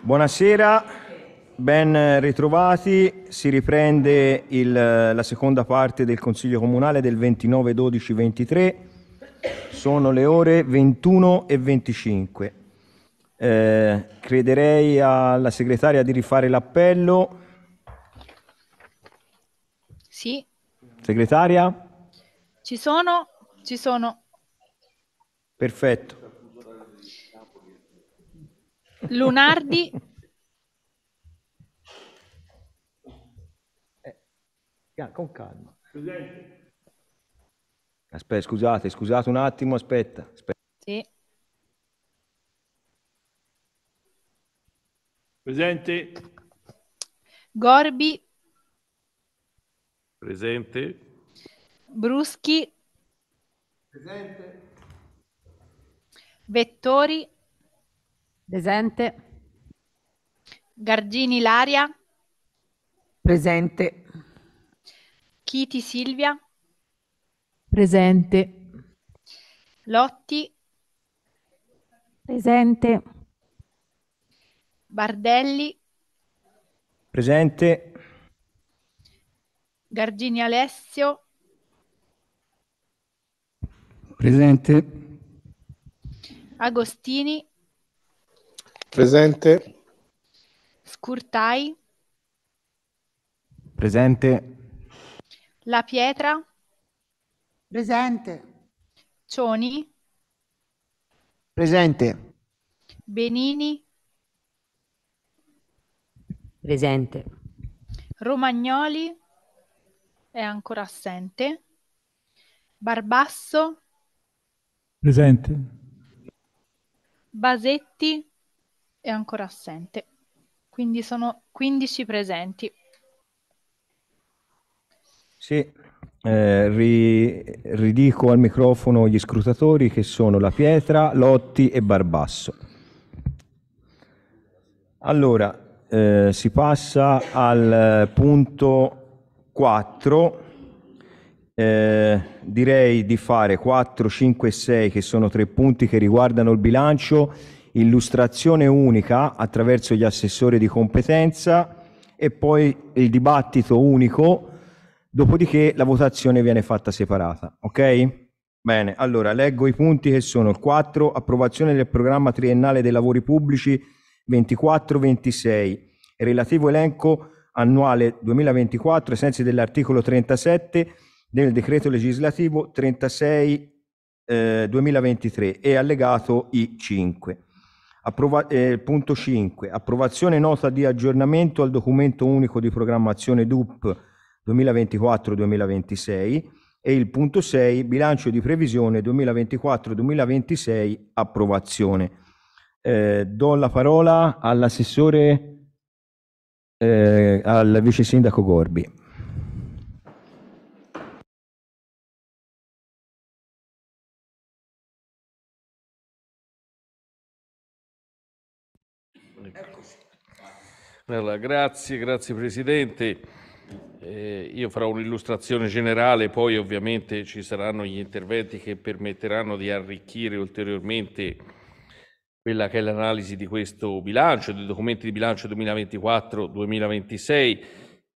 Buonasera, ben ritrovati. Si riprende il, la seconda parte del Consiglio Comunale del 29-12-23. Sono le ore 21 e 25. Eh, crederei alla segretaria di rifare l'appello. Sì. Segretaria? Ci sono, ci sono. Perfetto. Lunardi eh, con calma. Aspetta, scusate, scusate un attimo, aspetta. aspetta. Sì. Presente. Gorbi. Presente. Bruschi. Presente. Vettori. Presente. Gargini Laria. Presente. Chiti Silvia. Presente. Lotti. Presente. Bardelli. Presente. Gargini Alessio. Presente. Agostini. Presente. Scurtai. Presente. La Pietra. Presente. Cioni. Presente. Benini. Presente. Romagnoli è ancora assente. Barbasso. Presente. Basetti è ancora assente. Quindi sono 15 presenti. Sì, eh, ri- ridico al microfono gli scrutatori che sono La Pietra, Lotti e Barbasso. Allora, eh, si passa al punto 4. Eh, direi di fare 4, 5 e 6 che sono tre punti che riguardano il bilancio illustrazione unica attraverso gli assessori di competenza e poi il dibattito unico, dopodiché la votazione viene fatta separata, ok? Bene, allora leggo i punti che sono il 4, approvazione del programma triennale dei lavori pubblici 24-26, relativo elenco annuale 2024 ai sensi dell'articolo 37 del decreto legislativo 36 eh, 2023 e allegato I5. Approva- eh, punto 5. Approvazione nota di aggiornamento al documento unico di programmazione DUP 2024-2026 e il punto 6. Bilancio di previsione 2024-2026 approvazione. Eh, do la parola all'assessore, eh, al vice sindaco Gorbi. Allora, grazie, grazie Presidente. Eh, io farò un'illustrazione generale, poi ovviamente ci saranno gli interventi che permetteranno di arricchire ulteriormente quella che è l'analisi di questo bilancio, dei documenti di bilancio 2024-2026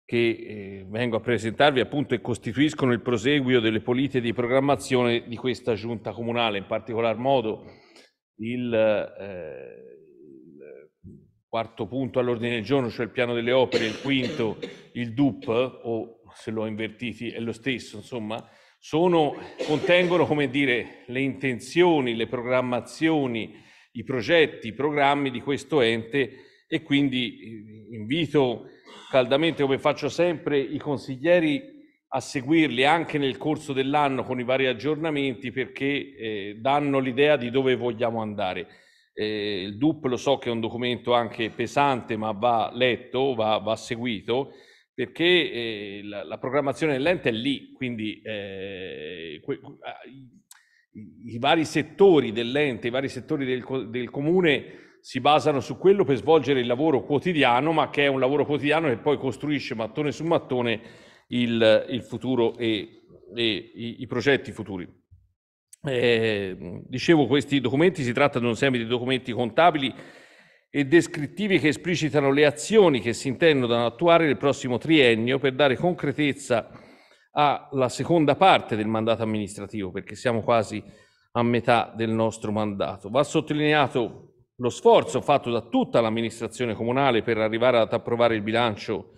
che eh, vengo a presentarvi appunto e costituiscono il proseguio delle politiche di programmazione di questa giunta comunale, in particolar modo il... Eh, quarto punto all'ordine del giorno, cioè il piano delle opere, il quinto, il DUP, o se lo invertiti è lo stesso, insomma, sono, contengono, come dire, le intenzioni, le programmazioni, i progetti, i programmi di questo ente e quindi eh, invito caldamente, come faccio sempre, i consiglieri a seguirli anche nel corso dell'anno con i vari aggiornamenti perché eh, danno l'idea di dove vogliamo andare. Eh, il DUP lo so che è un documento anche pesante, ma va letto, va, va seguito, perché eh, la, la, programmazione dell'ente è lì, quindi eh, que, ah, i, i, vari settori dell'ente, i vari settori del, del, comune si basano su quello per svolgere il lavoro quotidiano, ma che è un lavoro quotidiano che poi costruisce mattone su mattone il, il futuro e, e i, i progetti futuri. Eh, dicevo, questi documenti si tratta di un insieme di documenti contabili e descrittivi che esplicitano le azioni che si intendono attuare nel prossimo triennio per dare concretezza alla seconda parte del mandato amministrativo, perché siamo quasi a metà del nostro mandato. Va sottolineato lo sforzo fatto da tutta l'amministrazione comunale per arrivare ad approvare il bilancio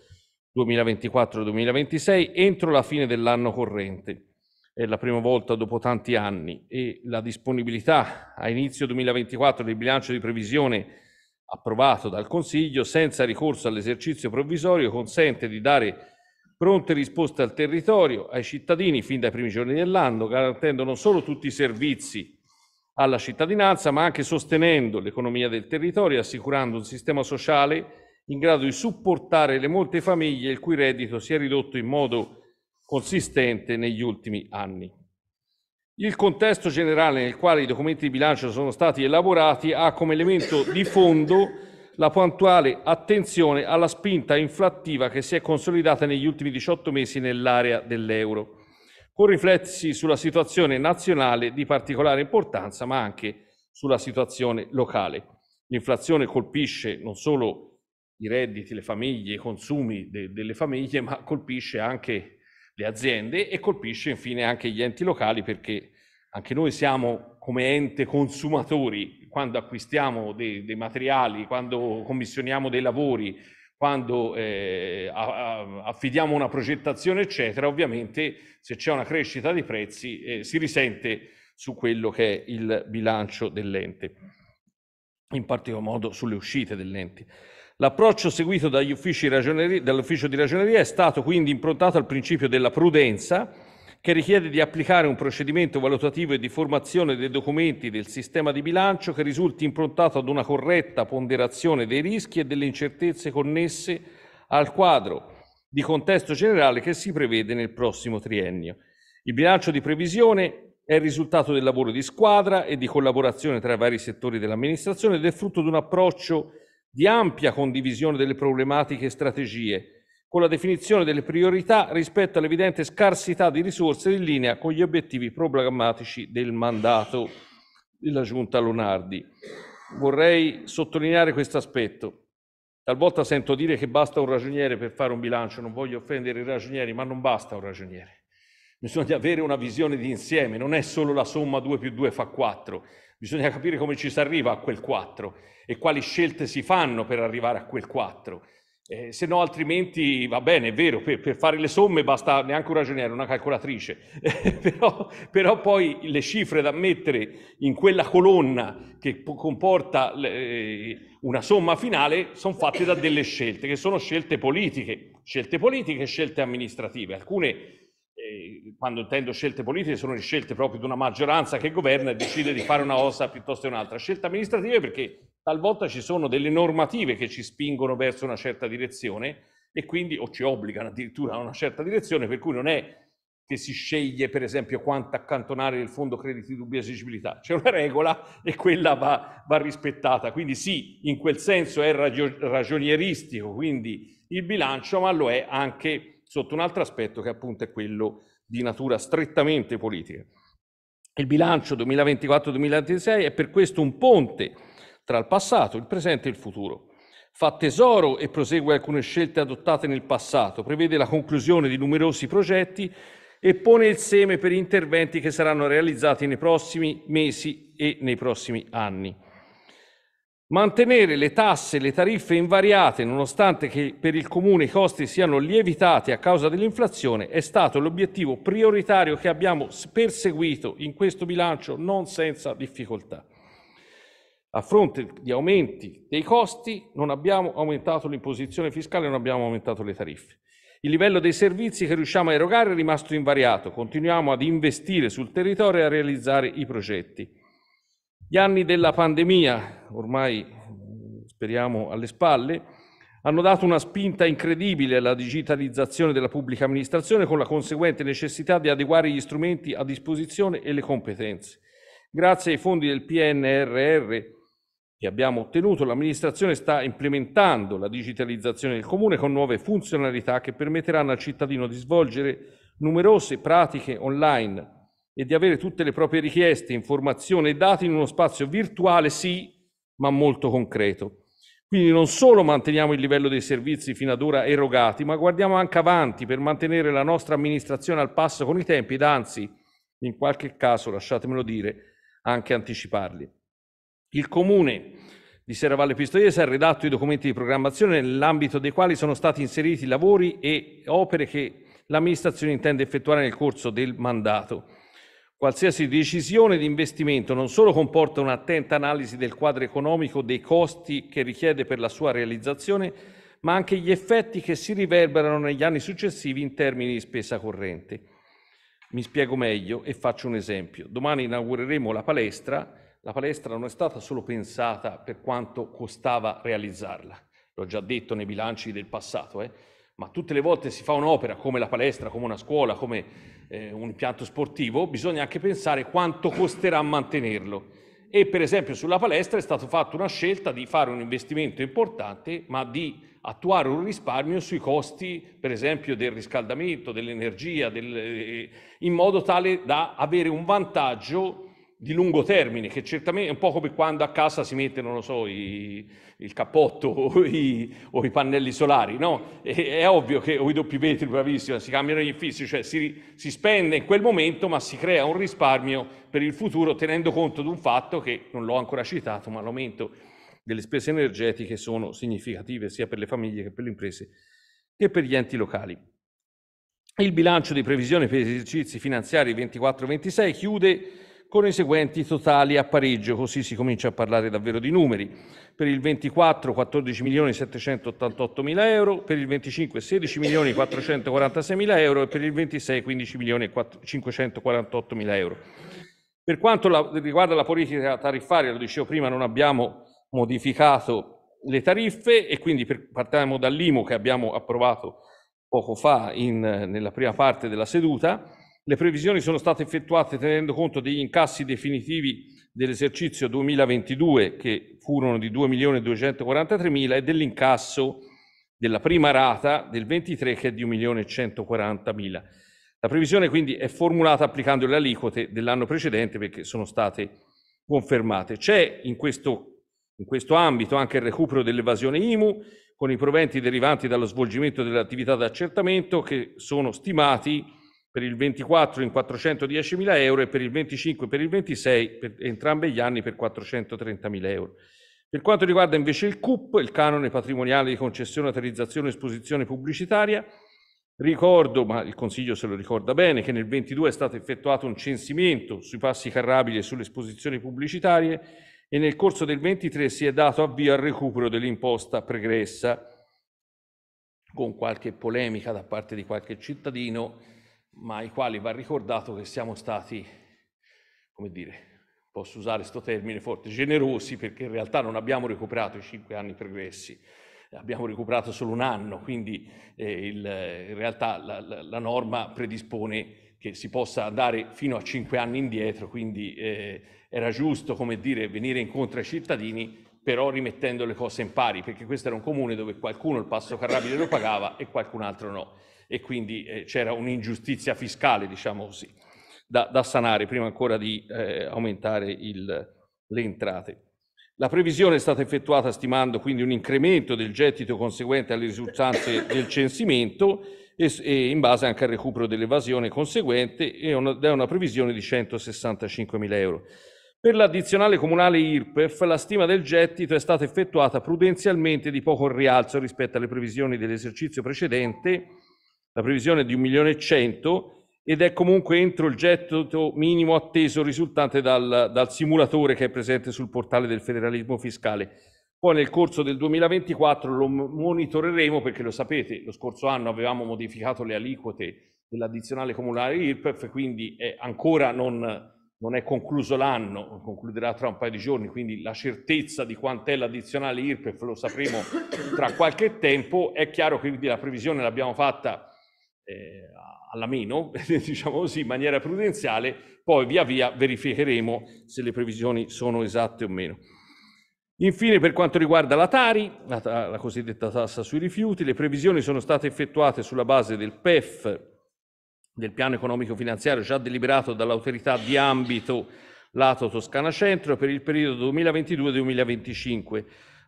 2024-2026 entro la fine dell'anno corrente è la prima volta dopo tanti anni e la disponibilità a inizio 2024 del bilancio di previsione approvato dal Consiglio senza ricorso all'esercizio provvisorio consente di dare pronte risposte al territorio, ai cittadini fin dai primi giorni dell'anno, garantendo non solo tutti i servizi alla cittadinanza, ma anche sostenendo l'economia del territorio, assicurando un sistema sociale in grado di supportare le molte famiglie il cui reddito si è ridotto in modo consistente negli ultimi anni. Il contesto generale nel quale i documenti di bilancio sono stati elaborati ha come elemento di fondo la puntuale attenzione alla spinta inflattiva che si è consolidata negli ultimi 18 mesi nell'area dell'euro, con riflessi sulla situazione nazionale di particolare importanza, ma anche sulla situazione locale. L'inflazione colpisce non solo i redditi, le famiglie, i consumi de- delle famiglie, ma colpisce anche le aziende e colpisce infine anche gli enti locali perché anche noi siamo come ente consumatori quando acquistiamo dei, dei materiali, quando commissioniamo dei lavori, quando eh, affidiamo una progettazione, eccetera, ovviamente se c'è una crescita dei prezzi eh, si risente su quello che è il bilancio dell'ente, in particolar modo sulle uscite dell'ente. L'approccio seguito dall'ufficio di ragioneria è stato quindi improntato al principio della prudenza, che richiede di applicare un procedimento valutativo e di formazione dei documenti del sistema di bilancio che risulti improntato ad una corretta ponderazione dei rischi e delle incertezze connesse al quadro di contesto generale che si prevede nel prossimo triennio. Il bilancio di previsione è il risultato del lavoro di squadra e di collaborazione tra i vari settori dell'amministrazione ed è frutto di un approccio di ampia condivisione delle problematiche e strategie, con la definizione delle priorità rispetto all'evidente scarsità di risorse in linea con gli obiettivi programmatici del mandato della Giunta Lunardi. Vorrei sottolineare questo aspetto. Talvolta sento dire che basta un ragioniere per fare un bilancio, non voglio offendere i ragionieri, ma non basta un ragioniere. Bisogna avere una visione di insieme, non è solo la somma 2 più 2 fa 4, bisogna capire come ci si arriva a quel 4 e quali scelte si fanno per arrivare a quel 4. Eh, se no, altrimenti va bene, è vero, per, per, fare le somme basta neanche un ragioniere, una calcolatrice, eh, però, però, poi le cifre da mettere in quella colonna che po- comporta le, eh, una somma finale sono fatte da delle scelte, che sono scelte politiche, scelte politiche e scelte amministrative. Alcune quando intendo scelte politiche, sono le scelte proprio di una maggioranza che governa e decide di fare una cosa piuttosto che un'altra. Scelte amministrative perché talvolta ci sono delle normative che ci spingono verso una certa direzione e quindi o ci obbligano addirittura a una certa direzione, per cui non è che si sceglie per esempio quanto accantonare del fondo crediti di dubbia esigibilità. C'è una regola e quella va, va, rispettata. Quindi sì, in quel senso è ragio- ragionieristico, quindi il bilancio, ma lo è anche sotto un altro aspetto che appunto è quello di natura strettamente politica. Il bilancio 2024-2026 è per questo un ponte tra il passato, il presente e il futuro. Fa tesoro e prosegue alcune scelte adottate nel passato, prevede la conclusione di numerosi progetti e pone il seme per interventi che saranno realizzati nei prossimi mesi e nei prossimi anni. Mantenere le tasse e le tariffe invariate, nonostante che per il comune i costi siano lievitati a causa dell'inflazione, è stato l'obiettivo prioritario che abbiamo perseguito in questo bilancio non senza difficoltà. A fronte di aumenti dei costi non abbiamo aumentato l'imposizione fiscale, non abbiamo aumentato le tariffe. Il livello dei servizi che riusciamo a erogare è rimasto invariato. Continuiamo ad investire sul territorio e a realizzare i progetti. Gli anni della pandemia, ormai speriamo alle spalle, hanno dato una spinta incredibile alla digitalizzazione della pubblica amministrazione con la conseguente necessità di adeguare gli strumenti a disposizione e le competenze. Grazie ai fondi del PNRR che abbiamo ottenuto, l'amministrazione sta implementando la digitalizzazione del comune con nuove funzionalità che permetteranno al cittadino di svolgere numerose pratiche online e di avere tutte le proprie richieste, informazioni e dati in uno spazio virtuale, sì, ma molto concreto. Quindi non solo manteniamo il livello dei servizi fino ad ora erogati, ma guardiamo anche avanti per mantenere la nostra amministrazione al passo con i tempi ed anzi, in qualche caso, lasciatemelo dire, anche anticiparli. Il Comune di Serravalle Pistoiese ha redatto i documenti di programmazione nell'ambito dei quali sono stati inseriti lavori e opere che l'amministrazione intende effettuare nel corso del mandato. Qualsiasi decisione di investimento non solo comporta un'attenta analisi del quadro economico, dei costi che richiede per la sua realizzazione, ma anche gli effetti che si riverberano negli anni successivi in termini di spesa corrente. Mi spiego meglio e faccio un esempio. Domani inaugureremo la palestra. La palestra non è stata solo pensata per quanto costava realizzarla, l'ho già detto nei bilanci del passato, eh? ma tutte le volte si fa un'opera come la palestra, come una scuola, come eh, un impianto sportivo, bisogna anche pensare quanto costerà mantenerlo. E per esempio sulla palestra è stata fatta una scelta di fare un investimento importante, ma di attuare un risparmio sui costi, per esempio, del riscaldamento, dell'energia, del, eh, in modo tale da avere un vantaggio di lungo termine, che certamente è un po' come quando a casa si mettono, non so, i, il cappotto o i, o i pannelli solari, no? E, è ovvio che, o i doppi vetri, bravissimo, si cambiano gli infissi, cioè si, si spende in quel momento, ma si crea un risparmio per il futuro, tenendo conto di un fatto che non l'ho ancora citato, ma l'aumento delle spese energetiche sono significative sia per le famiglie che per le imprese che per gli enti locali. Il bilancio di previsione per gli esercizi finanziari 24-26 chiude con i seguenti totali a pareggio, così si comincia a parlare davvero di numeri. Per il 24 14.788.000 euro, per il 25 16 euro e per il 26 15 euro. Per quanto la, riguarda la politica tariffaria, lo dicevo prima, non abbiamo modificato le tariffe e quindi per, partiamo dall'IMU che abbiamo approvato poco fa in, nella prima parte della seduta le previsioni sono state effettuate tenendo conto degli incassi definitivi dell'esercizio 2022 che furono di 2.243.000 e dell'incasso della prima rata del 23 che è di 1.140.000. La previsione quindi è formulata applicando le aliquote dell'anno precedente perché sono state confermate. C'è in questo, in questo ambito anche il recupero dell'evasione IMU con i proventi derivanti dallo svolgimento dell'attività d'accertamento che sono stimati per il 24 in 410.000 euro e per il 25 e per il 26 per entrambi gli anni per 430.000 euro. Per quanto riguarda invece il CUP, il canone patrimoniale di concessione, autorizzazione e esposizione pubblicitaria, ricordo, ma il Consiglio se lo ricorda bene, che nel 22 è stato effettuato un censimento sui passi carrabili e sulle esposizioni pubblicitarie e nel corso del 23 si è dato avvio al recupero dell'imposta pregressa con qualche polemica da parte di qualche cittadino ma ai quali va ricordato che siamo stati, come dire, posso usare questo termine forte, generosi perché in realtà non abbiamo recuperato i cinque anni pregressi, abbiamo recuperato solo un anno, quindi eh, il, in realtà la, la, la, norma predispone che si possa andare fino a cinque anni indietro, quindi eh, era giusto, come dire, venire incontro ai cittadini, però rimettendo le cose in pari, perché questo era un comune dove qualcuno il passo carrabile lo pagava e qualcun altro no e quindi eh, c'era un'ingiustizia fiscale, diciamo così, da, da sanare prima ancora di eh, aumentare il, le entrate. La previsione è stata effettuata stimando quindi un incremento del gettito conseguente alle risultanze del censimento e, e in base anche al recupero dell'evasione conseguente ed è una, una previsione di 165 mila euro. Per l'addizionale comunale IRPEF la stima del gettito è stata effettuata prudenzialmente di poco rialzo rispetto alle previsioni dell'esercizio precedente la previsione è di 1 milione e 100 ed è comunque entro il gettito minimo atteso risultante dal, dal simulatore che è presente sul portale del federalismo fiscale. Poi nel corso del 2024 lo monitoreremo perché lo sapete, lo scorso anno avevamo modificato le aliquote dell'addizionale comunale IRPEF, quindi è ancora non, non è concluso l'anno, concluderà tra un paio di giorni, quindi la certezza di quant'è l'addizionale IRPEF lo sapremo tra qualche tempo. È chiaro che quindi la previsione l'abbiamo fatta eh, alla meno, diciamo così, in maniera prudenziale, poi via via verificheremo se le previsioni sono esatte o meno. Infine, per quanto riguarda la Tari, la, la cosiddetta tassa sui rifiuti, le previsioni sono state effettuate sulla base del PEF, del piano economico finanziario già deliberato dall'autorità di ambito lato Toscana Centro per il periodo 2022-2025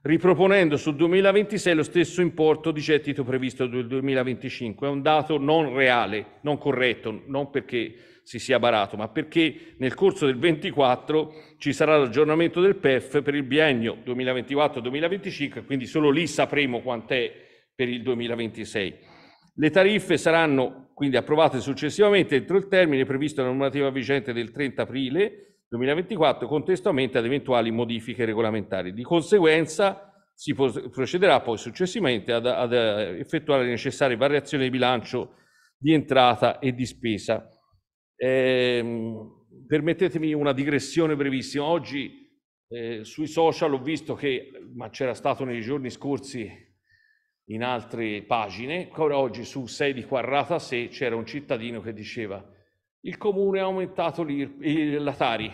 riproponendo sul 2026 lo stesso importo di gettito previsto del 2025. È un dato non reale, non corretto, non perché si sia barato, ma perché nel corso del 24 ci sarà l'aggiornamento del PEF per il biennio 2024-2025, quindi solo lì sapremo quant'è per il 2026. Le tariffe saranno quindi approvate successivamente entro il termine previsto dalla normativa vigente del 30 aprile 2024, contestualmente ad eventuali modifiche regolamentari. Di conseguenza si procederà poi successivamente ad, ad eh, effettuare le necessarie variazioni di bilancio di entrata e di spesa. Ehm, permettetemi una digressione brevissima. Oggi eh, sui social ho visto che, ma c'era stato nei giorni scorsi in altre pagine, ancora oggi su 6 di Quarrata 6 c'era un cittadino che diceva il comune ha aumentato la Tari.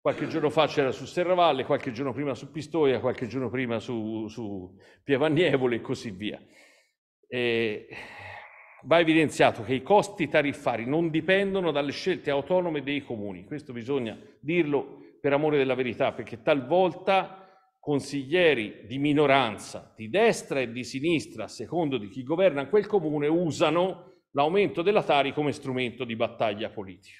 Qualche giorno fa c'era su Serravalle, qualche giorno prima su Pistoia, qualche giorno prima su, su Pievanievole e così via. E va evidenziato che i costi tariffari non dipendono dalle scelte autonome dei comuni, questo bisogna dirlo per amore della verità, perché talvolta consiglieri di minoranza, di destra e di sinistra, a secondo di chi governa quel comune, usano l'aumento della Tari come strumento di battaglia politica.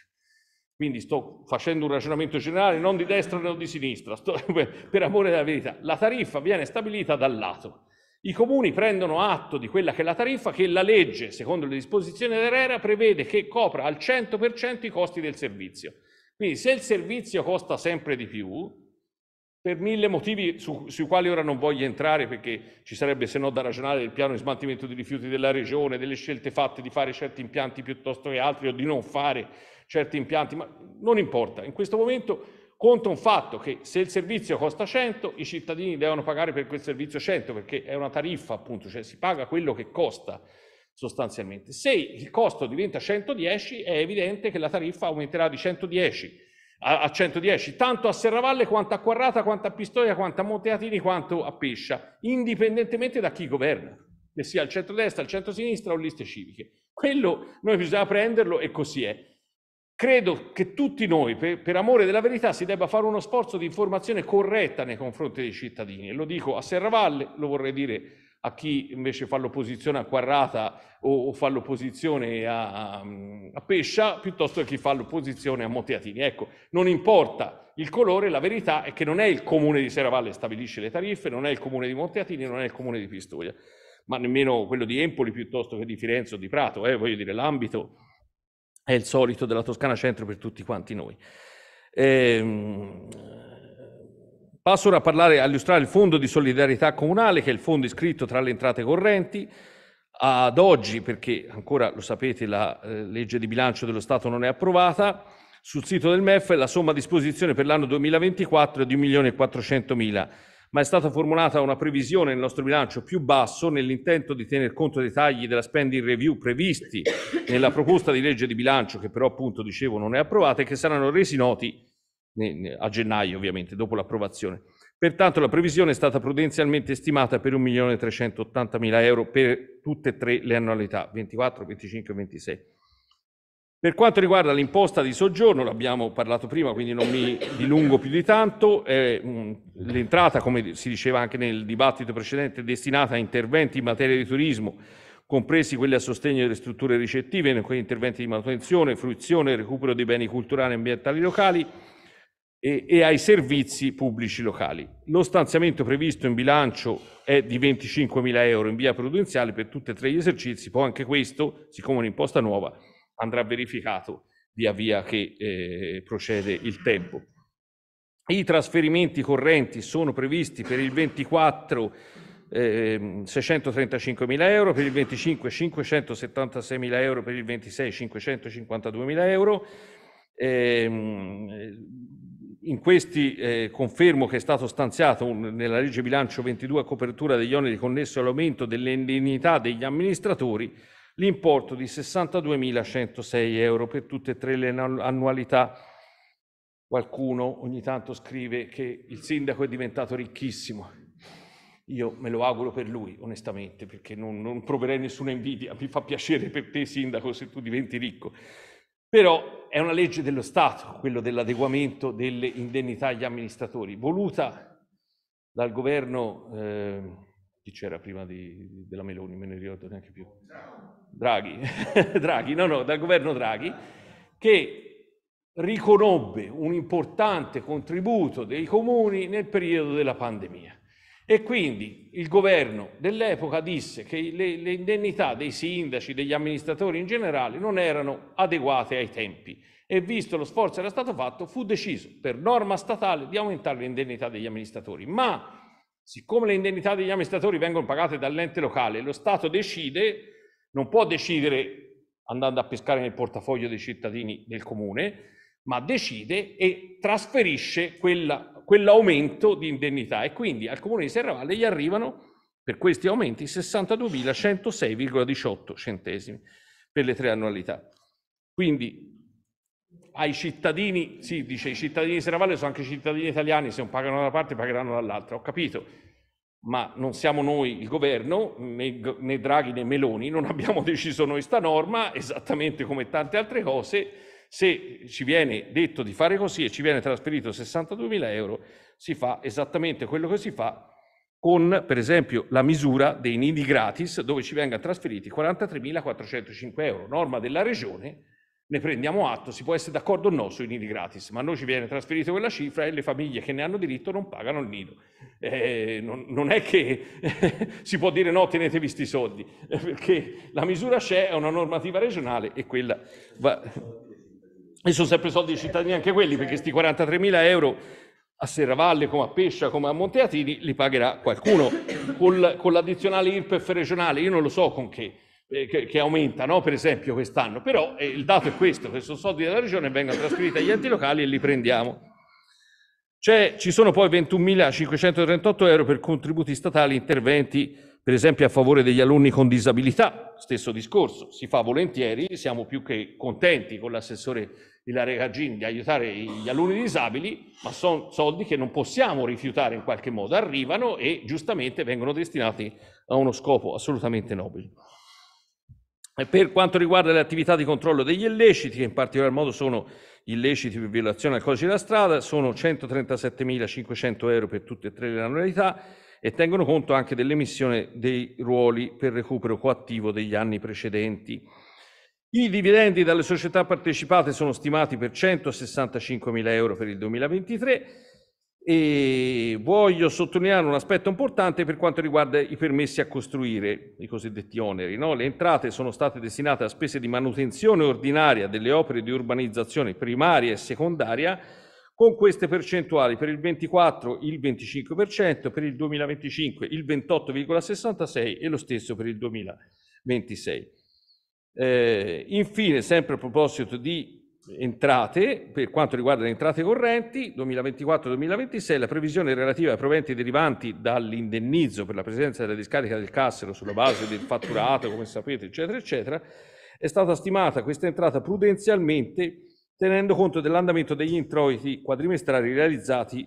Quindi sto facendo un ragionamento generale, non di destra né di sinistra, sto, per amore della verità. La tariffa viene stabilita dal lato. I comuni prendono atto di quella che è la tariffa che la legge, secondo le disposizioni dell'ERERA, prevede che copra al 100% i costi del servizio. Quindi se il servizio costa sempre di più, per mille motivi su, sui quali ora non voglio entrare perché ci sarebbe se no da ragionare del piano di smaltimento di rifiuti della regione, delle scelte fatte di fare certi impianti piuttosto che altri o di non fare certi impianti, ma non importa. In questo momento conta un fatto che se il servizio costa 100, i cittadini devono pagare per quel servizio 100 perché è una tariffa appunto, cioè si paga quello che costa sostanzialmente. Se il costo diventa 110 è evidente che la tariffa aumenterà di 110 a, a 110, tanto a Serravalle quanto a Quarrata, quanto a Pistoia, quanto a Monteatini, quanto a Pescia, indipendentemente da chi governa, che sia al centro-destra, al centro-sinistra o liste civiche. Quello noi bisogna prenderlo e così è. Credo che tutti noi, per, per, amore della verità, si debba fare uno sforzo di informazione corretta nei confronti dei cittadini. E Lo dico a Serravalle, lo vorrei dire a chi invece fa l'opposizione a Quarrata o, o fa l'opposizione a, a, Pescia, piuttosto che chi fa l'opposizione a Monteatini. Ecco, non importa il colore, la verità è che non è il comune di Seravalle che stabilisce le tariffe, non è il comune di Monteatini, non è il comune di Pistoia, ma nemmeno quello di Empoli piuttosto che di Firenze o di Prato, eh, voglio dire, l'ambito è il solito della Toscana Centro per tutti quanti noi. Ehm Passo ora a parlare, a illustrare il Fondo di solidarietà comunale, che è il fondo iscritto tra le entrate correnti. Ad oggi, perché ancora lo sapete, la eh, legge di bilancio dello Stato non è approvata, sul sito del MEF la somma a disposizione per l'anno 2024 è di 1.400.000, ma è stata formulata una previsione nel nostro bilancio più basso nell'intento di tener conto dei tagli della spending review previsti nella proposta di legge di bilancio, che però appunto dicevo non è approvata e che saranno resi noti a gennaio ovviamente, dopo l'approvazione. Pertanto la previsione è stata prudenzialmente stimata per 1.380.000 euro per tutte e tre le annualità, 24, 25 e 26. Per quanto riguarda l'imposta di soggiorno, l'abbiamo parlato prima, quindi non mi dilungo più di tanto, eh, l'entrata, come si diceva anche nel dibattito precedente, è destinata a interventi in materia di turismo, compresi quelli a sostegno delle strutture ricettive, quegli interventi di manutenzione, fruizione, e recupero dei beni culturali e ambientali locali, e, e ai servizi pubblici locali. Lo stanziamento previsto in bilancio è di 25.000 euro in via prudenziale per tutti e tre gli esercizi, poi anche questo, siccome un'imposta nuova, andrà verificato via via che eh, procede il tempo. I trasferimenti correnti sono previsti per il 24 eh, 635.000 euro, per il 25 576.000 euro, per il 26 552.000 euro. Eh, in questi eh, confermo che è stato stanziato un, nella legge bilancio 22 a copertura degli oneri connessi all'aumento delle indennità degli amministratori l'importo di 62.106 euro per tutte e tre le annualità. Qualcuno ogni tanto scrive che il sindaco è diventato ricchissimo. Io me lo auguro per lui, onestamente, perché non, non proverei nessuna invidia. Mi fa piacere per te, sindaco, se tu diventi ricco. Però è una legge dello Stato, quello dell'adeguamento delle indennità agli amministratori, voluta dal governo, eh, chi c'era prima di, della Meloni, me ne ricordo neanche più, Draghi, Draghi, no no, dal governo Draghi, che riconobbe un importante contributo dei comuni nel periodo della pandemia. E quindi il governo dell'epoca disse che le, le, indennità dei sindaci, degli amministratori in generale, non erano adeguate ai tempi e visto lo sforzo che era stato fatto, fu deciso per norma statale di aumentare le indennità degli amministratori. Ma siccome le indennità degli amministratori vengono pagate dall'ente locale, lo Stato decide, non può decidere andando a pescare nel portafoglio dei cittadini del comune, ma decide e trasferisce quella quell'aumento di indennità e quindi al comune di Serravalle gli arrivano per questi aumenti 62.106,18 centesimi per le tre annualità. Quindi ai cittadini, si sì, dice i cittadini di Serravalle sono anche cittadini italiani, se non pagano da una parte pagheranno dall'altra, ho capito, ma non siamo noi il governo, né, né Draghi né Meloni, non abbiamo deciso noi sta norma, esattamente come tante altre cose, se ci viene detto di fare così e ci viene trasferito 62.000 euro, si fa esattamente quello che si fa con, per esempio, la misura dei nidi gratis, dove ci vengono trasferiti 43.405 euro, norma della regione, ne prendiamo atto, si può essere d'accordo o no sui nidi gratis, ma a noi ci viene trasferita quella cifra e le famiglie che ne hanno diritto non pagano il nido. Eh, non, non, è che eh, si può dire no, tenetevi sti soldi, eh, perché la misura c'è, è una normativa regionale e quella va... E sono sempre soldi dei cittadini anche quelli, perché questi 43.000 euro a Serravalle, come a Pescia, come a Monteatini, li pagherà qualcuno Col, con l'addizionale IRPEF regionale. Io non lo so con che, eh, che, che aumenta, no? per esempio, quest'anno, però eh, il dato è questo, che sono soldi della regione vengono trasferiti agli enti locali e li prendiamo. C'è, ci sono poi 21.538 euro per contributi statali, interventi per esempio a favore degli alunni con disabilità, stesso discorso, si fa volentieri, siamo più che contenti con l'assessore Ilaria Gaggin di aiutare gli alunni disabili, ma sono soldi che non possiamo rifiutare in qualche modo, arrivano e giustamente vengono destinati a uno scopo assolutamente nobile. E per quanto riguarda le attività di controllo degli illeciti, che in particolar modo sono illeciti per violazione al codice della strada, sono 137.500 euro per tutte e tre le annualità, e tengono conto anche dell'emissione dei ruoli per recupero coattivo degli anni precedenti. I dividendi dalle società partecipate sono stimati per 165 mila euro per il 2023 e voglio sottolineare un aspetto importante per quanto riguarda i permessi a costruire, i cosiddetti oneri. No? Le entrate sono state destinate a spese di manutenzione ordinaria delle opere di urbanizzazione primaria e secondaria con queste percentuali per il 24 il 25%, per il 2025 il 28,66 e lo stesso per il 2026. Eh, infine, sempre a proposito di entrate, per quanto riguarda le entrate correnti, 2024-2026 la previsione relativa ai proventi derivanti dall'indennizzo per la presenza della discarica del Cassero sulla base del fatturato, come sapete, eccetera, eccetera, è stata stimata questa entrata prudenzialmente tenendo conto dell'andamento degli introiti quadrimestrali realizzati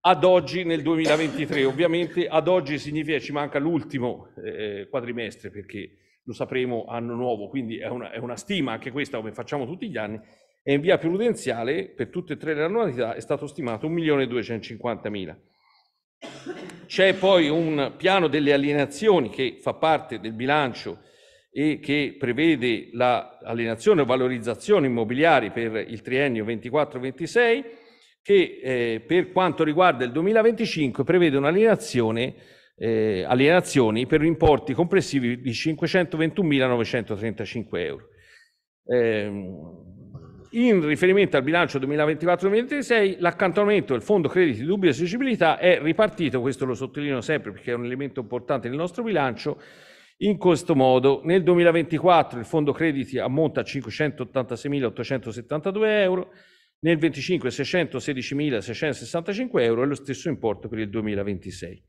ad oggi nel 2023. Ovviamente ad oggi significa ci manca l'ultimo eh, quadrimestre perché lo sapremo anno nuovo, quindi è una, è una, stima anche questa come facciamo tutti gli anni e in via prudenziale per tutte e tre le annualità è stato stimato 1.250.000. C'è poi un piano delle alienazioni che fa parte del bilancio e che prevede l'alienazione o valorizzazione immobiliari per il triennio 24-26, che eh, per quanto riguarda il 2025 prevede un'alienazione eh, alienazioni per importi complessivi di 521.935 euro. Eh, in riferimento al bilancio 2024-2026, l'accantonamento del fondo crediti di dubbia esigibilità è ripartito, questo lo sottolineo sempre perché è un elemento importante nel nostro bilancio, in questo modo nel 2024 il fondo crediti ammonta a 586.872 euro, nel 2025 616.665 euro e lo stesso importo per il 2026.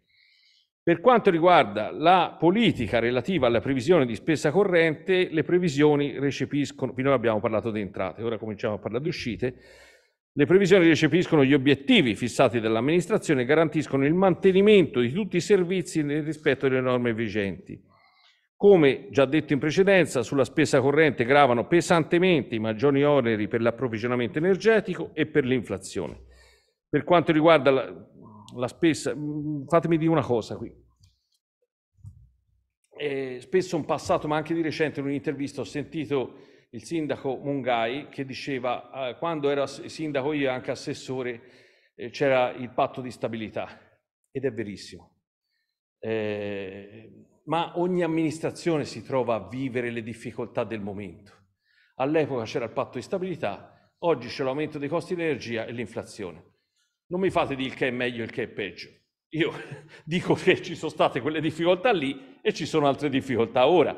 Per quanto riguarda la politica relativa alla previsione di spesa corrente, le previsioni recepiscono, finora abbiamo parlato di entrate, ora cominciamo a parlare di uscite, le previsioni recepiscono gli obiettivi fissati dall'amministrazione e garantiscono il mantenimento di tutti i servizi nel rispetto delle norme vigenti. Come già detto in precedenza, sulla spesa corrente gravano pesantemente i maggiori oneri per l'approvvigionamento energetico e per l'inflazione. Per quanto riguarda la, la spesa, mm, fatemi dire una cosa qui. Eh, spesso in passato, ma anche di recente, in un'intervista ho sentito il sindaco Mungai che diceva eh, quando ero sindaco io anche assessore eh, c'era il patto di stabilità ed è verissimo. Eh, ma ogni amministrazione si trova a vivere le difficoltà del momento. All'epoca c'era il patto di stabilità, oggi c'è l'aumento dei costi dell'energia e l'inflazione. Non mi fate dire che è meglio e che è peggio. Io dico che ci sono state quelle difficoltà lì e ci sono altre difficoltà ora.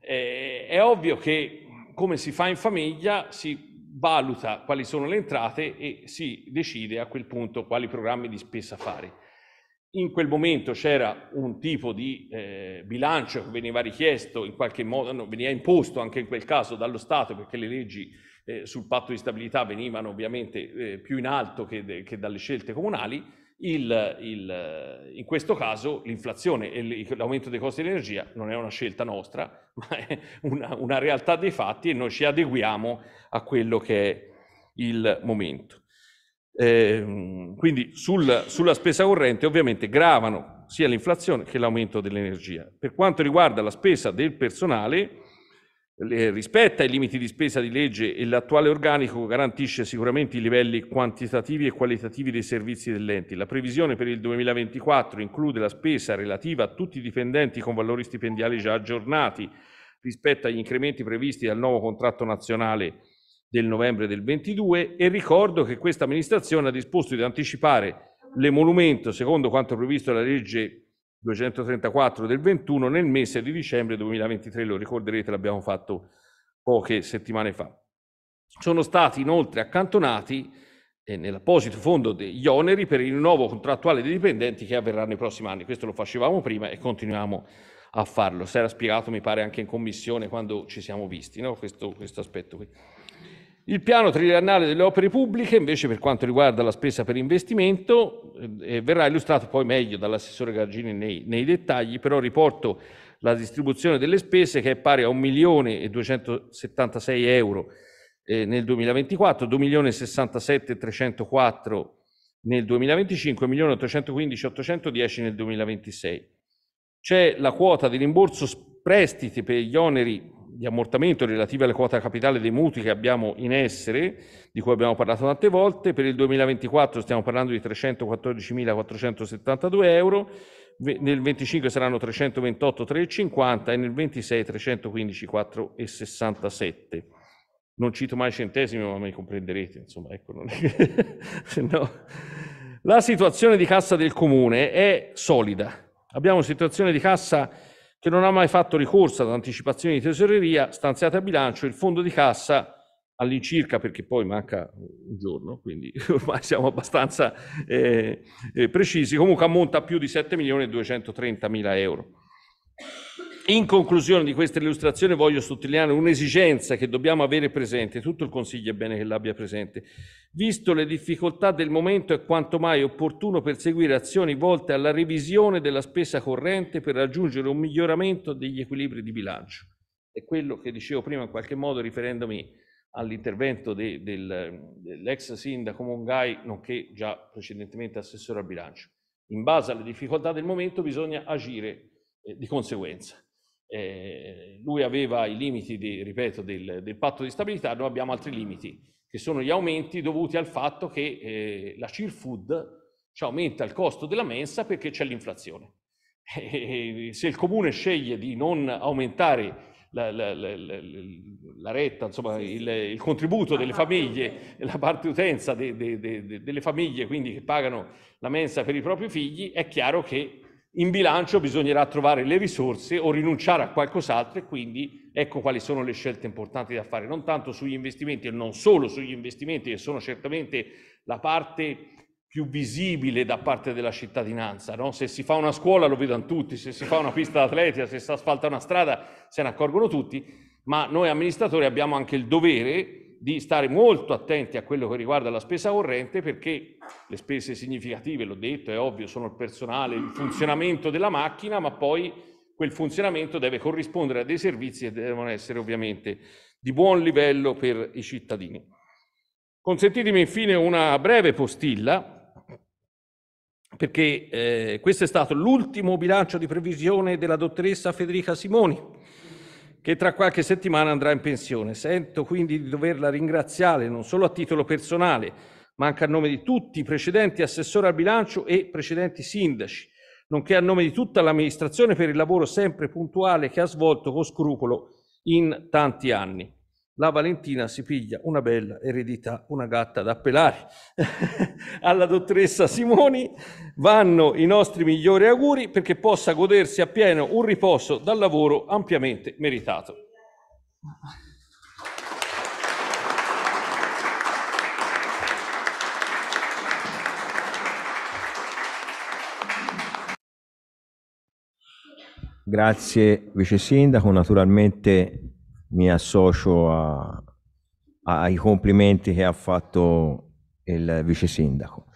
Eh, è ovvio che come si fa in famiglia si valuta quali sono le entrate e si decide a quel punto quali programmi di spesa fare. In quel momento c'era un tipo di eh, bilancio che veniva richiesto, in qualche modo no, veniva imposto anche in quel caso dallo Stato, perché le leggi eh, sul patto di stabilità venivano ovviamente eh, più in alto che, de, che dalle scelte comunali. Il, il, in questo caso l'inflazione e l'aumento dei costi dell'energia non è una scelta nostra, ma è una, una realtà dei fatti e noi ci adeguiamo a quello che è il momento. Eh, quindi sul, sulla spesa corrente ovviamente gravano sia l'inflazione che l'aumento dell'energia. Per quanto riguarda la spesa del personale, eh, rispetta i limiti di spesa di legge e l'attuale organico garantisce sicuramente i livelli quantitativi e qualitativi dei servizi dell'ente. La previsione per il 2024 include la spesa relativa a tutti i dipendenti con valori stipendiali già aggiornati rispetto agli incrementi previsti dal nuovo contratto nazionale del novembre del 22 e ricordo che questa amministrazione ha disposto di anticipare l'emolumento secondo quanto previsto dalla legge 234 del 21 nel mese di dicembre 2023, lo ricorderete l'abbiamo fatto poche settimane fa. Sono stati inoltre accantonati eh, nell'apposito fondo degli oneri per il rinnovo contrattuale dei dipendenti che avverrà nei prossimi anni. Questo lo facevamo prima e continuiamo a farlo. Si era spiegato, mi pare, anche in commissione quando ci siamo visti, no? questo, questo aspetto qui. Il piano triennale delle opere pubbliche, invece, per quanto riguarda la spesa per investimento, eh, eh, verrà illustrato poi meglio dall'assessore Gargini nei, nei, dettagli, però riporto la distribuzione delle spese che è pari a 1.276 euro eh, nel 2024, 2.067.304 nel 2025, 1.815.810 nel 2026. C'è la quota di rimborso prestiti per gli oneri di ammortamento relative alla quota capitale dei mutui che abbiamo in essere, di cui abbiamo parlato tante volte, per il 2024 stiamo parlando di 314.472 euro, nel 25 saranno 328,350 e nel 26 315,467. Non cito mai centesimi, ma mi comprenderete, insomma, ecco, non no... La situazione di cassa del comune è solida. Abbiamo una situazione di cassa che non ha mai fatto ricorso ad anticipazioni di tesoreria stanziate a bilancio, il fondo di cassa all'incirca, perché poi manca un giorno, quindi ormai siamo abbastanza eh, eh, precisi, comunque ammonta a più di 7 milioni e 230 mila euro. In conclusione di questa illustrazione voglio sottolineare un'esigenza che dobbiamo avere presente, tutto il Consiglio è bene che l'abbia presente, visto le difficoltà del momento è quanto mai opportuno perseguire azioni volte alla revisione della spesa corrente per raggiungere un miglioramento degli equilibri di bilancio. È quello che dicevo prima in qualche modo riferendomi all'intervento de, del, dell'ex sindaco Mongai, nonché già precedentemente assessore al bilancio. In base alle difficoltà del momento bisogna agire eh, di conseguenza. Eh, lui aveva i limiti, di, ripeto, del, del, patto di stabilità, noi abbiamo altri limiti, che sono gli aumenti dovuti al fatto che eh, la Sheer Food ci aumenta il costo della mensa perché c'è l'inflazione. E, se il comune sceglie di non aumentare la, la, la, la retta, insomma, il, il contributo delle famiglie, la parte utenza de, de, de, delle famiglie, quindi che pagano la mensa per i propri figli, è chiaro che in bilancio bisognerà trovare le risorse o rinunciare a qualcos'altro e quindi ecco quali sono le scelte importanti da fare, non tanto sugli investimenti e non solo sugli investimenti che sono certamente la parte più visibile da parte della cittadinanza. No? Se si fa una scuola lo vedono tutti, se si fa una pista d'atletica, se si asfalta una strada se ne accorgono tutti, ma noi amministratori abbiamo anche il dovere di stare molto attenti a quello che riguarda la spesa corrente perché le spese significative, l'ho detto, è ovvio, sono il personale, il funzionamento della macchina, ma poi quel funzionamento deve corrispondere a dei servizi che devono essere ovviamente di buon livello per i cittadini. Consentitemi infine una breve postilla, perché eh, questo è stato l'ultimo bilancio di previsione della dottoressa Federica Simoni, che tra qualche settimana andrà in pensione. Sento quindi di doverla ringraziare non solo a titolo personale, ma anche a nome di tutti i precedenti assessori al bilancio e precedenti sindaci, nonché a nome di tutta l'amministrazione per il lavoro sempre puntuale che ha svolto con scrupolo in tanti anni la Valentina si piglia una bella eredità, una gatta da pelare. Alla dottoressa Simoni vanno i nostri migliori auguri perché possa godersi appieno un riposo dal lavoro ampiamente meritato. Grazie Vice Sindaco, naturalmente mi associo a, ai complimenti che ha fatto il vice sindaco.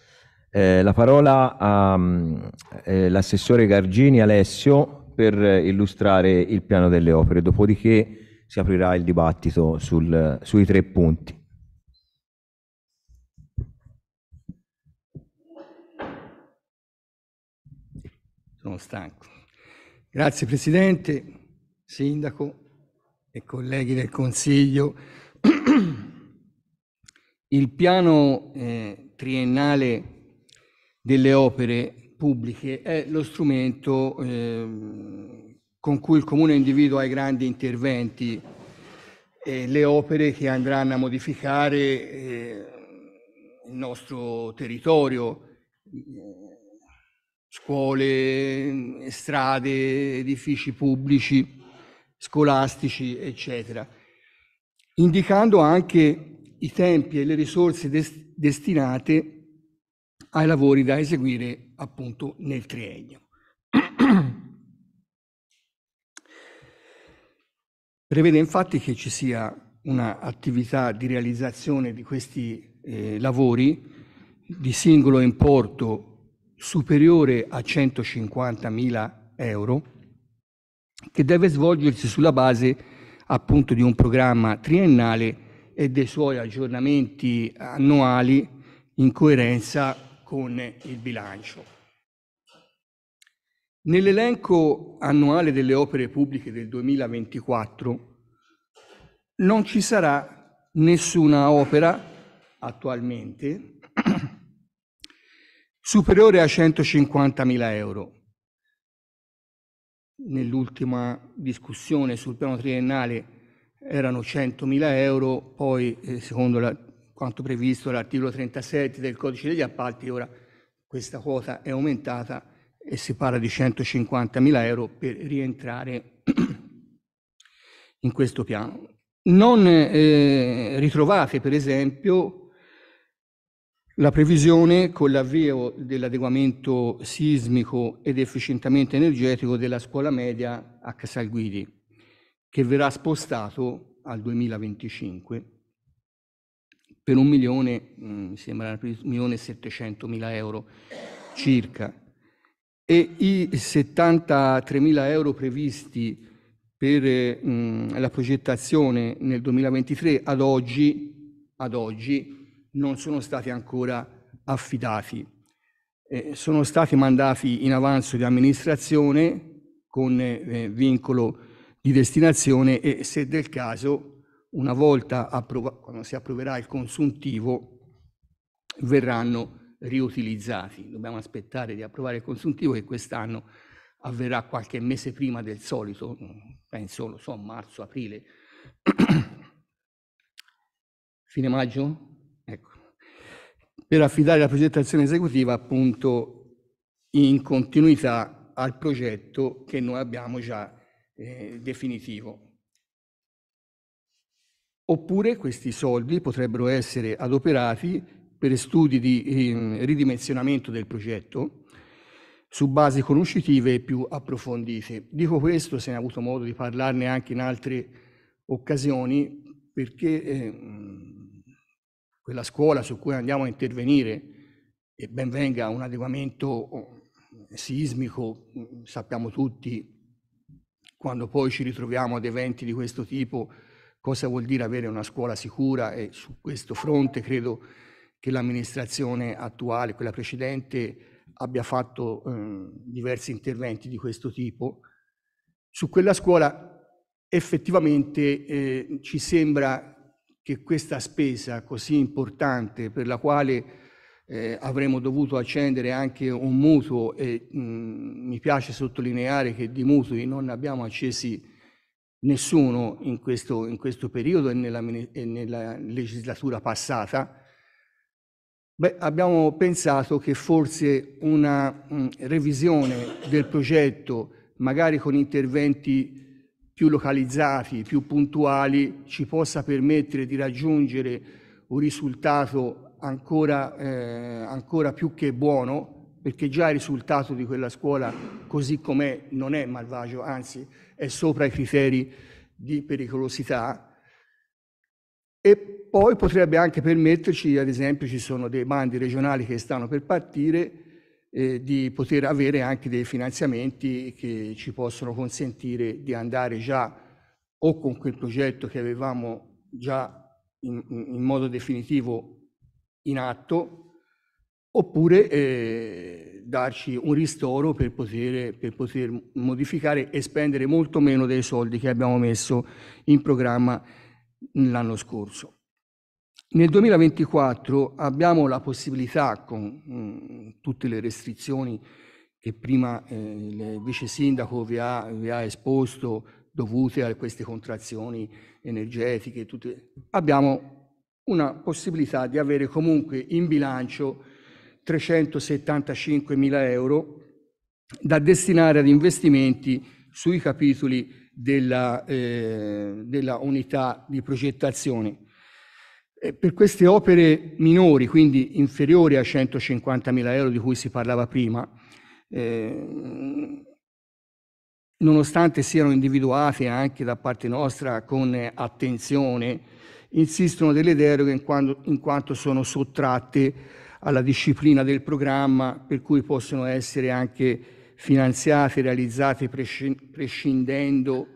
Eh, la parola all'assessore mm, eh, Gargini Alessio per illustrare il piano delle opere, dopodiché si aprirà il dibattito sul, sui tre punti. Sono stanco. Grazie Presidente, Sindaco, e colleghi del Consiglio, il piano eh, triennale delle opere pubbliche è lo strumento eh, con cui il Comune individua i grandi interventi, e le opere che andranno a modificare eh, il nostro territorio, eh, scuole, strade, edifici pubblici scolastici, eccetera, indicando anche i tempi e le risorse des- destinate ai lavori da eseguire appunto nel triennio. Prevede infatti che ci sia un'attività di realizzazione di questi eh, lavori di singolo importo superiore a 150.000 euro che deve svolgersi sulla base appunto di un programma triennale e dei suoi aggiornamenti annuali in coerenza con il bilancio. Nell'elenco annuale delle opere pubbliche del 2024 non ci sarà nessuna opera attualmente superiore a 150.000 euro nell'ultima discussione sul piano triennale erano 100.000 euro, poi eh, secondo la, quanto previsto l'articolo 37 del codice degli appalti, ora questa quota è aumentata e si parla di 150.000 euro per rientrare in questo piano. Non eh, ritrovate per esempio la previsione con l'avvio dell'adeguamento sismico ed efficientamento energetico della scuola media a Casalguidi, che verrà spostato al 2025 per un milione, mm, mi sembra, un milione e settecentomila euro circa. E i 73 mila euro previsti per eh, la progettazione nel 2023 ad oggi, ad oggi non sono stati ancora affidati. Eh, sono stati mandati in avanzo di amministrazione con eh, vincolo di destinazione e se del caso, una volta quando si approverà il consuntivo, verranno riutilizzati. Dobbiamo aspettare di approvare il consuntivo che quest'anno avverrà qualche mese prima del solito, penso, lo so, marzo, aprile, fine maggio, per affidare la progettazione esecutiva appunto in continuità al progetto che noi abbiamo già eh, definitivo. Oppure questi soldi potrebbero essere adoperati per studi di eh, ridimensionamento del progetto su basi conoscitive più approfondite. Dico questo, se ne ha avuto modo di parlarne anche in altre occasioni, perché eh, quella scuola su cui andiamo a intervenire e ben venga un adeguamento eh, sismico, mm, sappiamo tutti quando poi ci ritroviamo ad eventi di questo tipo cosa vuol dire avere una scuola sicura e su questo fronte credo che l'amministrazione attuale, quella precedente, abbia fatto eh, diversi interventi di questo tipo. Su quella scuola effettivamente eh, ci sembra che questa spesa così importante per la quale eh, avremmo dovuto accendere anche un mutuo e mh, mm, mi piace sottolineare che di mutui non abbiamo accesi nessuno in questo, in questo periodo e nella, e nella legislatura passata, Beh, abbiamo pensato che forse una mh, mm, revisione del progetto, magari con interventi più localizzati, più puntuali, ci possa permettere di raggiungere un risultato ancora, eh, ancora più che buono, perché già il risultato di quella scuola, così com'è, non è malvagio, anzi è sopra i criteri di pericolosità. E poi potrebbe anche permetterci, ad esempio ci sono dei bandi regionali che stanno per partire, eh, di poter avere anche dei finanziamenti che ci possono consentire di andare già o con quel progetto che avevamo già in, in modo definitivo in atto, oppure eh, darci un ristoro per poter, per poter modificare e spendere molto meno dei soldi che abbiamo messo in programma l'anno scorso. Nel 2024 abbiamo la possibilità, con mm, tutte le restrizioni che prima eh, il vice sindaco vi ha, vi ha, esposto, dovute a queste contrazioni energetiche, tutte, abbiamo una possibilità di avere comunque in bilancio 375 mila euro da destinare ad investimenti sui capitoli della, eh, della unità di progettazione per queste opere minori, quindi inferiori a 150.000 euro di cui si parlava prima, eh, nonostante siano individuate anche da parte nostra con attenzione, insistono delle deroghe in quanto, in quanto sono sottratte alla disciplina del programma, per cui possono essere anche finanziate, realizzate prescindendo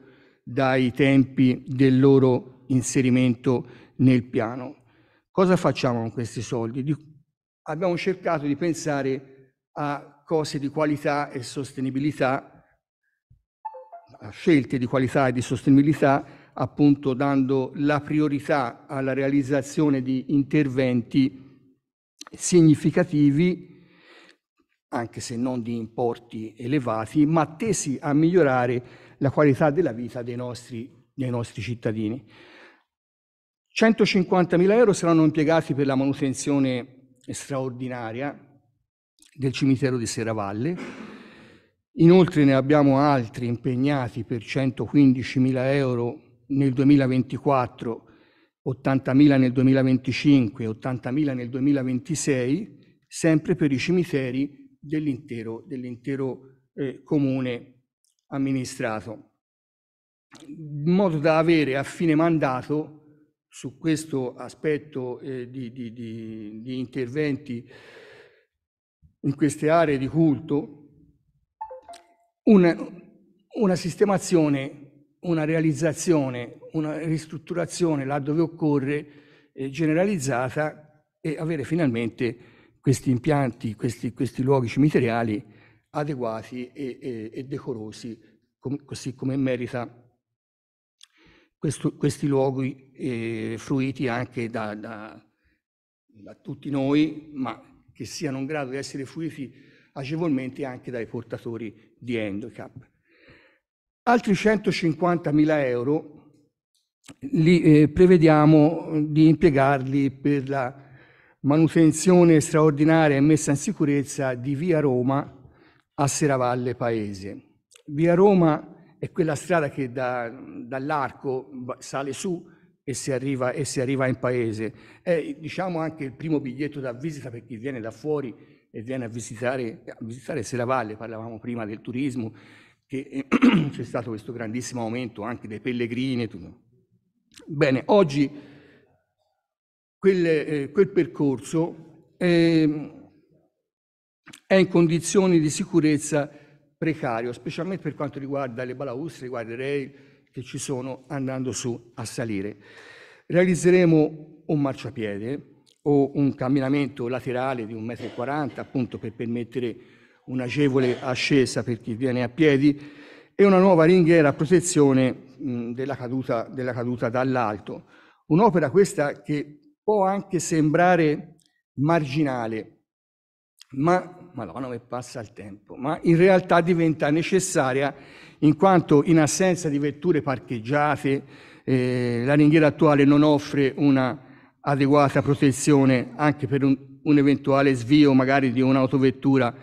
dai tempi del loro inserimento nel piano. Cosa facciamo con questi soldi? Di, abbiamo cercato di pensare a cose di qualità e sostenibilità, a scelte di qualità e di sostenibilità, appunto dando la priorità alla realizzazione di interventi significativi, anche se non di importi elevati, ma tesi a migliorare la qualità della vita dei nostri, dei nostri cittadini. 150.000 euro saranno impiegati per la manutenzione straordinaria del cimitero di Serravalle. Inoltre ne abbiamo altri impegnati per 115.000 euro nel 2024, 80.000 nel 2025 80.000 nel 2026, sempre per i cimiteri dell'intero, dell eh, comune amministrato, in modo da avere a fine mandato su questo aspetto eh, di, di, di, di interventi in queste aree di culto, una, una sistemazione, una realizzazione, una ristrutturazione laddove occorre eh, generalizzata e avere finalmente questi impianti, questi, questi luoghi cimiteriali adeguati e, e, e decorosi, com, così come merita questo, questi luoghi eh, fruiti anche da, da, da, tutti noi, ma che siano in grado di essere fruiti agevolmente anche dai portatori di handicap. Altri 150.000 euro li eh, prevediamo di impiegarli per la manutenzione straordinaria e messa in sicurezza di Via Roma a Seravalle Paese. Via Roma è quella strada che da, dall'arco sale su e si arriva, e si arriva in paese. È diciamo anche il primo biglietto da visita per chi viene da fuori e viene a visitare, a visitare Seravalle, parlavamo prima del turismo, che eh, c'è stato questo grandissimo aumento anche dei pellegrini. Tutto. Bene, oggi quel, eh, quel percorso eh, è in condizioni di sicurezza precario, specialmente per quanto riguarda le balaustre, i guardrail, che ci sono andando su a salire. Realizzeremo un marciapiede o un camminamento laterale di 1,40 m appunto per permettere un'agevole ascesa per chi viene a piedi e una nuova ringhiera a protezione della, caduta, della caduta dall'alto. Un'opera questa che può anche sembrare marginale, ma, madonna, mi passa il tempo, ma in realtà diventa necessaria in quanto in assenza di vetture parcheggiate eh, la ringhiera attuale non offre una adeguata protezione anche per un, un eventuale svio magari di un'autovettura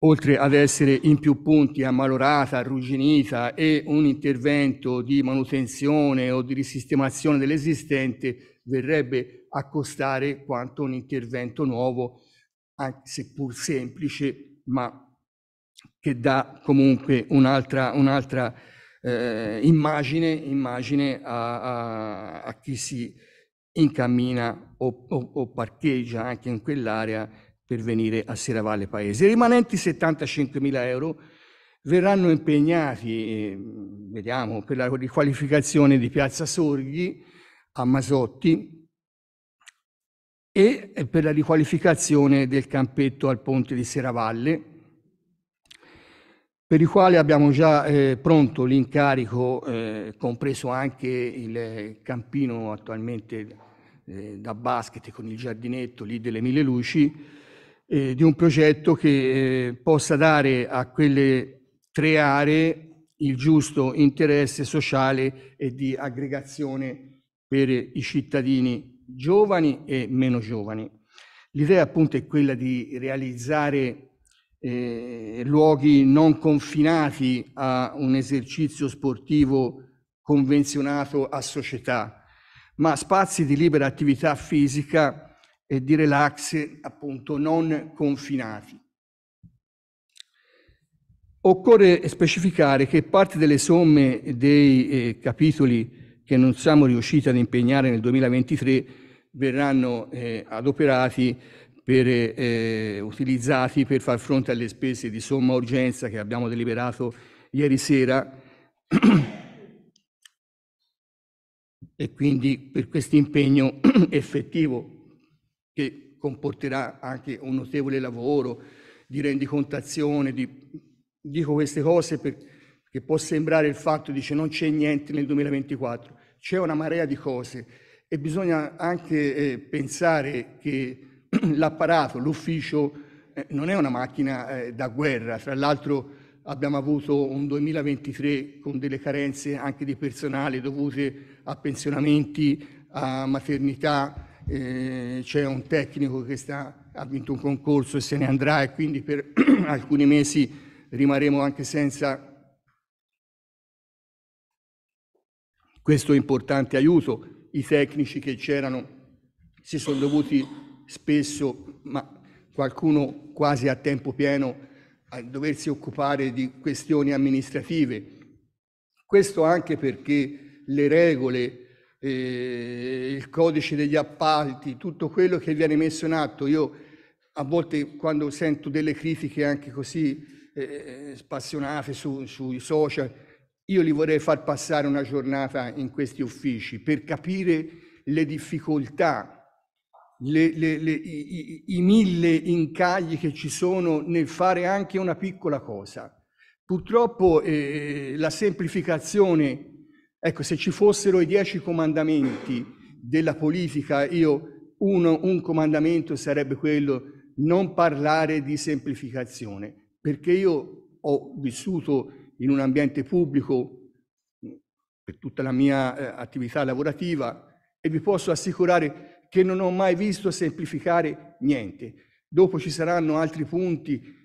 oltre ad essere in più punti ammalorata, arrugginita e un intervento di manutenzione o di risistemazione dell'esistente verrebbe a costare quanto un intervento nuovo, anche se semplice, ma che dà comunque un'altra, un'altra eh, immagine, immagine a, a, a, chi si incammina o, o, o parcheggia anche in quell'area per venire a Seravalle Paese. I rimanenti 75.000 euro verranno impegnati, eh, vediamo, per la riqualificazione di Piazza Sorghi a Masotti e per la riqualificazione del campetto al ponte di Seravalle, per i quali abbiamo già eh, pronto l'incarico, eh, compreso anche il campino attualmente eh, da basket con il giardinetto lì delle mille luci, eh, di un progetto che eh, possa dare a quelle tre aree il giusto interesse sociale e di aggregazione per i cittadini giovani e meno giovani. L'idea appunto è quella di realizzare eh, luoghi non confinati a un esercizio sportivo convenzionato a società, ma spazi di libera attività fisica e di relax appunto non confinati. Occorre specificare che parte delle somme dei eh, capitoli che non siamo riusciti ad impegnare nel 2023 verranno eh, adoperati per, eh, utilizzati per far fronte alle spese di somma urgenza che abbiamo deliberato ieri sera e quindi per questo impegno effettivo che comporterà anche un notevole lavoro di rendicontazione, di, dico queste cose perché può sembrare il fatto dice non c'è niente nel 2024, c'è una marea di cose e bisogna anche eh, pensare che l'apparato, l'ufficio eh, non è una macchina eh, da guerra, tra l'altro abbiamo avuto un 2023 con delle carenze anche di personale dovute a pensionamenti, a maternità, eh, c'è un tecnico che sta, ha vinto un concorso e se ne andrà e quindi per alcuni mesi rimarremo anche senza questo importante aiuto. I tecnici che c'erano si sono dovuti spesso, ma qualcuno quasi a tempo pieno, a doversi occupare di questioni amministrative. Questo anche perché le regole, eh, il codice degli appalti, tutto quello che viene messo in atto, io a volte quando sento delle critiche anche così eh, spassionate su, sui social, io li vorrei far passare una giornata in questi uffici per capire le difficoltà le, le, le, i, i, i mille incagli che ci sono nel fare anche una piccola cosa. Purtroppo eh, la semplificazione, ecco, se ci fossero i dieci comandamenti della politica, io uno, un comandamento sarebbe quello non parlare di semplificazione, perché io ho vissuto in un ambiente pubblico per tutta la mia eh, attività lavorativa e vi posso assicurare che non ho mai visto semplificare niente. Dopo ci saranno altri punti.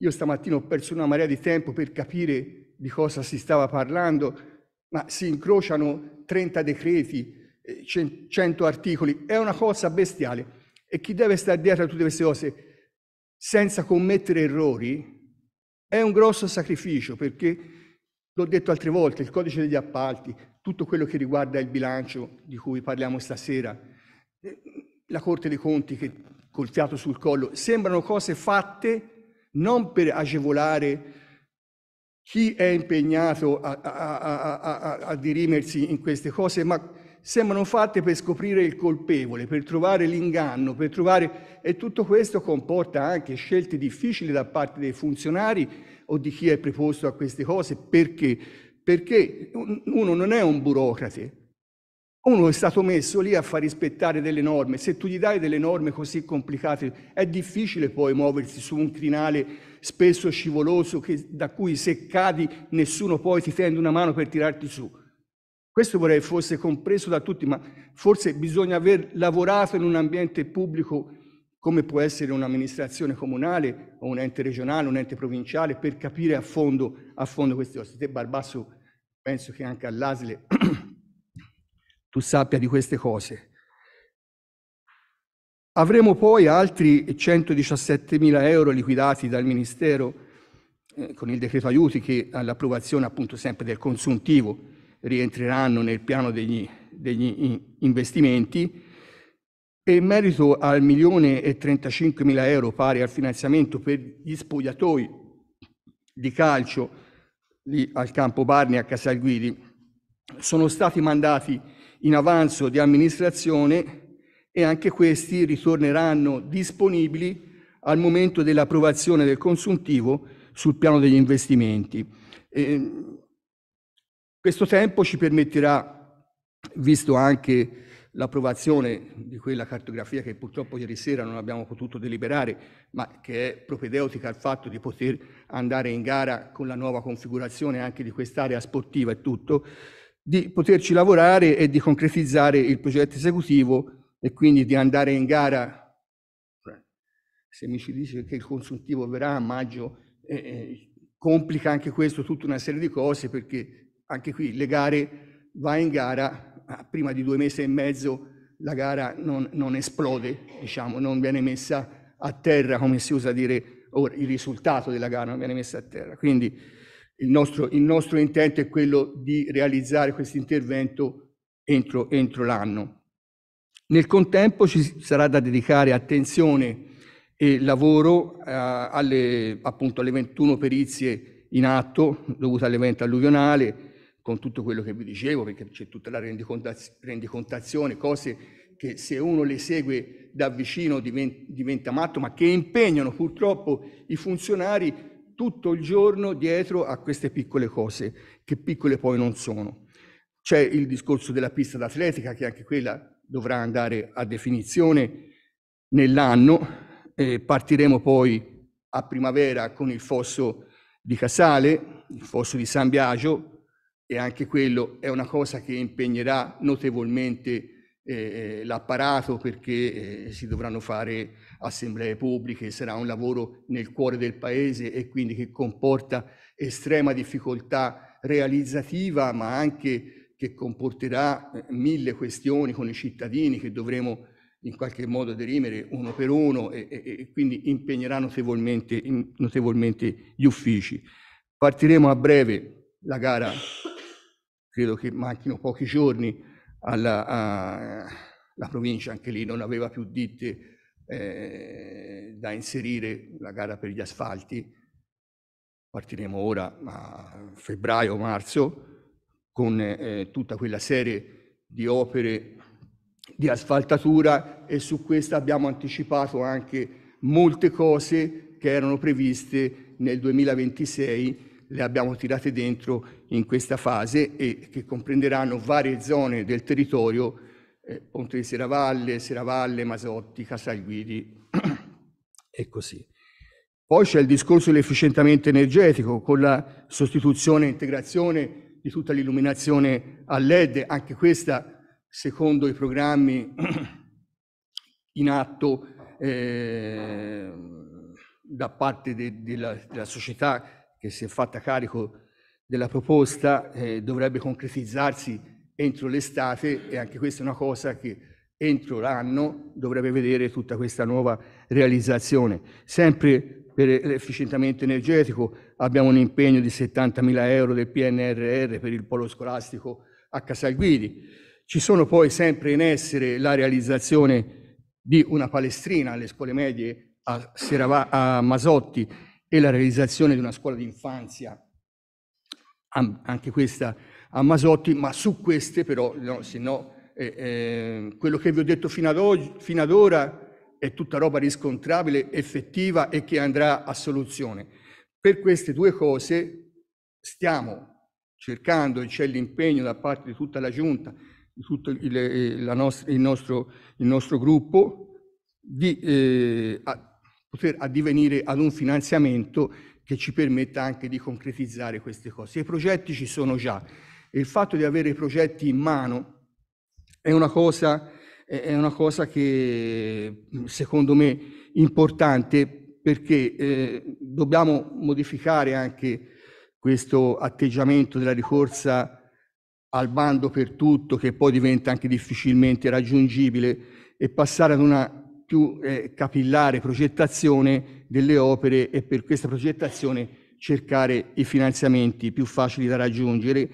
Io stamattina ho perso una marea di tempo per capire di cosa si stava parlando, ma si incrociano 30 decreti, 100 eh, articoli. È una cosa bestiale. E chi deve stare dietro a tutte queste cose senza commettere errori è un grosso sacrificio perché, l'ho detto altre volte, il codice degli appalti, tutto quello che riguarda il bilancio di cui parliamo stasera, la Corte dei Conti che col fiato sul collo, sembrano cose fatte non per agevolare chi è impegnato a, a, a, a, dirimersi in queste cose, ma sembrano fatte per scoprire il colpevole, per trovare l'inganno, per trovare... E tutto questo comporta anche scelte difficili da parte dei funzionari o di chi è preposto a queste cose, perché? Perché uno non è un burocrate, uno è stato messo lì a far rispettare delle norme. Se tu gli dai delle norme così complicate, è difficile poi muoversi su un crinale spesso scivoloso che, da cui se cadi nessuno poi ti tende una mano per tirarti su. Questo vorrei fosse compreso da tutti, ma forse bisogna aver lavorato in un ambiente pubblico come può essere un'amministrazione comunale o un ente regionale, un ente provinciale, per capire a fondo, a fondo queste cose. Te Barbasso penso che anche all'Asile tu sappia di queste cose. Avremo poi altri 117.000 euro liquidati dal Ministero eh, con il decreto aiuti che all'approvazione appunto sempre del consuntivo rientreranno nel piano degli, degli investimenti e in merito al milione e 35.000 euro pari al finanziamento per gli spogliatoi di calcio lì al campo Barni a Casalguidi sono stati mandati in avanzo di amministrazione e anche questi ritorneranno disponibili al momento dell'approvazione del consuntivo sul piano degli investimenti. E ehm, questo tempo ci permetterà, visto anche l'approvazione di quella cartografia che purtroppo ieri sera non abbiamo potuto deliberare, ma che è propedeutica al fatto di poter andare in gara con la nuova configurazione anche di quest'area sportiva e tutto, di poterci lavorare e di concretizzare il progetto esecutivo e quindi di andare in gara. Cioè, se mi ci dice che il consultivo verrà a maggio, eh, eh, complica anche questo tutta una serie di cose perché anche qui le gare va in gara, prima di due mesi e mezzo la gara non, non esplode, diciamo, non viene messa a terra come si usa dire ora, il risultato della gara non viene messa a terra. Quindi il nostro, il nostro intento è quello di realizzare questo intervento entro, entro l'anno. Nel contempo ci sarà da dedicare attenzione e lavoro eh, alle, appunto, alle 21 perizie in atto dovute all'evento alluvionale, con tutto quello che vi dicevo, perché c'è tutta la rendicontazione, cose che se uno le segue da vicino diventa matto, ma che impegnano purtroppo i funzionari tutto il giorno dietro a queste piccole cose, che piccole poi non sono. C'è il discorso della pista d'atletica, che anche quella dovrà andare a definizione nell'anno. Eh, partiremo poi a primavera con il fosso di Casale, il fosso di San Biagio, e anche quello è una cosa che impegnerà notevolmente eh, eh l'apparato perché eh, si dovranno fare assemblee pubbliche, sarà un lavoro nel cuore del paese e quindi che comporta estrema difficoltà realizzativa, ma anche che comporterà eh, mille questioni con i cittadini che dovremo in qualche modo derimere uno per uno e, e, e quindi impegnerà notevolmente, notevolmente gli uffici. Partiremo a breve la gara, credo che manchino pochi giorni alla, a, la provincia anche lì non aveva più ditte eh, da inserire la gara per gli asfalti. Partiremo ora a febbraio-marzo con eh, tutta quella serie di opere di asfaltatura e su questa abbiamo anticipato anche molte cose che erano previste nel 2026 le abbiamo tirate dentro in questa fase e che comprenderanno varie zone del territorio eh, Ponte di Seravalle, Seravalle, Masotti, Casalguidi e così. Poi c'è il discorso dell'efficientamento energetico con la sostituzione e integrazione di tutta l'illuminazione a LED, anche questa secondo i programmi in atto eh, da parte de, de la, della società che si è fatta carico della proposta, eh, dovrebbe concretizzarsi entro l'estate, e anche questa è una cosa che entro l'anno dovrebbe vedere tutta questa nuova realizzazione. Sempre per l'efficientamento energetico abbiamo un impegno di 70.000 euro del PNRR per il polo scolastico a Casalguidi. Ci sono poi sempre in essere la realizzazione di una palestrina alle scuole medie a, Serava, a Masotti e la realizzazione di una scuola di infanzia, anche questa a Masotti, ma su queste però, no, se no, eh, eh, quello che vi ho detto fino ad, oggi, fino ad ora è tutta roba riscontrabile, effettiva e che andrà a soluzione. Per queste due cose stiamo cercando, e c'è l'impegno da parte di tutta la Giunta, di tutto il, eh, nostra, il, nostro, il nostro, gruppo, di eh, a, poter addivenire ad un finanziamento che ci permetta anche di concretizzare queste cose. I progetti ci sono già, il fatto di avere i progetti in mano è una cosa, è una cosa che mm, secondo me è importante perché eh, dobbiamo modificare anche questo atteggiamento della ricorsa al bando per tutto che poi diventa anche difficilmente raggiungibile e passare ad una più eh, capillare progettazione delle opere e per questa progettazione cercare i finanziamenti più facili da raggiungere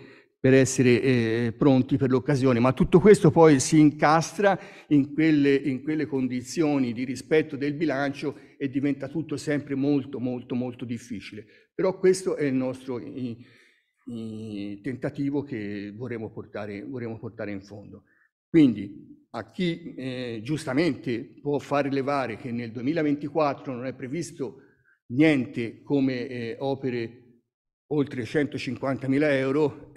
per essere eh, pronti per l'occasione, ma tutto questo poi si incastra in quelle, in quelle, condizioni di rispetto del bilancio e diventa tutto sempre molto molto molto difficile. Però questo è il nostro i, i, tentativo che vorremmo portare, vorremmo portare, in fondo. Quindi a chi eh, giustamente può far rilevare che nel 2024 non è previsto niente come eh, opere oltre 150 mila euro,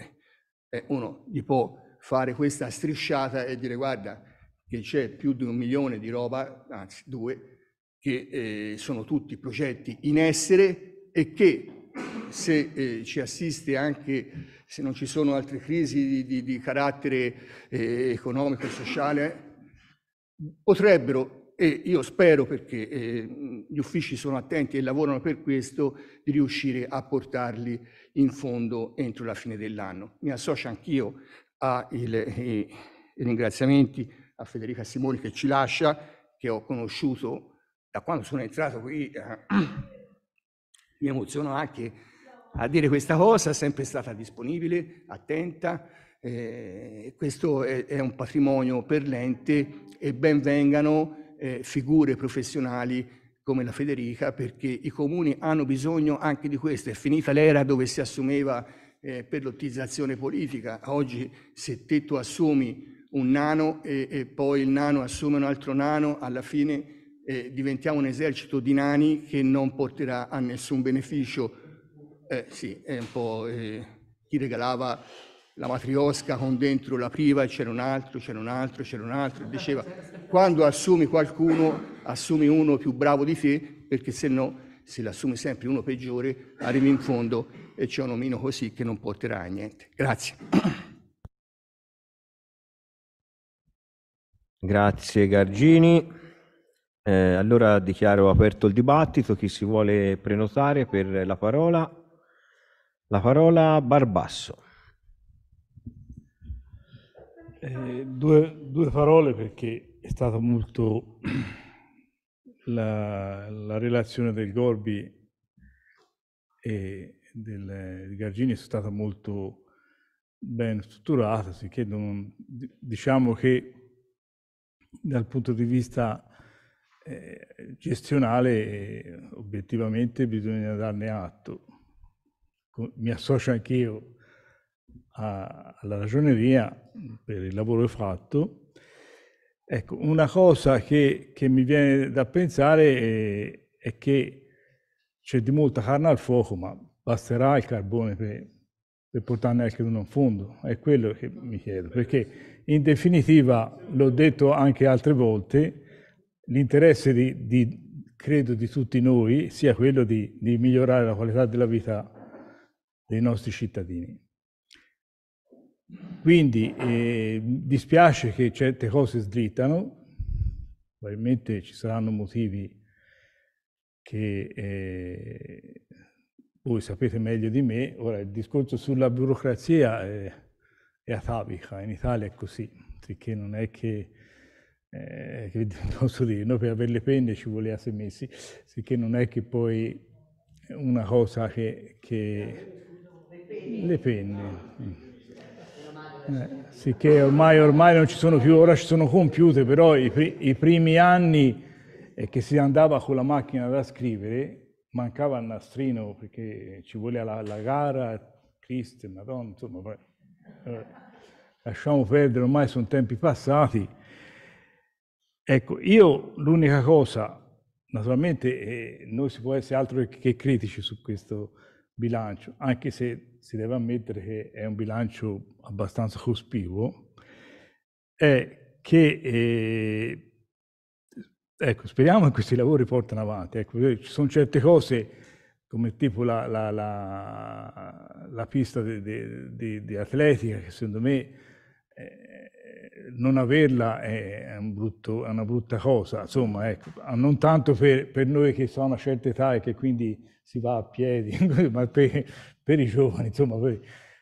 eh, uno gli può fare questa strisciata e dire guarda che c'è più di un milione di roba, anzi due, che eh, sono tutti progetti in essere e che se eh, ci assiste anche se non ci sono altre crisi di, di, di carattere eh, economico e sociale, potrebbero e io spero, perché eh, gli uffici sono attenti e lavorano per questo, di riuscire a portarli in fondo entro la fine dell'anno. Mi associo anch'io ai eh, ringraziamenti a Federica Simoni che ci lascia, che ho conosciuto da quando sono entrato qui. Eh. mi emoziono anche a dire questa cosa, sempre stata disponibile, attenta, eh, questo è, è, un patrimonio per l'ente e ben vengano eh, figure professionali come la Federica, perché i comuni hanno bisogno anche di questo. È finita l'era dove si assumeva eh, per lottizzazione politica. Oggi se te tu assumi un nano e, e, poi il nano assume un altro nano, alla fine eh, diventiamo un esercito di nani che non porterà a nessun beneficio. Eh, sì, è un po' eh, chi regalava la matriosca con dentro la priva e c'era un altro, c'era un altro, c'era un altro. Diceva, quando assumi qualcuno, assumi uno più bravo di te, perché se no, se l'assumi sempre uno peggiore, arrivi in fondo e c'è un omino così che non porterà a niente. Grazie. Grazie Gargini. Eh, allora dichiaro aperto il dibattito. Chi si vuole prenotare per la parola? La parola Barbasso. Eh, due, due, parole perché è stata molto la, la relazione del Gorbi e del Gargini è stata molto ben strutturata, sicché non, diciamo che dal punto di vista eh, gestionale eh, obiettivamente bisogna darne atto. Mi associo anch'io alla ragioneria per il lavoro fatto. Ecco, una cosa che, che mi viene da pensare è, è che c'è di molta carne al fuoco, ma basterà il carbone per, per portarne anche uno in fondo? È quello che mi chiedo, perché in definitiva, l'ho detto anche altre volte, l'interesse di, di credo di tutti noi sia quello di, di migliorare la qualità della vita dei nostri cittadini. Quindi eh, dispiace che certe cose slittano, probabilmente ci saranno motivi che eh, voi sapete meglio di me. Ora, il discorso sulla burocrazia è, è atavica, in Italia è così, perché non è che, eh, che posso dire, noi per avere le penne ci voleva sei mesi, sicché non è che poi una cosa che... che... le penne. Le penne. Mm. Eh, sicché ormai, ormai, non ci sono più, ora ci sono compiute, però i, pr i primi anni eh, che si andava con la macchina da scrivere, mancava il nastrino perché ci voleva la, la gara, Cristo, Madonna, insomma, poi, eh, lasciamo perdere, ormai sono tempi passati. Ecco, io l'unica cosa, naturalmente eh, noi si può essere altro che critici su questo bilancio, anche se si deve ammettere che è un bilancio abbastanza cospicuo, è che eh, ecco, speriamo che questi lavori portino avanti. Ecco, ci sono certe cose come tipo la, la, la, la pista di, di, di, di, atletica, che secondo me eh, non averla è, un brutto, è, una brutta cosa, insomma, ecco, non tanto per, per noi che sono a una certa età e che quindi si va a piedi, ma per, per i giovani, insomma,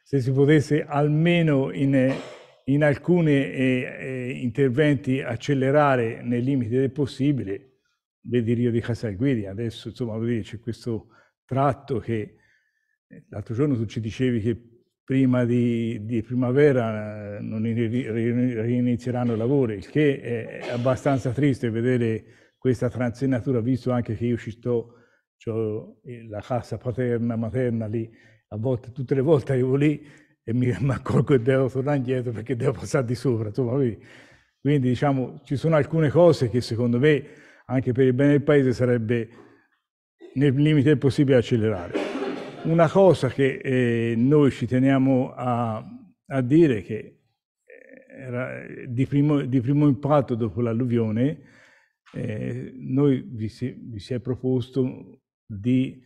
se si potesse almeno in, in alcuni eh, eh interventi accelerare nei limiti del possibile, vedi Rio di Casalguidi, adesso insomma c'è questo tratto che eh, l'altro giorno tu ci dicevi che prima di, di primavera eh, non rinizieranno i lavori, il che è abbastanza triste vedere questa transinatura, visto anche che io ci sto cioè eh, la casa paterna, materna lì, a volte, tutte le volte arrivo lì e mi, mi accorgo che devo tornare indietro perché devo passare di sopra. Insomma, quindi, quindi diciamo, ci sono alcune cose che secondo me, anche per il bene del paese, sarebbe nel limite possibile accelerare. Una cosa che eh, noi ci teniamo a, a dire che eh, era eh, di primo, di primo impatto dopo l'alluvione, eh, noi vi si, vi si, è proposto di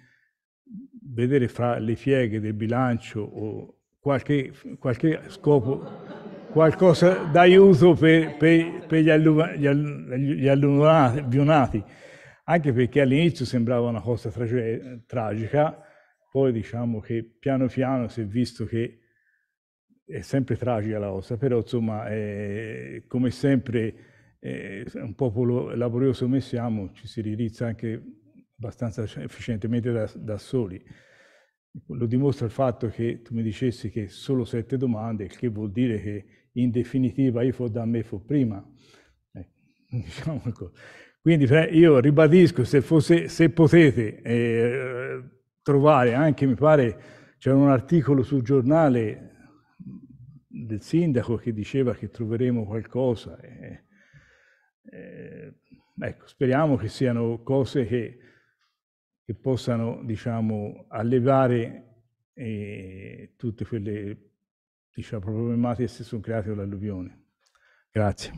vedere fra le pieghe del bilancio o qualche, qualche scopo qualcosa d'aiuto per, per, per gli, alluvionati, anche perché all'inizio sembrava una cosa trage, tragica, poi diciamo che piano piano si è visto che è sempre tragica la cosa, però insomma, è, eh, come sempre, eh, un popolo laborioso come siamo, ci si ridizza anche abbastanza efficientemente da, da soli. Lo dimostra il fatto che tu mi dicessi che solo sette domande, il che vuol dire che in definitiva io fo da me fo prima. Eh, diciamo Quindi io ribadisco, se, fosse, se potete eh, trovare anche, mi pare, c'era un articolo sul giornale del sindaco che diceva che troveremo qualcosa. Eh, eh ecco, speriamo che siano cose che che possano diciamo, allevare eh, tutte quelle diciamo, problematiche che si sono create con l'alluvione. Grazie.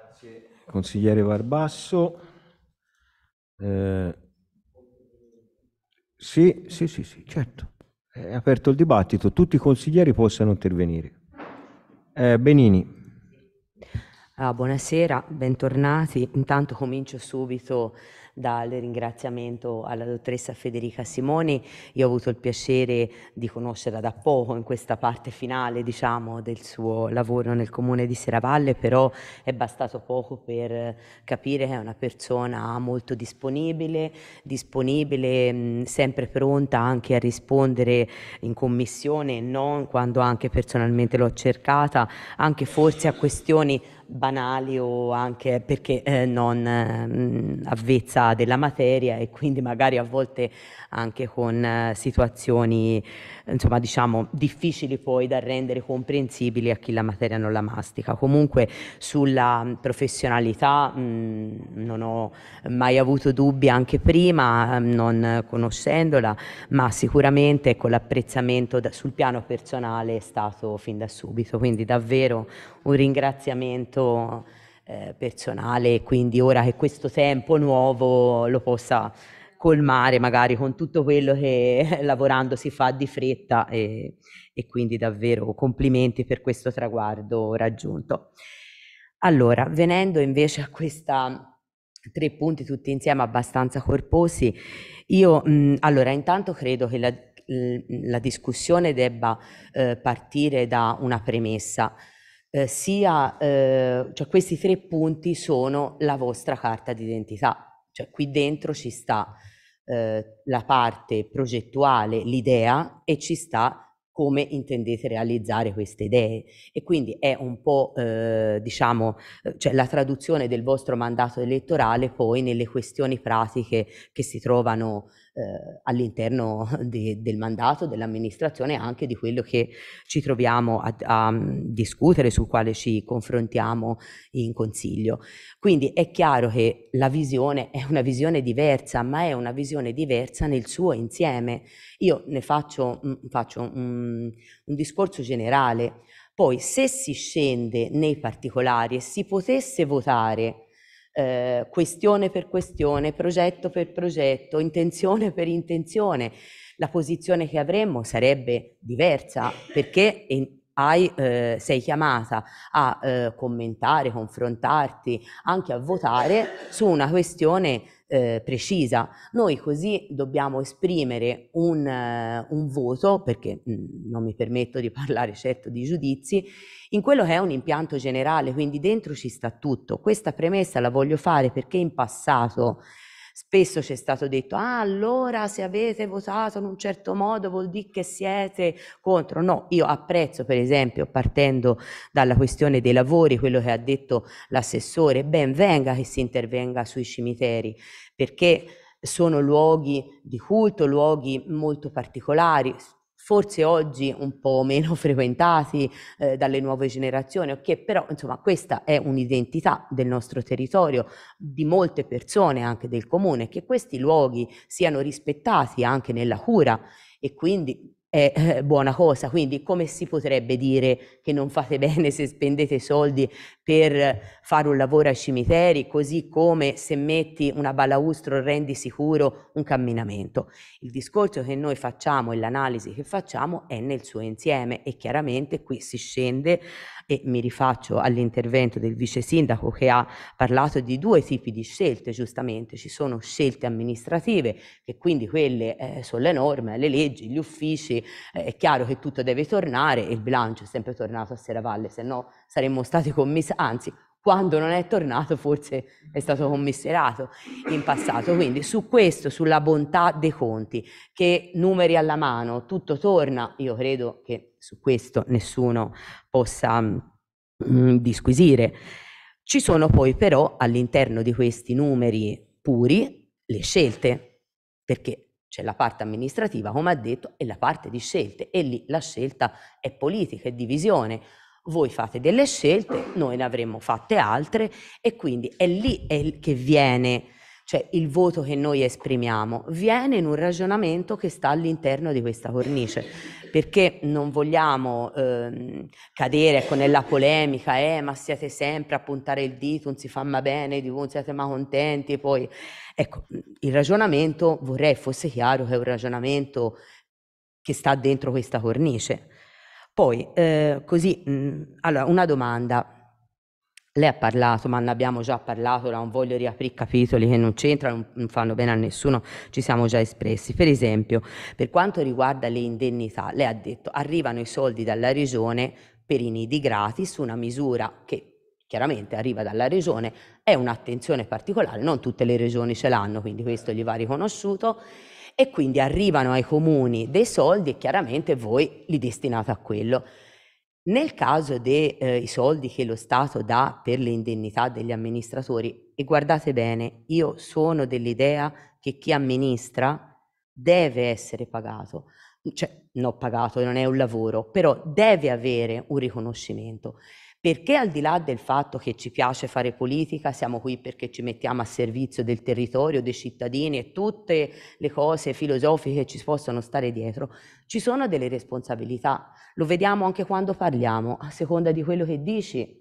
Grazie consigliere Barbasso. Eh, sì, sì, sì, sì, certo. È aperto il dibattito, tutti i consiglieri possano intervenire. Eh, Benini. Ah, buonasera, bentornati. Intanto comincio subito dal ringraziamento alla dottoressa Federica Simoni. Io ho avuto il piacere di conoscerla da poco in questa parte finale, diciamo, del suo lavoro nel comune di Seravalle, però è bastato poco per capire che è una persona molto disponibile, disponibile, sempre pronta anche a rispondere in commissione, non quando anche personalmente l'ho cercata, anche forse a questioni banali o anche perché eh, non eh, avvezza della materia e quindi magari a volte anche con eh, situazioni insomma, diciamo, difficili poi da rendere comprensibili a chi la materia non la mastica. Comunque sulla professionalità mh, mm, non ho mai avuto dubbi anche prima, mm, non conoscendola, ma sicuramente con ecco, l'apprezzamento sul piano personale è stato fin da subito, quindi davvero un ringraziamento eh, personale, quindi ora che questo tempo nuovo lo possa colmare magari con tutto quello che lavorando si fa di fretta e, e quindi davvero complimenti per questo traguardo raggiunto. Allora, venendo invece a questi tre punti tutti insieme abbastanza corposi, io mh, allora intanto credo che la, la discussione debba eh, partire da una premessa. Eh, sia, eh, cioè questi tre punti sono la vostra carta d'identità, cioè qui dentro ci sta eh, la parte progettuale, l'idea e ci sta come intendete realizzare queste idee e quindi è un po' eh, diciamo eh, cioè la traduzione del vostro mandato elettorale poi nelle questioni pratiche che si trovano eh, all'interno de, del mandato dell'amministrazione anche di quello che ci troviamo a, a mm, discutere, sul quale ci confrontiamo in consiglio. Quindi è chiaro che la visione è una visione diversa, ma è una visione diversa nel suo insieme. Io ne faccio, mh, mm, faccio un, un discorso generale. Poi se si scende nei particolari e si potesse votare eh, questione per questione, progetto per progetto, intenzione per intenzione, la posizione che avremmo sarebbe diversa perché in, hai, eh, sei chiamata a eh, commentare, confrontarti, anche a votare su una questione eh, precisa. Noi così dobbiamo esprimere un, eh, un voto, perché mh, mm, non mi permetto di parlare certo di giudizi, in quello che è un impianto generale, quindi dentro ci sta tutto. Questa premessa la voglio fare perché in passato spesso c'è stato detto ah allora se avete votato in un certo modo vuol dire che siete contro no io apprezzo per esempio partendo dalla questione dei lavori quello che ha detto l'assessore ben venga che si intervenga sui cimiteri perché sono luoghi di culto, luoghi molto particolari, forse oggi un po' meno frequentati eh, dalle nuove generazioni, ok, però insomma questa è un'identità del nostro territorio, di molte persone anche del comune, che questi luoghi siano rispettati anche nella cura e quindi è eh, buona cosa. Quindi come si potrebbe dire che non fate bene se spendete soldi per fare un lavoro ai cimiteri, così come se metti una balaustro rendi sicuro un camminamento? Il discorso che noi facciamo e l'analisi che facciamo è nel suo insieme e chiaramente qui si scende e mi rifaccio all'intervento del vice sindaco che ha parlato di due tipi di scelte, giustamente ci sono scelte amministrative che quindi quelle eh, sono le norme, le leggi, gli uffici, quindi eh, è chiaro che tutto deve tornare e il bilancio è sempre tornato a Seravalle, se no saremmo stati commissari, anzi quando non è tornato forse è stato commisserato in passato. Quindi su questo, sulla bontà dei conti, che numeri alla mano, tutto torna, io credo che su questo nessuno possa mh, mm, disquisire. Ci sono poi però all'interno di questi numeri puri le scelte, perché c'è la parte amministrativa, come ha detto, e la parte di scelte. E lì la scelta è politica, è divisione. Voi fate delle scelte, noi ne avremmo fatte altre e quindi è lì è che viene cioè il voto che noi esprimiamo, viene in un ragionamento che sta all'interno di questa cornice, perché non vogliamo ehm, cadere ecco, nella polemica, eh, ma siete sempre a puntare il dito, non si fa ma bene, non siete ma contenti, poi ecco, il ragionamento vorrei fosse chiaro che è un ragionamento che sta dentro questa cornice. Poi, eh, così, mh, allora, una domanda lei ha parlato, ma ne abbiamo già parlato, non voglio riaprire capitoli che non c'entrano, non fanno bene a nessuno, ci siamo già espressi. Per esempio, per quanto riguarda le indennità, lei ha detto arrivano i soldi dalla regione per i nidi gratis, una misura che chiaramente arriva dalla regione, è un'attenzione particolare, non tutte le regioni ce l'hanno, quindi questo gli va riconosciuto, e quindi arrivano ai comuni dei soldi e chiaramente voi li destinate a quello. Nel caso dei eh, soldi che lo Stato dà per le indennità degli amministratori, e guardate bene, io sono dell'idea che chi amministra deve essere pagato, cioè no pagato, non è un lavoro, però deve avere un riconoscimento perché al di là del fatto che ci piace fare politica, siamo qui perché ci mettiamo a servizio del territorio, dei cittadini e tutte le cose filosofiche che ci possono stare dietro, ci sono delle responsabilità. Lo vediamo anche quando parliamo, a seconda di quello che dici.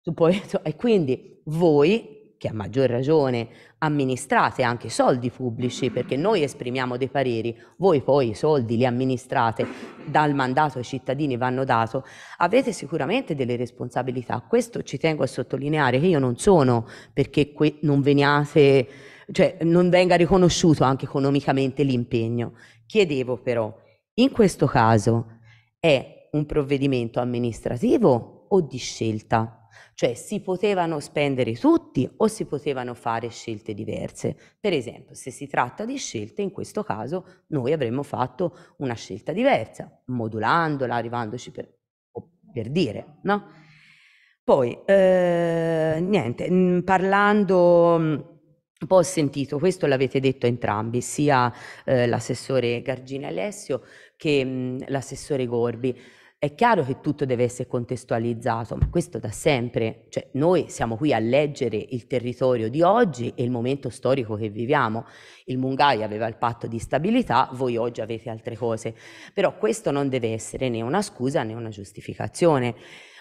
Tu puoi, e quindi voi che a maggior ragione amministrate anche soldi pubblici, perché noi esprimiamo dei pareri, voi poi i soldi li amministrate, dal mandato ai cittadini vanno dato, avete sicuramente delle responsabilità. Questo ci tengo a sottolineare che io non sono perché non veniate, cioè non venga riconosciuto anche economicamente l'impegno. Chiedevo però, in questo caso è un provvedimento amministrativo o di scelta? Cioè si potevano spendere tutti o si potevano fare scelte diverse. Per esempio, se si tratta di scelte, in questo caso noi avremmo fatto una scelta diversa, modulandola, arrivandoci per, per dire, no? Poi, eh, niente, parlando... Poi ho sentito, questo l'avete detto entrambi, sia eh, l'assessore Gargini Alessio che l'assessore Gorbi, è chiaro che tutto deve essere contestualizzato, ma questo da sempre, cioè noi siamo qui a leggere il territorio di oggi e il momento storico che viviamo. Il Mungai aveva il patto di stabilità, voi oggi avete altre cose, però questo non deve essere né una scusa né una giustificazione.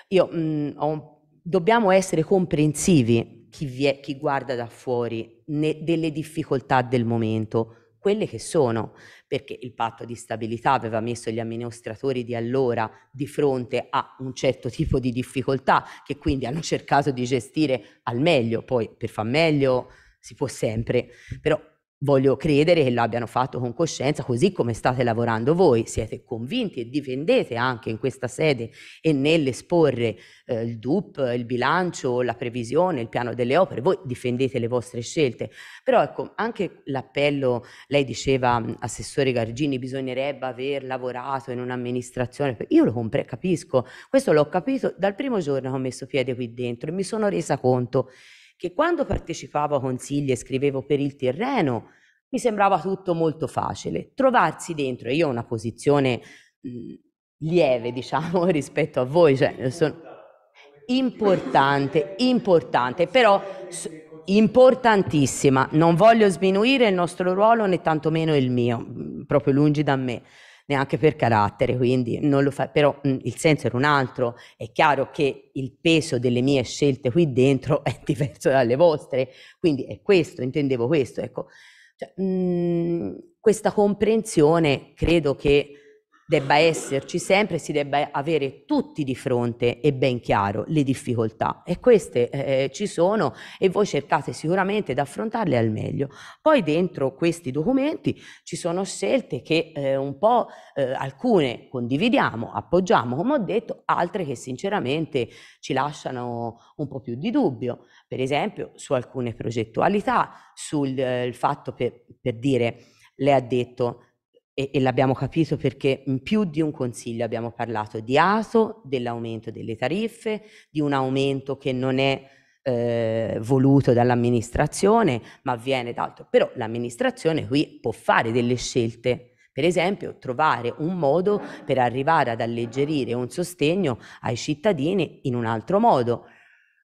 Io, mh, mm, ho, dobbiamo essere comprensivi chi, è, chi guarda da fuori né, delle difficoltà del momento quelle che sono, perché il patto di stabilità aveva messo gli amministratori di allora di fronte a un certo tipo di difficoltà che quindi hanno cercato di gestire al meglio, poi per far meglio si può sempre, però Voglio credere che l'abbiano fatto con coscienza, così come state lavorando voi, siete convinti e difendete anche in questa sede e nell'esporre eh, il DUP, il bilancio, la previsione, il piano delle opere, voi difendete le vostre scelte. Però ecco, anche l'appello, lei diceva, mm, Assessore Gargini, bisognerebbe aver lavorato in un'amministrazione, io lo compre, capisco, questo l'ho capito dal primo giorno che ho messo piede qui dentro e mi sono resa conto che quando partecipavo a consigli e scrivevo per il terreno mi sembrava tutto molto facile. Trovarsi dentro, io ho una posizione mh, mhmm, lieve, diciamo, rispetto a voi, cioè, sono importante, importante, però importantissima. Non voglio sminuire il nostro ruolo né tantomeno il mio, mhmm, proprio lungi da me neanche per carattere, quindi non lo fa, però mh, il senso era un altro, è chiaro che il peso delle mie scelte qui dentro è diverso dalle vostre, quindi è questo, intendevo questo, ecco. Cioè, mh, questa comprensione credo che debba esserci sempre, si debba avere tutti di fronte e ben chiaro le difficoltà e queste eh, eh, ci sono e voi cercate sicuramente di affrontarle al meglio. Poi dentro questi documenti ci sono scelte che eh, un po' eh, alcune condividiamo, appoggiamo come ho detto, altre che sinceramente ci lasciano un po' più di dubbio, per esempio su alcune progettualità, sul eh, fatto per, per dire, lei ha detto e, e l'abbiamo capito perché in mm, più di un consiglio abbiamo parlato di ASO, dell'aumento delle tariffe, di un aumento che non è eh, voluto dall'amministrazione, ma viene d'altro. Però l'amministrazione qui può fare delle scelte. Per esempio, trovare un modo per arrivare ad alleggerire un sostegno ai cittadini in un altro modo.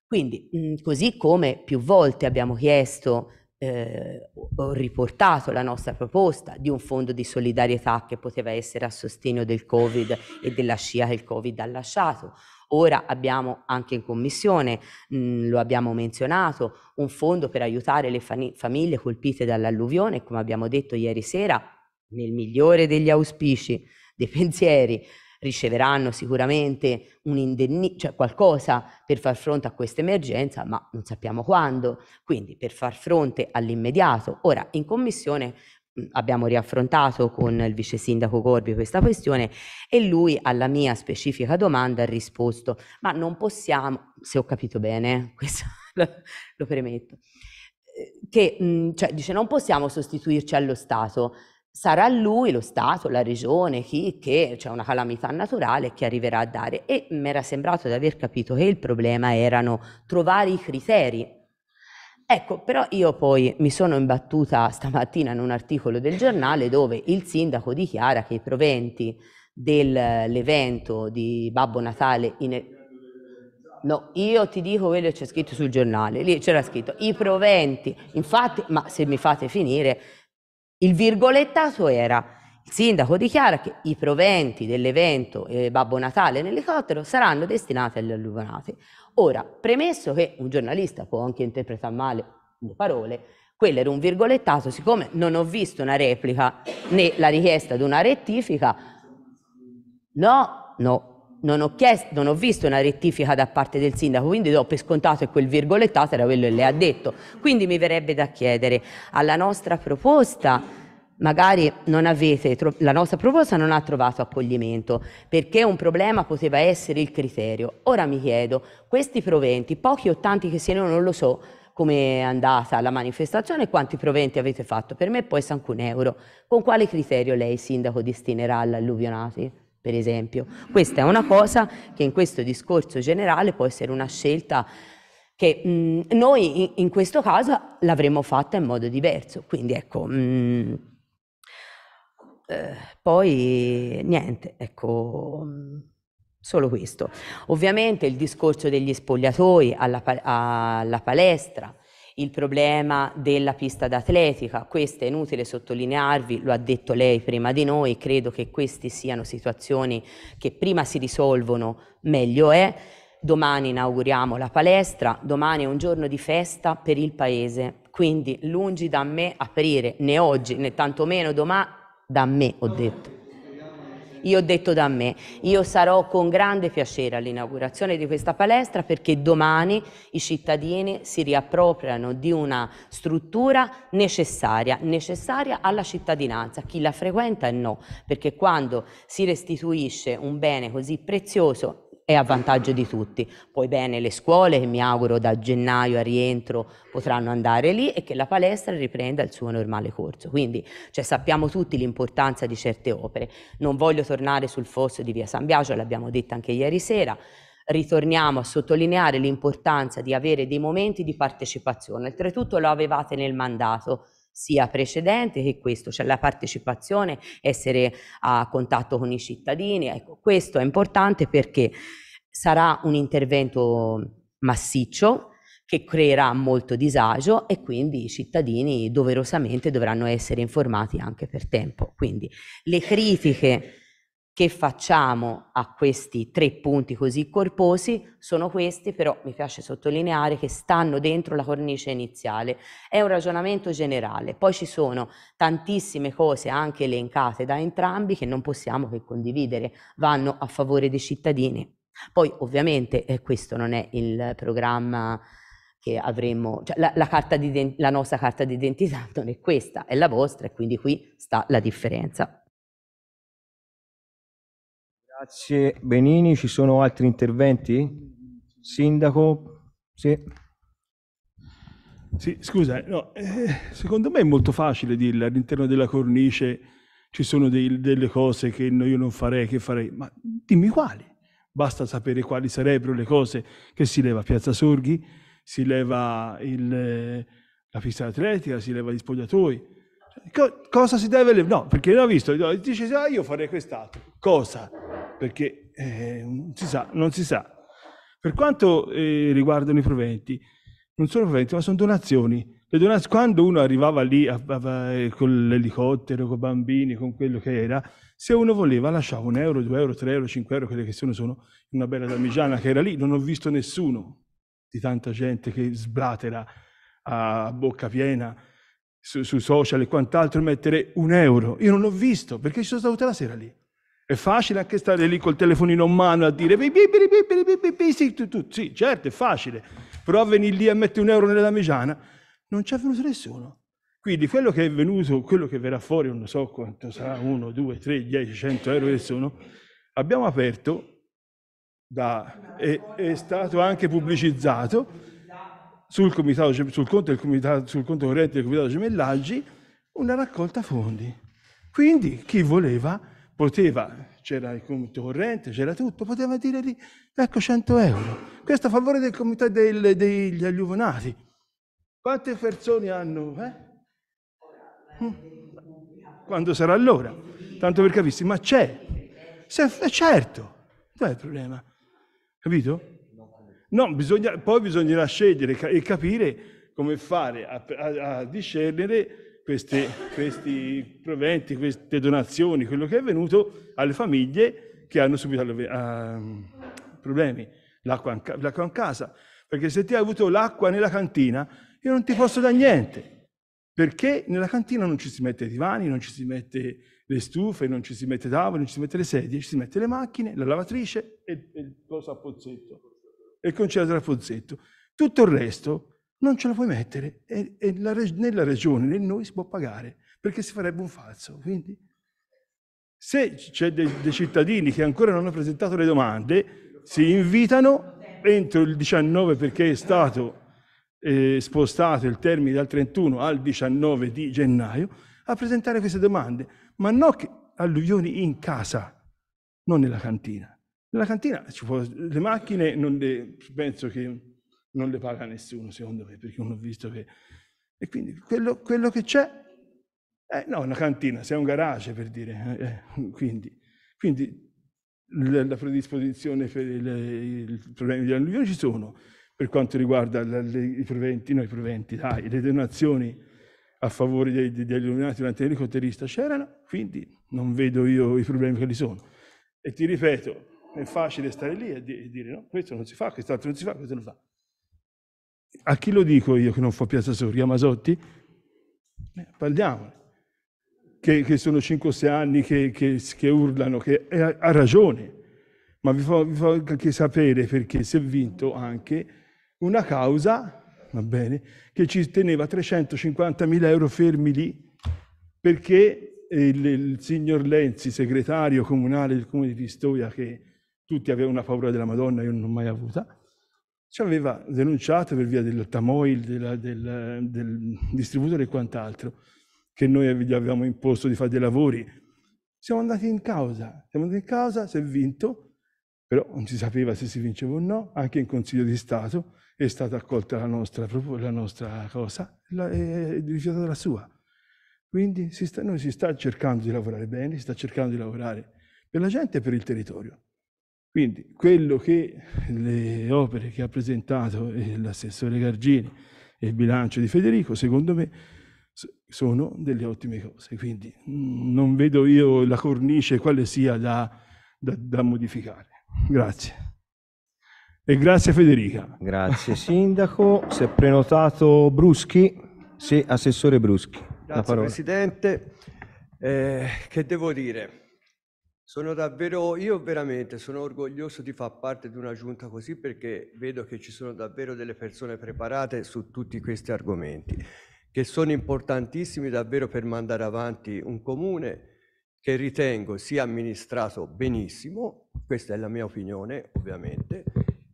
Quindi, mh, mm, così come più volte abbiamo chiesto eh, ho riportato la nostra proposta di un fondo di solidarietà che poteva essere a sostegno del Covid e della scia che il Covid ha lasciato. Ora abbiamo anche in commissione, mh, lo abbiamo menzionato, un fondo per aiutare le famiglie colpite dall'alluvione, come abbiamo detto ieri sera, nel migliore degli auspici, dei pensieri, riceveranno sicuramente un indennizzo, cioè qualcosa per far fronte a questa emergenza, ma non sappiamo quando. Quindi per far fronte all'immediato, ora in commissione abbiamo riaffrontato con il vice sindaco Corbi questa questione e lui alla mia specifica domanda ha risposto ma non possiamo, se ho capito bene, questo lo, lo premetto, eh, che cioè, dice non possiamo sostituirci allo Stato, sarà lui, lo Stato, la Regione, chi che c'è cioè una calamità naturale che arriverà a dare. E mi era sembrato di aver capito che il problema erano trovare i criteri. Ecco, però io poi mi sono imbattuta stamattina in un articolo del giornale dove il sindaco dichiara che i proventi dell'evento di Babbo Natale in... No, io ti dico quello che c'è scritto sul giornale, lì c'era scritto i proventi, infatti, ma se mi fate finire, il virgolettato era il sindaco dichiara che i proventi dell'evento eh, Babbo Natale in elicottero saranno destinati agli alluvionati. Ora, premesso che un giornalista può anche interpretare male le parole, quello era un virgolettato, siccome non ho visto una replica né la richiesta di una rettifica, no, no, non ho, chiesto, non ho visto una rettifica da parte del sindaco, quindi do per scontato che quel virgolettato era quello che le ha detto. Quindi mi verrebbe da chiedere alla nostra proposta magari avete, la nostra proposta non ha trovato accoglimento perché un problema poteva essere il criterio. Ora mi chiedo, questi proventi, pochi o tanti che siano, non lo so come è andata la manifestazione, quanti proventi avete fatto, per me poi è un euro. Con quale criterio lei, sindaco, destinerà all'alluvionati? per esempio. Questa è una cosa che in questo discorso generale può essere una scelta che mh, mm, noi in, in, questo caso l'avremmo fatta in modo diverso. Quindi ecco, mh, mm, eh, poi niente, ecco... Mh, mm, solo questo. Ovviamente il discorso degli spogliatoi alla, alla palestra, il problema della pista d'atletica, questo è inutile sottolinearvi, lo ha detto lei prima di noi, credo che queste siano situazioni che prima si risolvono meglio è, domani inauguriamo la palestra, domani è un giorno di festa per il paese, quindi lungi da me aprire né oggi né tantomeno domani, da me ho detto. Io ho detto da me, io sarò con grande piacere all'inaugurazione di questa palestra perché domani i cittadini si riappropriano di una struttura necessaria, necessaria alla cittadinanza, chi la frequenta e no, perché quando si restituisce un bene così prezioso è a vantaggio di tutti. Poi bene le scuole che mi auguro da gennaio a rientro potranno andare lì e che la palestra riprenda il suo normale corso. Quindi cioè, sappiamo tutti l'importanza di certe opere. Non voglio tornare sul fosso di via San Biagio, l'abbiamo detto anche ieri sera ritorniamo a sottolineare l'importanza di avere dei momenti di partecipazione. Oltretutto lo avevate nel mandato, sia precedente che questo, cioè la partecipazione, essere a contatto con i cittadini. Ecco, questo è importante perché sarà un intervento massiccio che creerà molto disagio e quindi i cittadini doverosamente dovranno essere informati anche per tempo. Quindi le critiche che facciamo a questi tre punti così corposi sono questi, però mi piace sottolineare che stanno dentro la cornice iniziale. È un ragionamento generale, poi ci sono tantissime cose anche elencate da entrambi che non possiamo che condividere, vanno a favore dei cittadini. Poi ovviamente eh, questo non è il programma che avremmo, cioè la, la, la nostra carta d'identità non è questa, è la vostra e quindi qui sta la differenza. Grazie Benini, ci sono altri interventi? Sindaco? Sì. sì scusa, no, eh, secondo me è molto facile dirlo, all'interno della cornice ci sono dei, delle cose che io non farei, che farei, ma dimmi quali. Basta sapere quali sarebbero le cose che si leva Piazza Sorghi, si leva il, eh, la pista atletica, si leva gli spogliatoi, Co- cosa si deve levare? No, perché non ho visto, dice, ah, io farei quest'altro. Cosa? Perché eh, non si sa, non si sa. Per quanto eh, riguardano i proventi, non sono proventi, ma sono donazioni. Donaz- quando uno arrivava lì a, a, a, con l'elicottero, con i bambini, con quello che era, se uno voleva lasciava un euro, due euro, tre euro, cinque euro, quelle che sono, sono una bella damigiana che era lì. Non ho visto nessuno di tanta gente che sblatera a bocca piena su, sui social e quant'altro e mettere un euro. Io non l'ho visto perché ci sono stato tutta la sera lì. È facile anche stare lì col telefonino in mano a dire sì, tu, tu. sì certo, è facile, però a venire lì a mettere un euro nella damigiana non c'è venuto nessuno. Quindi quello che è venuto, quello che verrà fuori, non so quanto sarà, 1, 2, 3, 10, 100 euro che sono, abbiamo aperto, da, è, è stato anche pubblicizzato, sul, comitato, sul, conto, del comitato, sul conto corrente del comitato gemellaggi una raccolta fondi. Quindi chi voleva poteva, c'era il conto corrente, c'era tutto, poteva dire lì, ecco 100 euro. Questo a favore del comitato del, degli alluvionati. Quante persone hanno? Eh? Hm? Quando sarà allora? Tanto per capirsi, ma c'è. Se, certo, è il problema? Capito? No, bisogna, poi bisognerà scegliere e capire come fare a, a, a discernere queste, questi proventi, queste donazioni, quello che è venuto alle famiglie che hanno subito uh, problemi. L'acqua in, l'acqua in casa. Perché se ti hai avuto l'acqua nella cantina, io non ti posso dare niente. Perché nella cantina non ci si mette i divani, non ci si mette le stufe, non ci si mette tavole, non ci si mette le sedie, ci si mette le macchine, la lavatrice e, e il posto a pozzetto e il concerto della Pozzetto. Tutto il resto non ce la puoi mettere e, e la, né regione né noi si può pagare perché si farebbe un falso. Quindi se c'è dei, dei cittadini che ancora non hanno presentato le domande, si invitano entro il 19 perché è stato eh, spostato il termine dal 31 al 19 di gennaio a presentare queste domande, ma non alluvioni in casa, non nella cantina. Nella cantina ci può, le macchine non le, penso che non le paga nessuno, secondo me, perché non ho visto che... E quindi quello, quello che c'è eh, no, una cantina, sei un garage per dire. Eh, eh quindi, quindi, la predisposizione per i problemi di alluvione ci sono. Per quanto riguarda le, le, i proventi, no, i proventi, dai, le donazioni a favore degli alluminati durante l'elicotterista c'erano, quindi non vedo io i problemi che li sono. E ti ripeto, è facile stare lì e dire no, questo non si fa, quest'altro non si fa, questo non fa. A chi lo dico io che non fa Piazza Soria, Masotti? Eh, parliamone. Che, che, sono 5 o 6 anni che, che, che urlano, che ha, ha ragione, ma vi fa, vi fa, anche sapere perché si è vinto anche una causa, va bene, che ci teneva 350.000 euro fermi lì perché il, il signor Lenzi, segretario comunale del comune di Pistoia, che tutti avevano una paura della Madonna, io non l'ho mai avuta, ci aveva denunciato per via del Tamoil, della, del, del, distributore e quant'altro, che noi gli avevamo imposto di fare dei lavori. Siamo andati in causa, siamo andati in causa, si è vinto, però non si sapeva se si vinceva o no, anche in Consiglio di Stato è stata accolta la nostra, la nostra cosa e rifiutata la sua. Quindi si sta, noi si sta cercando di lavorare bene, si sta cercando di lavorare per la gente e per il territorio. Quindi quello che le opere che ha presentato l'assessore Gargini e il bilancio di Federico, secondo me, sono delle ottime cose. Quindi mm, non vedo io la cornice quale sia da, da, da modificare. Grazie. E grazie Federica. Grazie Sindaco. si è prenotato Bruschi. Sì, Assessore Bruschi. Grazie Presidente. Eh, che devo dire? Sono davvero, io veramente sono orgoglioso di far parte di una giunta così perché vedo che ci sono davvero delle persone preparate su tutti questi argomenti, che sono importantissimi davvero per mandare avanti un comune che ritengo sia amministrato benissimo, questa è la mia opinione ovviamente,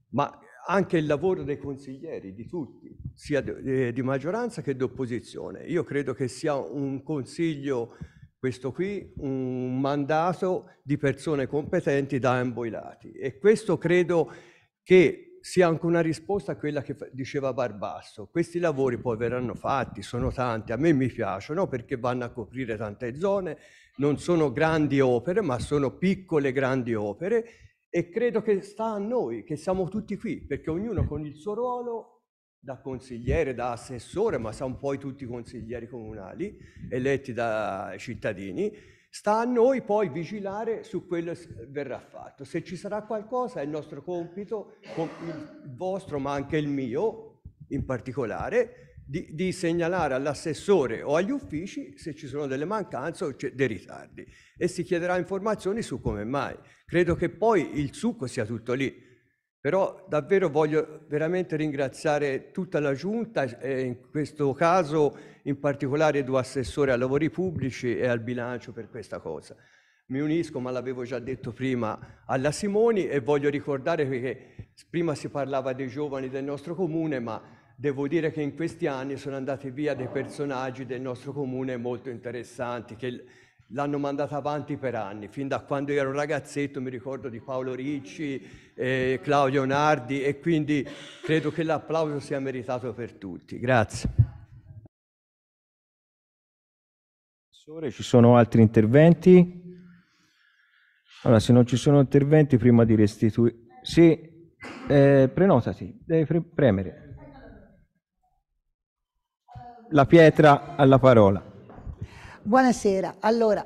ma anche il lavoro dei consiglieri, di tutti, sia eh, di maggioranza che di opposizione. Io credo che sia un consiglio questo qui un mandato di persone competenti da ambo i lati e questo credo che sia anche una risposta a quella che diceva Barbasso. Questi lavori poi verranno fatti, sono tanti, a me mi piacciono perché vanno a coprire tante zone, non sono grandi opere ma sono piccole grandi opere e credo che sta a noi, che siamo tutti qui, perché ognuno con il suo ruolo da consigliere, da assessore, ma sono poi tutti consiglieri comunali eletti da cittadini, sta a noi poi vigilare su quello che verrà fatto. Se ci sarà qualcosa è il nostro compito, il vostro ma anche il mio in particolare, di, di segnalare all'assessore o agli uffici se ci sono delle mancanze o dei ritardi e si chiederà informazioni su come mai. Credo che poi il succo sia tutto lì però davvero voglio veramente ringraziare tutta la Giunta, e in questo caso in particolare due assessori ai lavori pubblici e al bilancio per questa cosa. Mi unisco, ma l'avevo già detto prima, alla Simoni e voglio ricordare che prima si parlava dei giovani del nostro comune, ma devo dire che in questi anni sono andati via dei personaggi del nostro comune molto interessanti, che l'hanno mandata avanti per anni, fin da quando ero ragazzetto, mi ricordo di Paolo Ricci, eh, Claudio Nardi e quindi credo che l'applauso sia meritato per tutti. Grazie. Professore, Ci sono altri interventi? Allora, se non ci sono interventi, prima di restituire... Sì, eh, prenotati, devi pre- premere. La pietra alla parola. Buonasera. Allora,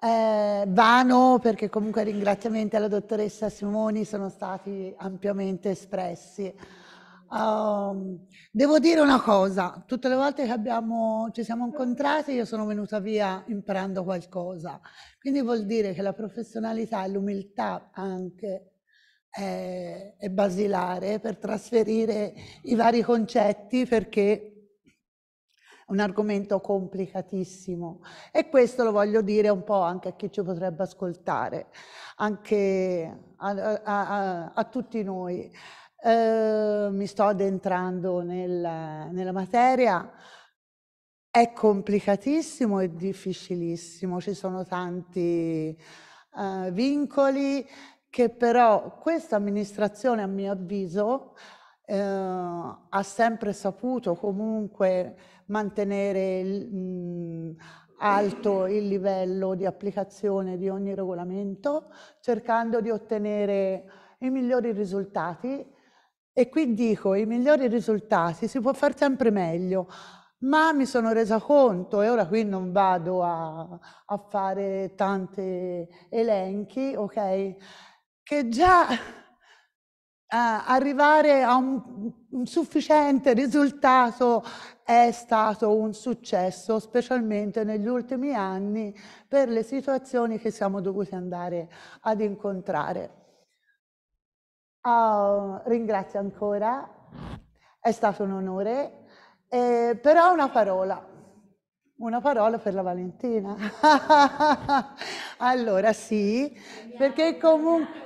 eh, vano perché comunque ringraziamenti alla dottoressa Simoni sono stati ampiamente espressi. Um, devo dire una cosa, tutte le volte che abbiamo, ci siamo incontrati io sono venuta via imparando qualcosa, quindi vuol dire che la professionalità e l'umiltà anche è, eh, è basilare per trasferire i vari concetti perché un argomento complicatissimo e questo lo voglio dire un po' anche a chi ci potrebbe ascoltare, anche a, a, a tutti noi. Eh, mi sto addentrando nel, nella materia, è complicatissimo e difficilissimo, ci sono tanti eh, vincoli che però questa amministrazione, a mio avviso, eh, ha sempre saputo comunque mantenere mh, mm, alto il livello di applicazione di ogni regolamento, cercando di ottenere i migliori risultati. E qui dico, i migliori risultati si può fare sempre meglio, ma mi sono resa conto, e ora qui non vado a, a fare tanti elenchi, ok, che già arrivare a un, un sufficiente risultato è stato un successo, specialmente negli ultimi anni, per le situazioni che siamo dovuti andare ad incontrare. Oh, ringrazio ancora, è stato un onore, eh, però una parola, una parola per la Valentina. allora sì, perché comunque...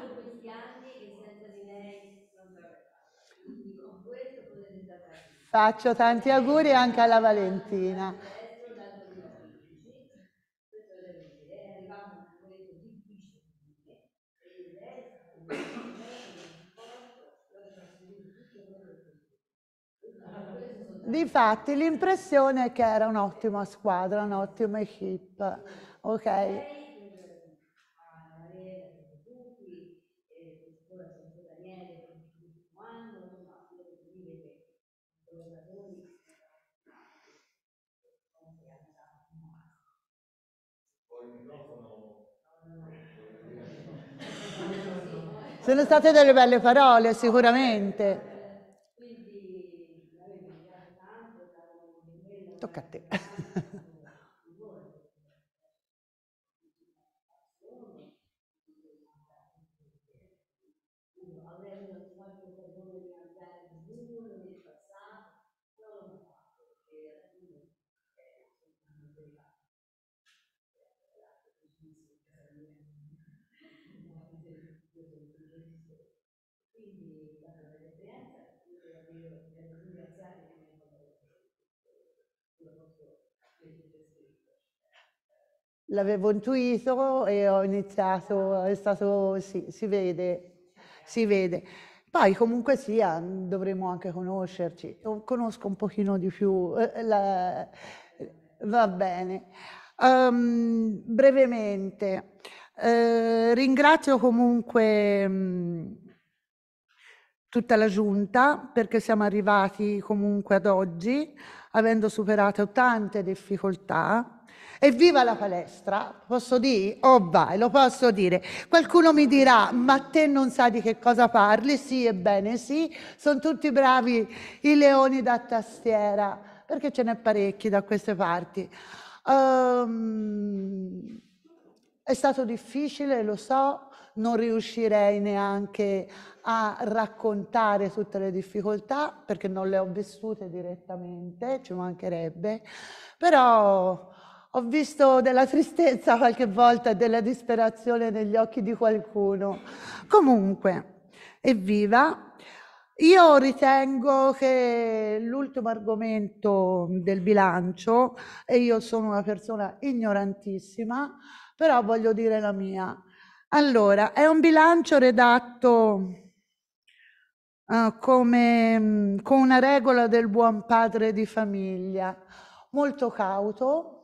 Faccio tanti auguri anche alla Valentina. Difatti l'impressione è che era un'ottima squadra, un'ottima equip. Ok? Sono state delle belle parole, sicuramente. Tocca a te. L'avevo intuito e ho iniziato, è stato, sì, si vede, si vede. Poi comunque sia, dovremmo anche conoscerci. Io conosco un pochino di più, eh, la, va bene. Um, brevemente, eh, ringrazio comunque mh, mm, tutta la giunta perché siamo arrivati comunque ad oggi, avendo superato tante difficoltà e viva la palestra, posso dire? Oh vai, lo posso dire. Qualcuno mi dirà, ma te non sai di che cosa parli? Sì, ebbene sì, sono tutti bravi i leoni da tastiera, perché ce n'è parecchi da queste parti. Um, è stato difficile, lo so, non riuscirei neanche a raccontare tutte le difficoltà perché non le ho vissute direttamente, ci mancherebbe, però ho visto della tristezza qualche volta e della disperazione negli occhi di qualcuno. Comunque, evviva! Io ritengo che l'ultimo argomento del bilancio, e io sono una persona ignorantissima, però voglio dire la mia. Allora, è un bilancio redatto Uh, come, mm, con una regola del buon padre di famiglia, molto cauto,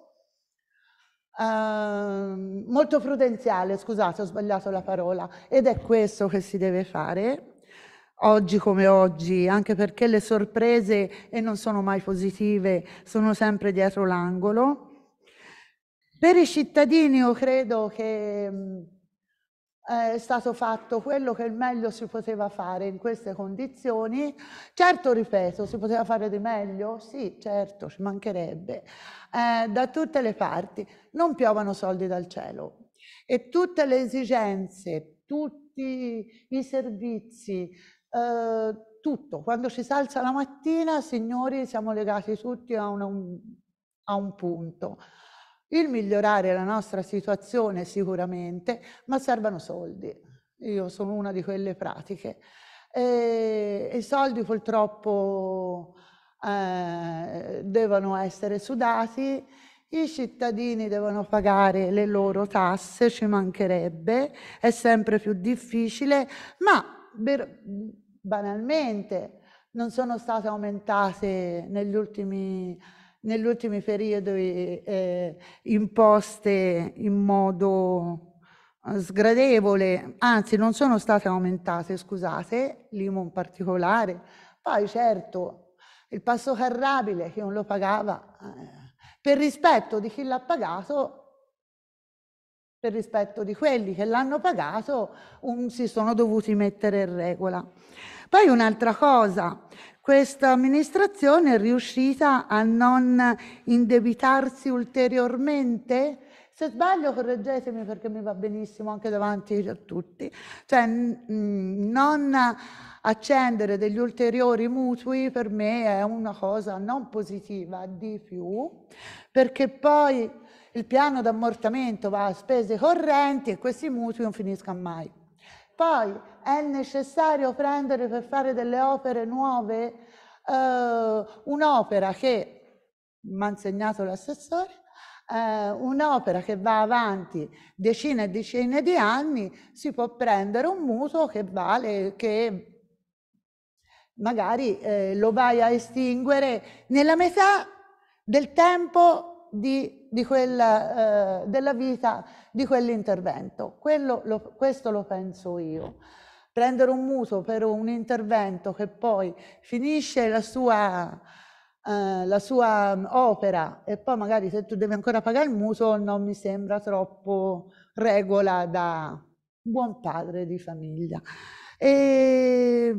Uh, molto prudenziale, scusate, ho sbagliato la parola, ed è questo che si deve fare oggi come oggi, anche perché le sorprese e non sono mai positive, sono sempre dietro l'angolo. Per i cittadini io credo che è stato fatto quello che meglio si poteva fare in queste condizioni. Certo, ripeto, si poteva fare di meglio? Sì, certo, ci mancherebbe. Eh, da tutte le parti non piovano soldi dal cielo e tutte le esigenze, tutti i servizi, eh, tutto. Quando ci si alza la mattina, signori, siamo legati tutti a, una, a un punto. Il migliorare la nostra situazione sicuramente, ma servono soldi. Io sono una di quelle pratiche. E I soldi purtroppo eh, devono essere sudati, i cittadini devono pagare le loro tasse, ci mancherebbe, è sempre più difficile, ma banalmente non sono state aumentate negli ultimi anni nell'ultimo periodo eh, imposte in modo eh, sgradevole, anzi non sono state aumentate, scusate, l'IMU in particolare. Poi certo il passo carrabile che non lo pagava, eh, per rispetto di chi l'ha pagato, per rispetto di quelli che l'hanno pagato, um, si sono dovuti mettere in regola. Poi un'altra cosa, questa amministrazione è riuscita a non indebitarsi ulteriormente? Se sbaglio correggetemi perché mi va benissimo anche davanti a tutti, cioè non accendere degli ulteriori mutui per me è una cosa non positiva di più, perché poi il piano d'ammortamento va a spese correnti e questi mutui non finiscono mai. Poi è necessario prendere per fare delle opere nuove eh, un'opera che mi ha insegnato l'assessore eh, un'opera che va avanti decine e decine di anni, si può prendere un mutuo che vale, che magari eh, lo vai a estinguere nella metà del tempo di, di quella, eh, della vita di quell'intervento. questo lo penso io prendere un muso per un intervento che poi finisce la sua, eh, la sua mm, opera e poi magari se tu devi ancora pagare il muso non mi sembra troppo regola da buon padre di famiglia. E...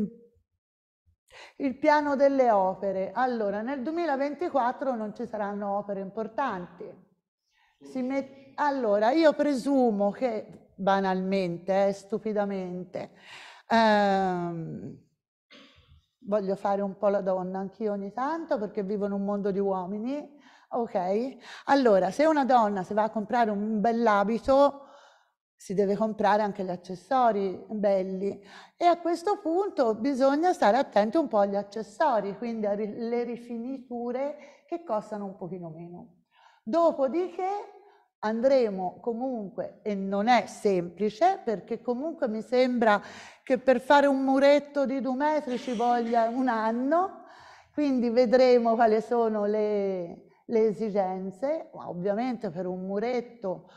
Il piano delle opere. Allora, nel 2024 non ci saranno opere importanti. Met... Allora, io presumo che, banalmente, eh, stupidamente, eh, voglio fare un po' la donna anch'io ogni tanto perché vivo in un mondo di uomini. Ok? Allora, se una donna si va a comprare un bell'abito, si deve comprare anche gli accessori belli e a questo punto bisogna stare attenti un po' agli accessori, quindi alle rifiniture che costano un pochino meno. Dopodiché andremo comunque, e non è semplice perché comunque mi sembra che per fare un muretto di due metri ci voglia un anno, quindi vedremo quali sono le, le esigenze. ovviamente per un muretto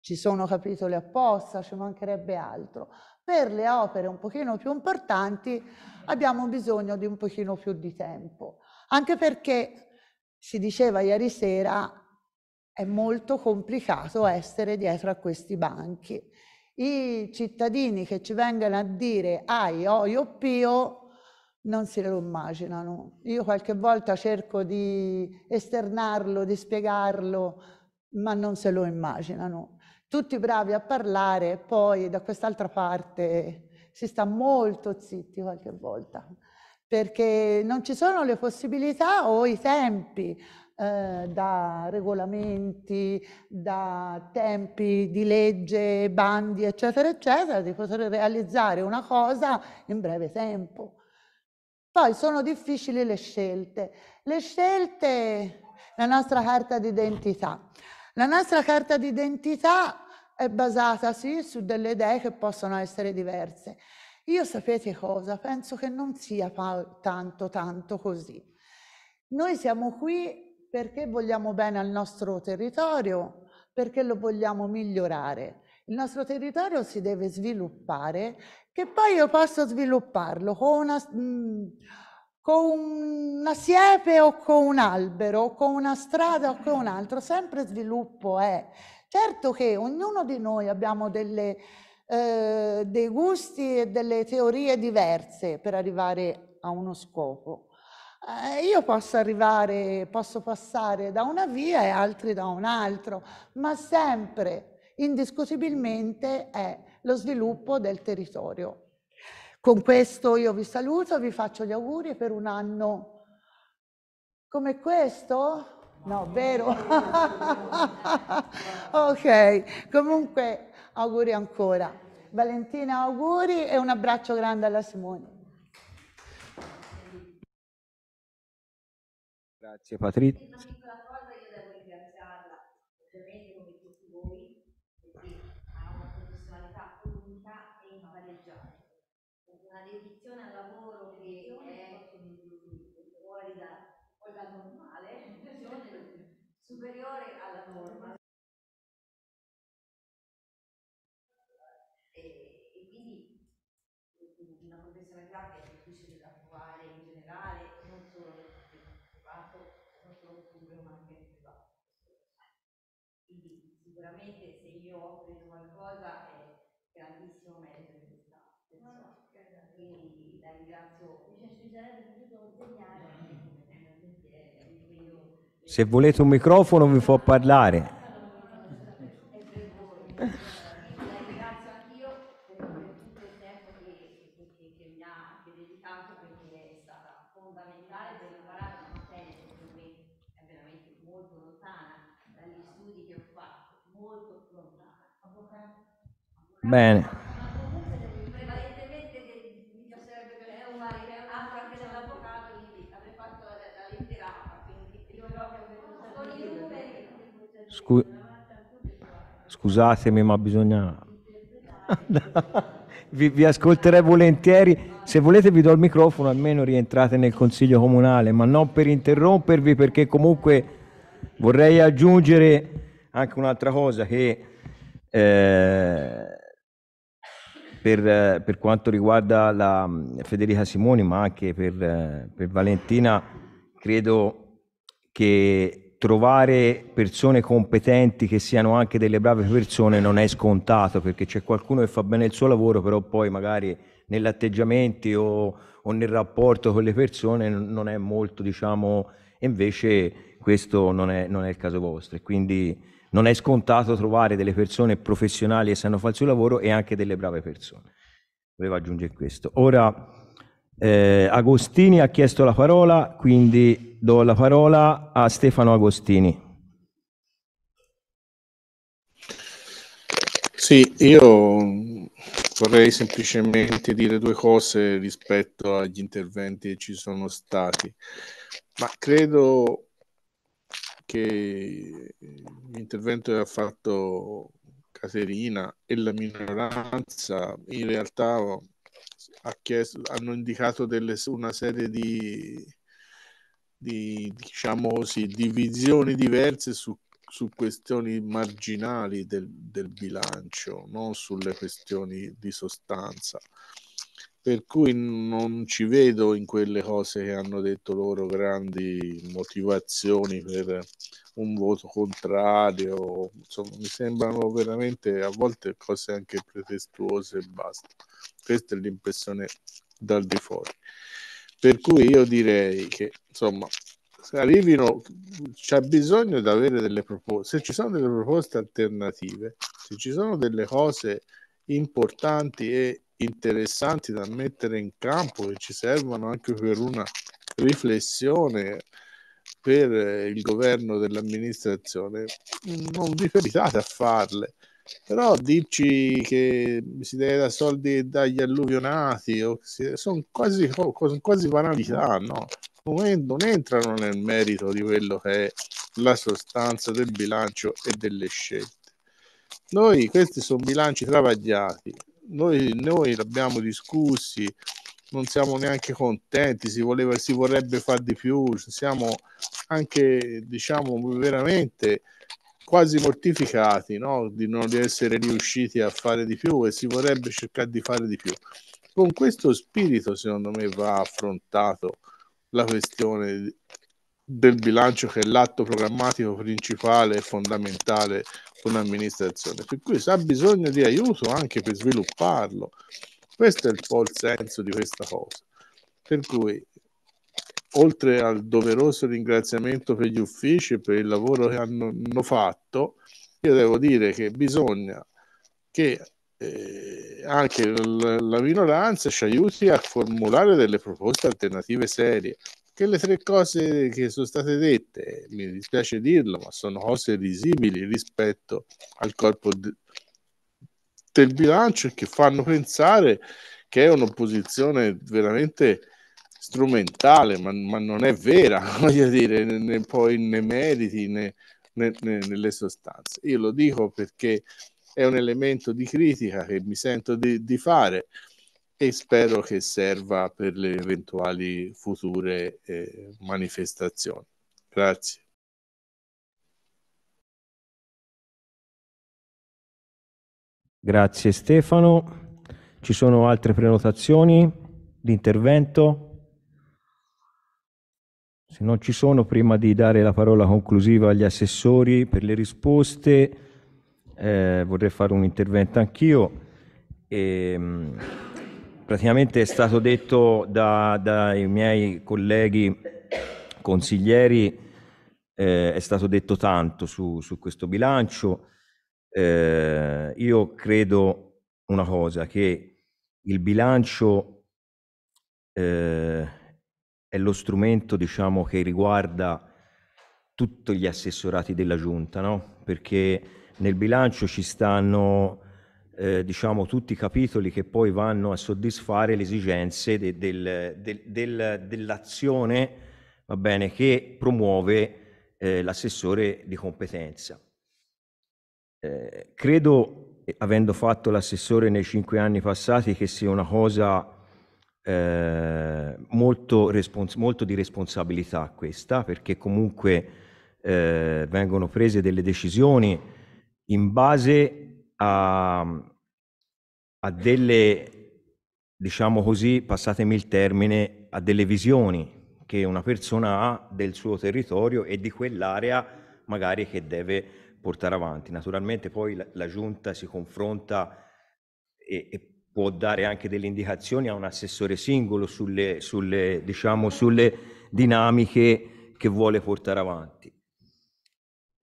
ci sono capitoli apposta, ci mancherebbe altro. Per le opere un pochino più importanti abbiamo bisogno di un pochino più di tempo, anche perché si diceva ieri sera è molto complicato essere dietro a questi banchi. I cittadini che ci vengono a dire ai, oi oh, o pio non se lo immaginano. Io qualche volta cerco di esternarlo, di spiegarlo, ma non se lo immaginano. Tutti bravi a parlare, poi da quest'altra parte si sta molto zitti qualche volta, perché non ci sono le possibilità o i tempi. Eh, da regolamenti, da tempi di legge, bandi, eccetera, eccetera, di poter realizzare una cosa in breve tempo. Poi sono difficili le scelte. Le scelte, la nostra carta d'identità. La nostra carta d'identità è basata sì su delle idee che possono essere diverse. Io sapete cosa? Penso che non sia tanto tanto così. Noi siamo qui perché vogliamo bene al nostro territorio, perché lo vogliamo migliorare. Il nostro territorio si deve sviluppare, che poi io posso svilupparlo con una, mm, con una siepe o con un albero, o con una strada o con un altro, sempre sviluppo è. Certo che ognuno di noi abbiamo delle, eh, dei gusti e delle teorie diverse per arrivare a uno scopo eh, io posso arrivare, posso passare da una via e altri da un altro, ma sempre indiscutibilmente è lo sviluppo del territorio. Con questo io vi saluto, vi faccio gli auguri per un anno come questo? No, vero? ok, comunque auguri ancora. Valentina auguri e un abbraccio grande alla Simone. Grazie Patrizia. Una piccola cosa io devo ringraziarla, ovviamente come tutti voi, perché ha una professionalità unica e impareggiabile, una dedizione al lavoro che è fuori da, da normale, superiore alla norma. veramente se io ho preso qualcosa è grandissimo merito di questa persona. Quindi la ringrazio. Mi ci sarebbe potuto insegnare, se volete un microfono vi può parlare. Bene. scusatemi, ma bisogna... vi, vi, ascolterei volentieri. Se volete vi do il microfono, almeno rientrate nel Consiglio Comunale, ma non per interrompervi, perché comunque vorrei aggiungere anche un'altra cosa che... Eh, per, per quanto riguarda la, mm, Federica Simoni, ma anche per, eh, per Valentina, credo che trovare persone competenti che siano anche delle brave persone non è scontato, perché c'è qualcuno che fa bene il suo lavoro, però poi magari nell'atteggiamento o, o, nel rapporto con le persone non è molto, diciamo, invece questo non è, non è il caso vostro. Quindi non è scontato trovare delle persone professionali che sanno fare il suo lavoro e anche delle brave persone. Volevo aggiungere questo. Ora eh, Agostini ha chiesto la parola, quindi do la parola a Stefano Agostini. Sì, io vorrei semplicemente dire due cose rispetto agli interventi che ci sono stati, ma credo che eh, l'intervento che ha fatto Caterina e la minoranza in realtà ha chiesto, hanno indicato delle, una serie di, di diciamo così, divisioni diverse su, su questioni marginali del, del bilancio, non sulle questioni di sostanza per cui non ci vedo in quelle cose che hanno detto loro grandi motivazioni per un voto contrario, insomma mi sembrano veramente a volte cose anche pretestuose e basta. Questa è l'impressione dal di fuori. Per cui io direi che insomma se arrivino, c'è bisogno di avere delle proposte, se ci sono delle proposte alternative, se ci sono delle cose importanti e interessanti da mettere in campo che ci servono anche per una riflessione per il governo dell'amministrazione, non vi capitate a farle. Però dirci che si deve dare soldi dagli alluvionati si... sono quasi, quasi banalità, no? non entrano nel merito di quello che è la sostanza del bilancio e delle scelte. Noi questi sono bilanci travagliati, noi, noi l'abbiamo discussi, non siamo neanche contenti, si, voleva, si vorrebbe fare di più, siamo anche, diciamo, veramente quasi mortificati no? di non essere riusciti a fare di più e si vorrebbe cercare di fare di più. Con questo spirito, secondo me, va affrontato la questione del bilancio che è l'atto programmatico principale e fondamentale come amministrazione, per cui ha bisogno di aiuto anche per svilupparlo. Questo è un po' il senso di questa cosa. Per cui, oltre al doveroso ringraziamento per gli uffici, e per il lavoro che hanno, hanno fatto, io devo dire che bisogna che eh, anche la, la minoranza ci aiuti a formulare delle proposte alternative serie che le tre cose che sono state dette, mi dispiace dirlo, ma sono cose risibili rispetto al corpo de- del bilancio e che fanno pensare che è un'opposizione veramente strumentale, ma, ma non è vera, voglio dire, né, né poi nei meriti né, né, nelle sostanze. Io lo dico perché è un elemento di critica che mi sento di, di fare e spero che serva per le eventuali future eh, manifestazioni. Grazie. Grazie Stefano. Ci sono altre prenotazioni di intervento? Se non ci sono, prima di dare la parola conclusiva agli assessori per le risposte, eh, vorrei fare un intervento anch'io. E, ehm, praticamente è stato detto da, dai miei colleghi consiglieri, eh, è stato detto tanto su, su questo bilancio. Eh, io credo una cosa, che il bilancio eh, è lo strumento diciamo, che riguarda tutti gli assessorati della Giunta, no? perché nel bilancio ci stanno eh, diciamo, tutti i capitoli che poi vanno a soddisfare le esigenze de, del, del, del, dell'azione bene, che promuove eh, l'assessore di competenza. Eh, credo, avendo fatto l'assessore nei cinque anni passati, che sia una cosa eh, molto, respons- molto di responsabilità questa, perché comunque eh, vengono prese delle decisioni in base a, mhmm, a delle, diciamo così, passatemi il termine, a delle visioni che una persona ha del suo territorio e di quell'area magari che deve portare avanti. Naturalmente poi la, la giunta si confronta e, e, può dare anche delle indicazioni a un assessore singolo sulle, sulle, diciamo, sulle dinamiche che vuole portare avanti.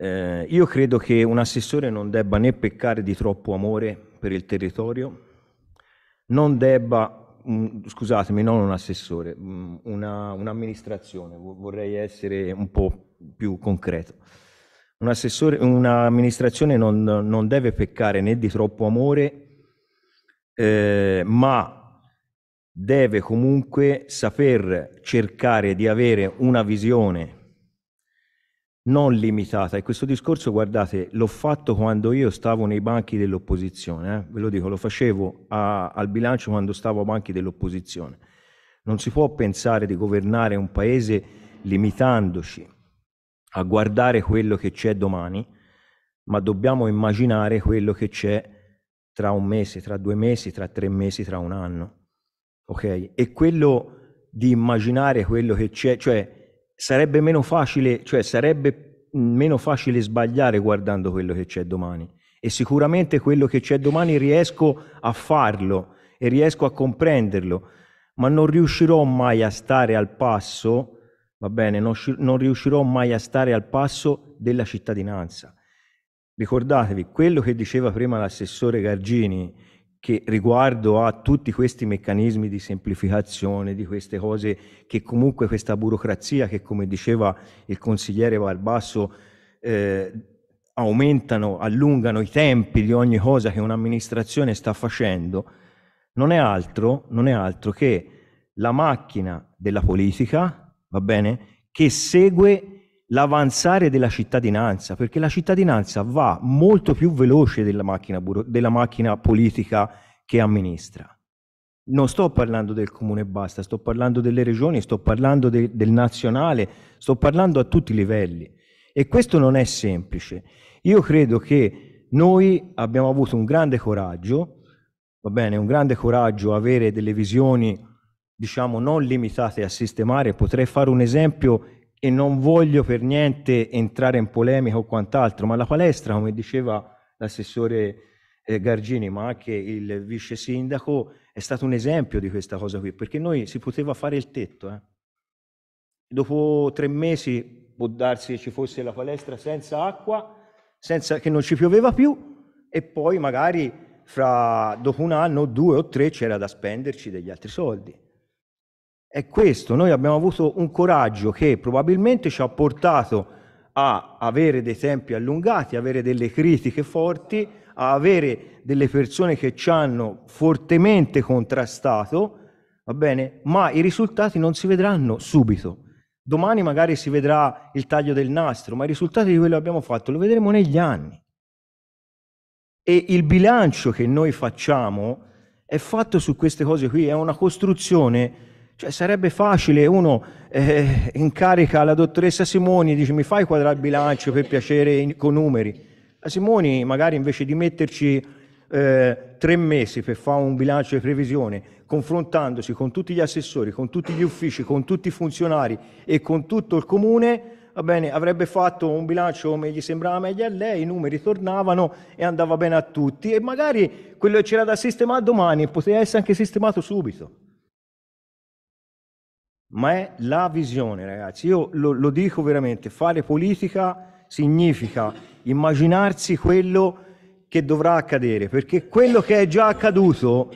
Eh, io credo che un assessore non debba né peccare di troppo amore per il territorio, non debba, mh, mm, scusatemi, non un assessore, mh, mm, una, un'amministrazione, vorrei essere un po' più concreto. Un assessore, un'amministrazione non, non deve peccare né di troppo amore, eh, ma deve comunque saper cercare di avere una visione non limitata. E questo discorso, guardate, l'ho fatto quando io stavo nei banchi dell'opposizione, eh? ve lo dico, lo facevo a, al bilancio quando stavo ai banchi dell'opposizione. Non si può pensare di governare un paese limitandoci a guardare quello che c'è domani, ma dobbiamo immaginare quello che c'è tra un mese, tra due mesi, tra tre mesi, tra un anno. Ok? E quello di immaginare quello che c'è, cioè sarebbe meno facile, cioè sarebbe meno facile sbagliare guardando quello che c'è domani. E sicuramente quello che c'è domani riesco a farlo e riesco a comprenderlo, ma non riuscirò mai a stare al passo, va bene, non, non riuscirò mai a stare al passo della cittadinanza. Ricordatevi quello che diceva prima l'assessore Gargini, che riguardo a tutti questi meccanismi di semplificazione, di queste cose che comunque questa burocrazia che come diceva il consigliere Barbasso eh, aumentano, allungano i tempi di ogni cosa che un'amministrazione sta facendo, non è, altro, non è altro che la macchina della politica, va bene, che segue l'avanzare della cittadinanza, perché la cittadinanza va molto più veloce della macchina, buro- della macchina politica che amministra. Non sto parlando del comune e basta, sto parlando delle regioni, sto parlando de- del nazionale, sto parlando a tutti i livelli. E questo non è semplice. Io credo che noi abbiamo avuto un grande coraggio, va bene, un grande coraggio avere delle visioni, diciamo, non limitate a sistemare. Potrei fare un esempio e non voglio per niente entrare in polemica o quant'altro, ma la palestra, come diceva l'assessore eh, Gargini, ma anche il vice sindaco, è stato un esempio di questa cosa qui, perché noi si poteva fare il tetto. Eh. Dopo tre mesi può darsi che ci fosse la palestra senza acqua, senza, che non ci pioveva più, e poi magari fra, dopo un anno, due o tre c'era da spenderci degli altri soldi è questo, noi abbiamo avuto un coraggio che probabilmente ci ha portato a avere dei tempi allungati, avere delle critiche forti, a avere delle persone che ci hanno fortemente contrastato, va bene? Ma i risultati non si vedranno subito. Domani magari si vedrà il taglio del nastro, ma i risultati di quello che abbiamo fatto lo vedremo negli anni. E il bilancio che noi facciamo è fatto su queste cose qui, è una costruzione cioè sarebbe facile, uno eh, incarica la dottoressa Simoni e dice mi fai quadrare il bilancio per piacere in, con numeri. La Simoni magari invece di metterci eh, tre mesi per fare un bilancio di previsione, confrontandosi con tutti gli assessori, con tutti gli uffici, con tutti i funzionari e con tutto il comune, va bene, avrebbe fatto un bilancio come gli sembrava meglio a lei, i numeri tornavano e andava bene a tutti e magari quello che c'era da sistemare domani poteva essere anche sistemato subito ma è la visione, ragazzi. Io lo, lo dico veramente, fare politica significa immaginarsi quello che dovrà accadere, perché quello che è già accaduto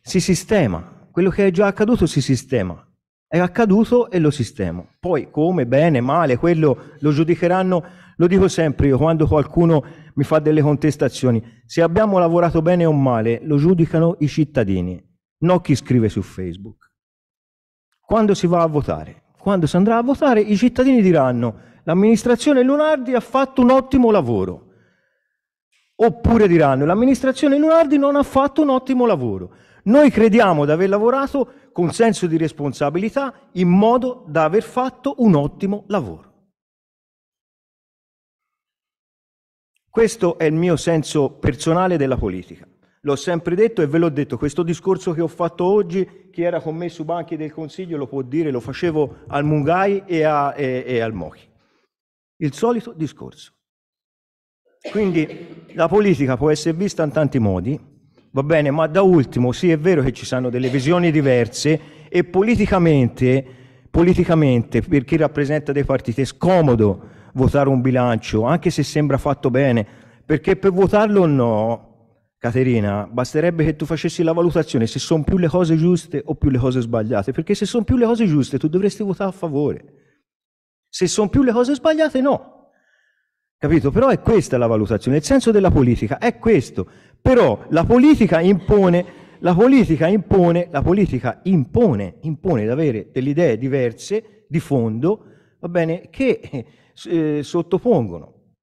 si sistema, quello che è già accaduto si sistema. È accaduto e lo sistema. Poi come, bene, male, quello lo giudicheranno, lo dico sempre io quando qualcuno mi fa delle contestazioni, se abbiamo lavorato bene o male lo giudicano i cittadini, non chi scrive su Facebook. Quando si va a votare? Quando si andrà a votare i cittadini diranno l'amministrazione Lunardi ha fatto un ottimo lavoro. Oppure diranno l'amministrazione Lunardi non ha fatto un ottimo lavoro. Noi crediamo di aver lavorato con senso di responsabilità in modo da aver fatto un ottimo lavoro. Questo è il mio senso personale della politica. L'ho sempre detto e ve l'ho detto, questo discorso che ho fatto oggi, chi era con me su banchi del Consiglio lo può dire, lo facevo al Mungai e, a, e, e al Mochi. Il solito discorso. Quindi la politica può essere vista in tanti modi, va bene, ma da ultimo sì è vero che ci sono delle visioni diverse e politicamente, politicamente per chi rappresenta dei partiti è scomodo votare un bilancio, anche se sembra fatto bene, perché per votarlo o no Caterina, basterebbe che tu facessi la valutazione se sono più le cose giuste o più le cose sbagliate, perché se sono più le cose giuste tu dovresti votare a favore. Se sono più le cose sbagliate no. Capito? Però è questa la valutazione, il senso della politica è questo. Però la politica impone la politica impone, la politica impone, impone di avere delle idee diverse di fondo, va bene, che eh, sottopongono,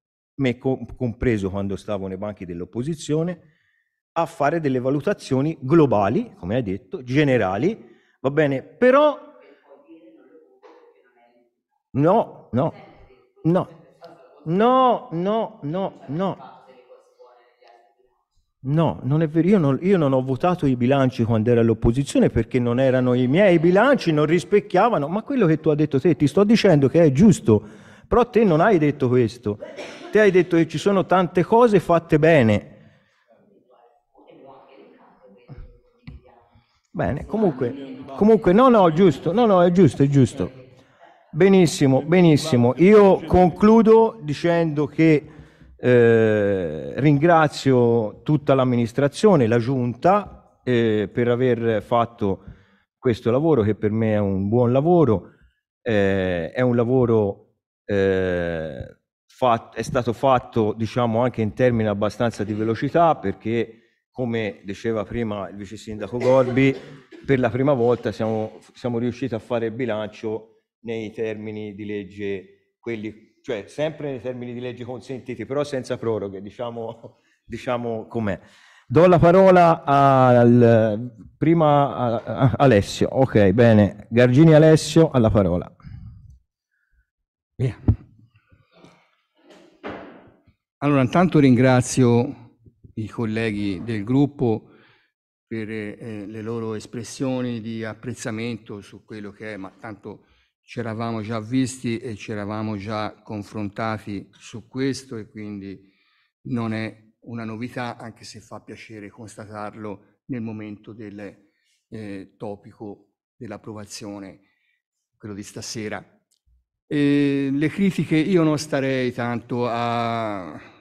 me compreso quando stavo nei banchi dell'opposizione, a fare delle valutazioni globali, come hai detto, generali, va bene, però... No, no, no, no, no, no, no. No, non è vero, io non, io non, ho votato i bilanci quando ero all'opposizione perché non erano i miei bilanci, non rispecchiavano, ma quello che tu hai detto te, ti sto dicendo che è giusto, però te non hai detto questo, te hai detto che ci sono tante cose fatte bene, Bene, comunque, comunque, no, no, giusto, no, no, è giusto, è giusto. Benissimo, benissimo. Io concludo dicendo che eh, ringrazio tutta l'amministrazione, la giunta, eh, per aver fatto questo lavoro che per me è un buon lavoro, eh, è un lavoro eh, fatto, è stato fatto diciamo anche in termini abbastanza di velocità perché come diceva prima il vice sindaco Gorbi, per la prima volta siamo, siamo riusciti a fare il bilancio nei termini di legge, quelli, cioè sempre nei termini di legge consentiti, però senza proroghe, diciamo, diciamo com'è. Do la parola al prima a, a Alessio. Ok, bene. Gargini Alessio alla parola. Via. Allora, intanto ringrazio i colleghi del gruppo per eh, le loro espressioni di apprezzamento su quello che è, ma tanto ci eravamo già visti e ci eravamo già confrontati su questo e quindi non è una novità, anche se fa piacere constatarlo nel momento del eh, topico dell'approvazione, quello di stasera. E le critiche io non starei tanto a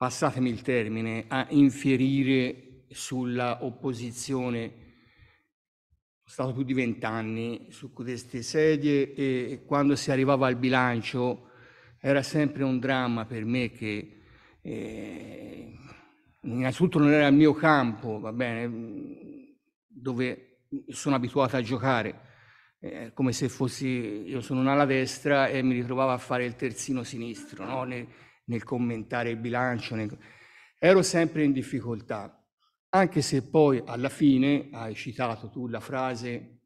passatemi il termine, a infierire sulla opposizione. Sono stato più di vent'anni su queste sedie e quando si arrivava al bilancio era sempre un dramma per me che eh, innanzitutto non era il mio campo, va bene, dove sono abituato a giocare. Eh, come se fossi io sono un'ala destra e mi ritrovavo a fare il terzino sinistro, no? ne, nel commentare il bilancio, nel... ero sempre in difficoltà, anche se poi alla fine hai citato tu la frase,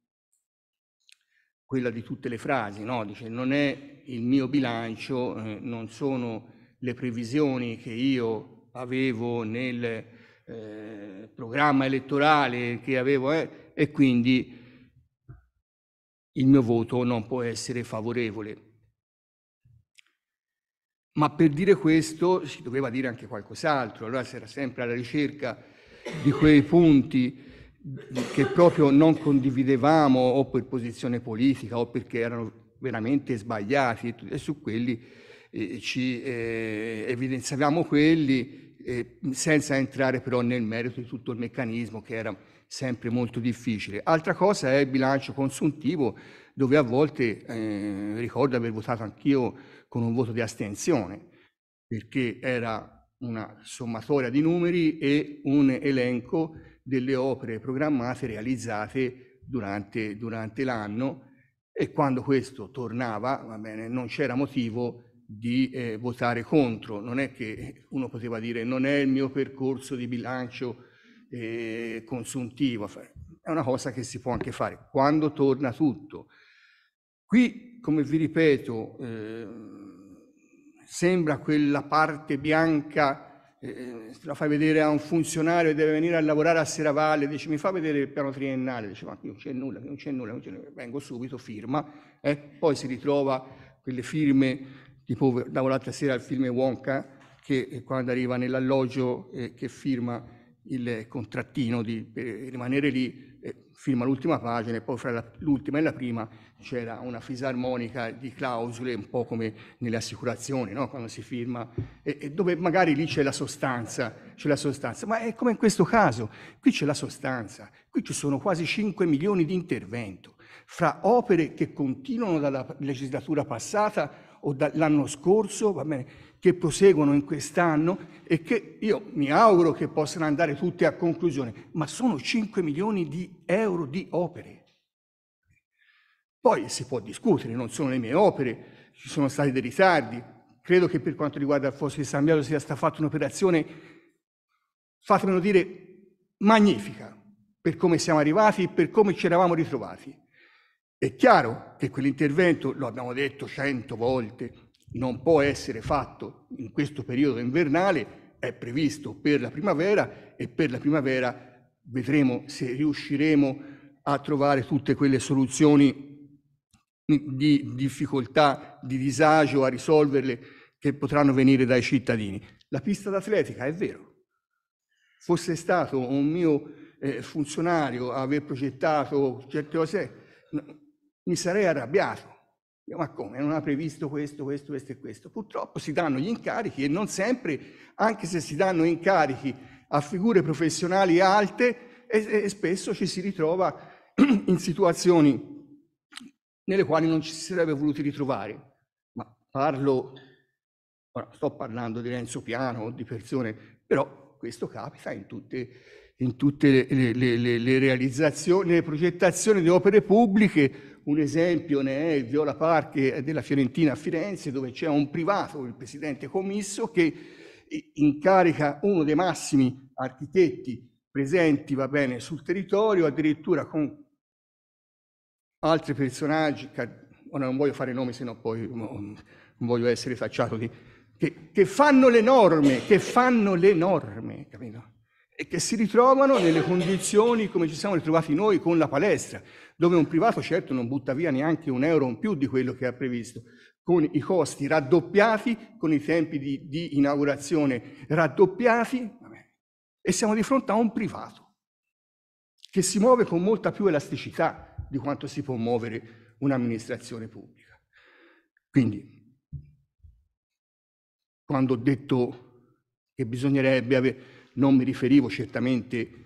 quella di tutte le frasi, no? Dice, non è il mio bilancio, eh, non sono le previsioni che io avevo nel eh, programma elettorale che avevo, eh, e quindi il mio voto non può essere favorevole. Ma per dire questo si doveva dire anche qualcos'altro, allora si era sempre alla ricerca di quei punti che proprio non condividevamo o per posizione politica o perché erano veramente sbagliati e su quelli eh, ci eh, evidenziavamo quelli eh, senza entrare però nel merito di tutto il meccanismo che era sempre molto difficile. Altra cosa è il bilancio consuntivo dove a volte eh, ricordo aver votato anch'io con un voto di astensione, perché era una sommatoria di numeri e un elenco delle opere programmate realizzate durante, durante l'anno e quando questo tornava bene, non c'era motivo di eh, votare contro, non è che uno poteva dire non è il mio percorso di bilancio eh, consuntivo, è una cosa che si può anche fare quando torna tutto. Qui, come vi ripeto, eh, sembra quella parte bianca, eh, la fai vedere a un funzionario che deve venire a lavorare a Seravalle, dice mi fa vedere il piano triennale, dice ma non c'è nulla, non c'è nulla, non c'è nulla. vengo subito, firma, eh? poi si ritrova quelle firme, tipo davo l'altra sera al film Wonka, che quando arriva nell'alloggio eh, che firma il contrattino di, per rimanere lì, eh, firma l'ultima pagina e poi fra la, l'ultima e la prima c'era una fisarmonica di clausole, un po' come nelle assicurazioni, no? quando si firma, e, e dove magari lì c'è la, sostanza, c'è la sostanza, ma è come in questo caso, qui c'è la sostanza, qui ci sono quasi 5 milioni di intervento, fra opere che continuano dalla legislatura passata o dall'anno scorso, va bene, che proseguono in quest'anno e che io mi auguro che possano andare tutte a conclusione, ma sono 5 milioni di euro di opere poi si può discutere, non sono le mie opere, ci sono stati dei ritardi. Credo che per quanto riguarda il Fosso di San Biagio sia stata fatta un'operazione, fatemelo dire, magnifica per come siamo arrivati e per come ci eravamo ritrovati. È chiaro che quell'intervento, lo abbiamo detto cento volte, non può essere fatto in questo periodo invernale, è previsto per la primavera e per la primavera vedremo se riusciremo a trovare tutte quelle soluzioni di difficoltà, di disagio a risolverle che potranno venire dai cittadini. La pista d'atletica, è vero. Fosse stato un mio eh, funzionario a aver progettato certe cose, mi sarei arrabbiato. Ma come? Non ha previsto questo, questo, questo e questo. Purtroppo si danno gli incarichi e non sempre, anche se si danno incarichi a figure professionali alte, e, e spesso ci si ritrova in situazioni nelle quali non ci si sarebbe voluti ritrovare. Ma parlo, ora sto parlando di Renzo Piano di persone, però questo capita in tutte, in tutte le, le, le, le, realizzazioni, le progettazioni di opere pubbliche. Un esempio ne è il Viola Parche della Fiorentina a Firenze, dove c'è un privato, il presidente commisso, che incarica uno dei massimi architetti presenti va bene, sul territorio, addirittura con altri personaggi, ora non voglio fare nomi, sennò poi um, um, non voglio essere tacciato di... Che, che fanno le norme, che fanno le norme, capito? E che si ritrovano nelle condizioni come ci siamo ritrovati noi con la palestra, dove un privato certo non butta via neanche un euro in più di quello che ha previsto, con i costi raddoppiati, con i tempi di, di inaugurazione raddoppiati, vabbè. e siamo di fronte a un privato che si muove con molta più elasticità, di quanto si può muovere un'amministrazione pubblica. Quindi, quando ho detto che bisognerebbe avere, non mi riferivo certamente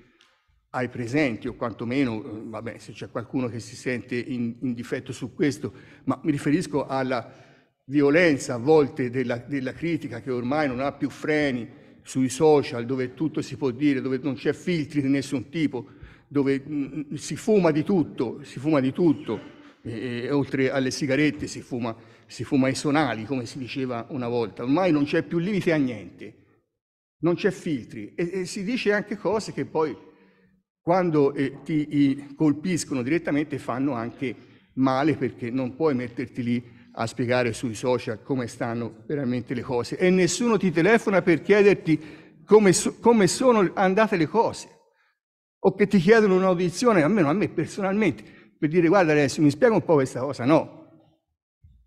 ai presenti o quantomeno, eh, vabbè, se c'è qualcuno che si sente in, in difetto su questo, ma mi riferisco alla violenza a volte della, della, critica che ormai non ha più freni sui social dove tutto si può dire, dove non c'è filtri di nessun tipo, dove mh, mm, mm, si fuma di tutto, si fuma di tutto, e, e, oltre alle sigarette si fuma, si fuma i sonali, come si diceva una volta, ormai non c'è più limite a niente, non c'è filtri e, e si dice anche cose che poi quando eh, ti i, colpiscono direttamente fanno anche male perché non puoi metterti lì a spiegare sui social come stanno veramente le cose e nessuno ti telefona per chiederti come, so, come sono andate le cose o che ti chiedono un'audizione, almeno a me personalmente, per dire guarda adesso mi spiega un po' questa cosa, no.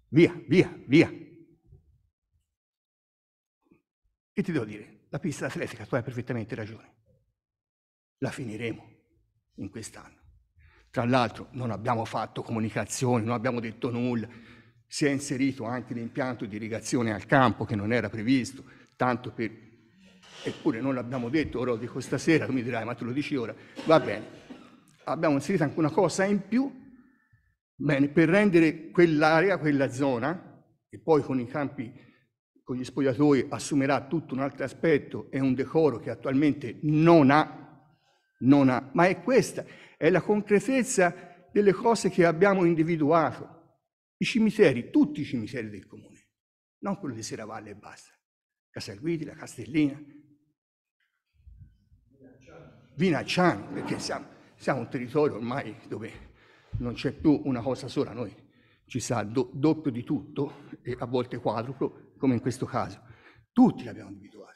Via, via, via. E ti devo dire, la pista atletica, tu hai perfettamente ragione. La finiremo in quest'anno. Tra l'altro non abbiamo fatto comunicazioni, non abbiamo detto nulla. Si è inserito anche l'impianto di irrigazione al campo che non era previsto, tanto per eppure non l'abbiamo detto, ora lo dico stasera, tu mi dirai, ma tu lo dici ora, va bene. Abbiamo inserito anche una cosa in più, bene, per rendere quell'area, quella zona, e poi con i campi, con gli spogliatoi, assumerà tutto un altro aspetto e un decoro che attualmente non ha, non ha, ma è questa, è la concretezza delle cose che abbiamo individuato. I cimiteri, tutti i cimiteri del comune, non quello di Seravalle e basta. Casalguidi, la Castellina, minacciando, perché siamo, siamo un territorio ormai dove non c'è più una cosa sola, noi ci sta do, doppio di tutto e a volte quadruplo, come in questo caso. Tutti li abbiamo individuati.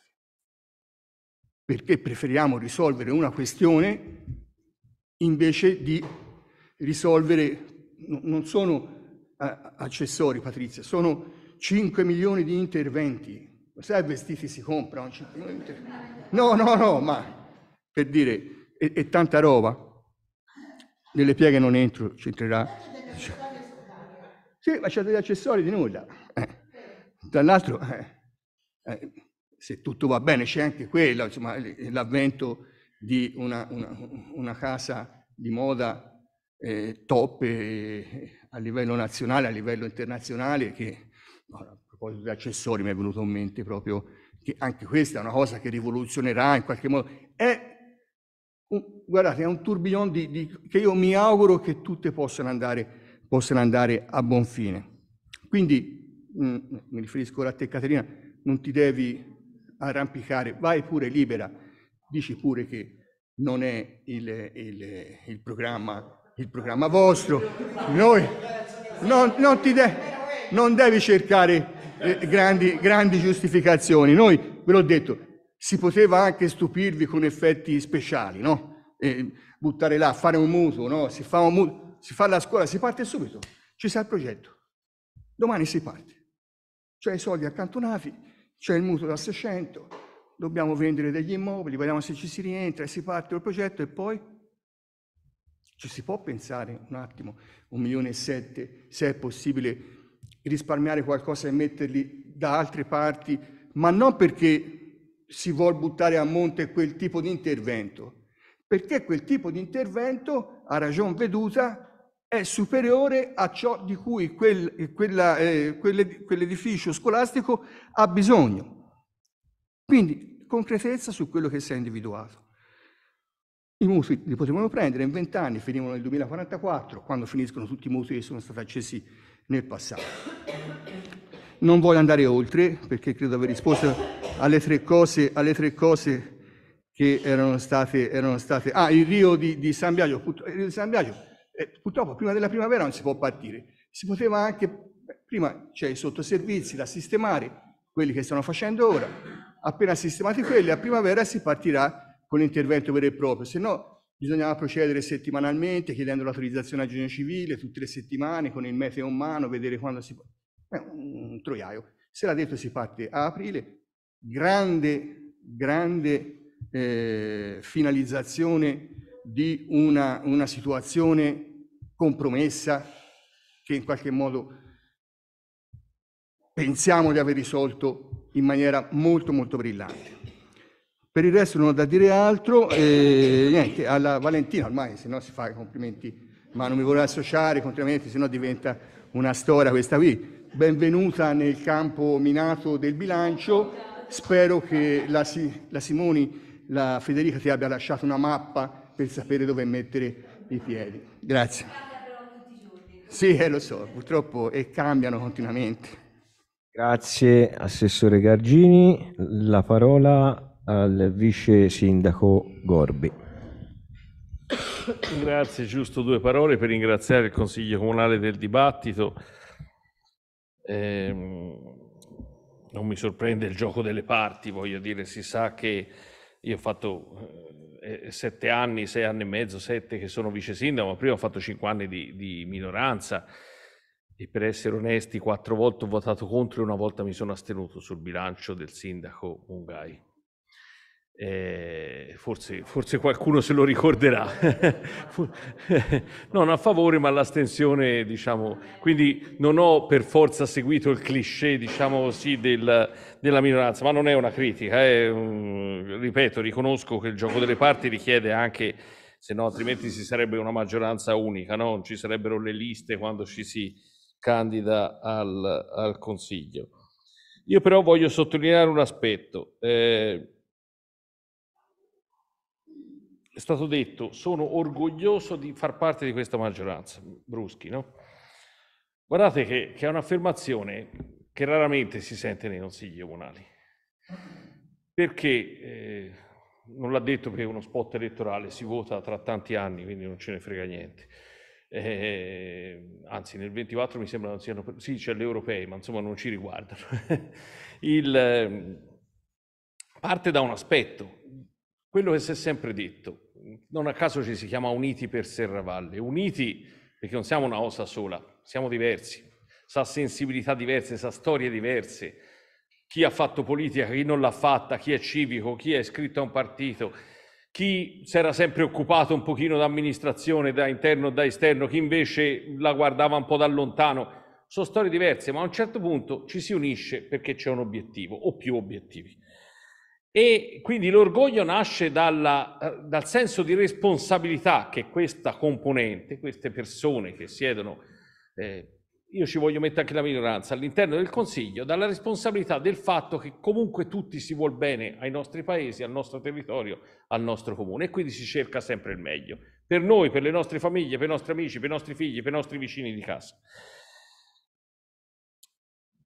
Perché preferiamo risolvere una questione invece di risolvere, non sono eh, accessori Patrizia, sono 5 milioni di interventi. Lo sai, vestiti si comprano No, no, no, ma per dire, è, è tanta roba, nelle pieghe non entro, c'entrerà. Sì, ma c'è degli accessori di nulla. Eh, dall'altro, eh, eh, se tutto va bene, c'è anche quello, insomma, l'avvento di una, una, una casa di moda eh, top eh, a livello nazionale, a livello internazionale, che a proposito di accessori mi è venuto in mente proprio che anche questa è una cosa che rivoluzionerà in qualche modo. È guardate, è un tourbillon di, di, che io mi auguro che tutte possano andare, possano andare a buon fine. Quindi, mh, mm, mi riferisco ora a te Caterina, non ti devi arrampicare, vai pure libera, dici pure che non è il, il, il, programma, il programma, vostro, Noi, non, non, de, non, devi cercare eh, grandi, grandi giustificazioni, noi ve l'ho detto, si poteva anche stupirvi con effetti speciali, no? E buttare là, fare un mutuo, no? Si fa, un mutuo, si fa la scuola, si parte subito, ci sarà il progetto. Domani si parte. C'è i soldi accantonati, c'è il mutuo da 600, dobbiamo vendere degli immobili, vediamo se ci si rientra, si parte il progetto e poi ci si può pensare un attimo, un milione e sette, se è possibile risparmiare qualcosa e metterli da altre parti, ma non perché si vuol buttare a monte quel tipo di intervento? Perché quel tipo di intervento, a ragion veduta, è superiore a ciò di cui quel, quella, eh, quell'edificio scolastico ha bisogno. Quindi concretezza su quello che si è individuato. I mutui li potevano prendere in vent'anni, finivano nel 2044, quando finiscono tutti i mutui che sono stati accesi nel passato. Non voglio andare oltre perché credo di aver risposto alle tre cose, alle tre cose che erano state, erano state, Ah, il Rio di, di San Biagio, il Rio di San Biagio eh, purtroppo prima della primavera non si può partire. Si poteva anche, beh, prima c'è i sottoservizi da sistemare, quelli che stanno facendo ora. Appena sistemati quelli, a primavera si partirà con l'intervento vero e proprio, se no bisognava procedere settimanalmente chiedendo l'autorizzazione a Giunta Civile tutte le settimane con il meteo in mano, vedere quando si può un troiaio. Se l'ha detto si parte a aprile, grande, grande eh, finalizzazione di una, una situazione compromessa che in qualche modo pensiamo di aver risolto in maniera molto molto brillante. Per il resto non ho da dire altro, eh, niente, alla Valentina ormai se no si fa i complimenti, ma non mi vorrei associare, contrariamente se no diventa una storia questa qui benvenuta nel campo minato del bilancio. Spero che la, la Simoni, la Federica ti abbia lasciato una mappa per sapere dove mettere i piedi. Grazie. Sì, eh, lo so, purtroppo e cambiano continuamente. Grazie Assessore Gargini, la parola al Vice Sindaco Gorbi. Grazie, giusto due parole per ringraziare il Consiglio Comunale del dibattito eh, non mi sorprende il gioco delle parti, voglio dire, si sa che io ho fatto eh, eh, sette anni, sei anni e mezzo, sette che sono vice sindaco, ma prima ho fatto cinque anni di, di minoranza e per essere onesti quattro volte ho votato contro e una volta mi sono astenuto sul bilancio del sindaco Mungai. Eh, forse, forse, qualcuno se lo ricorderà. non a favore, ma l'astensione, diciamo. Quindi non ho per forza seguito il cliché, diciamo così, del, della minoranza, ma non è una critica. È ripeto, riconosco che il gioco delle parti richiede anche, se no altrimenti si sarebbe una maggioranza unica, no? non ci sarebbero le liste quando ci si candida al, al Consiglio. Io però voglio sottolineare un aspetto. Eh, è stato detto, sono orgoglioso di far parte di questa maggioranza, Bruschi, no? Guardate che, che è un'affermazione che raramente si sente nei consigli comunali, perché eh, non l'ha detto che uno spot elettorale si vota tra tanti anni, quindi non ce ne frega niente. Eh, anzi nel 24 mi sembra non siano, sì c'è gli europei, ma insomma non ci riguardano. Il, ehm, parte da un aspetto, quello che si è sempre detto, non a caso ci si chiama uniti per Serravalle, uniti perché non siamo una cosa sola, siamo diversi, sa sensibilità diverse, sa storie diverse, chi ha fatto politica, chi non l'ha fatta, chi è civico, chi è iscritto a un partito, chi si era sempre occupato un pochino d'amministrazione da interno o da esterno, chi invece la guardava un po' da lontano. Sono storie diverse, ma a un certo punto ci si unisce perché c'è un obiettivo o più obiettivi. E quindi l'orgoglio nasce dalla, eh, dal senso di responsabilità che questa componente, queste persone che siedono, eh, io ci voglio mettere anche la minoranza, all'interno del Consiglio, dalla responsabilità del fatto che comunque tutti si vuol bene ai nostri paesi, al nostro territorio, al nostro comune e quindi si cerca sempre il meglio. Per noi, per le nostre famiglie, per i nostri amici, per i nostri figli, per i nostri vicini di casa.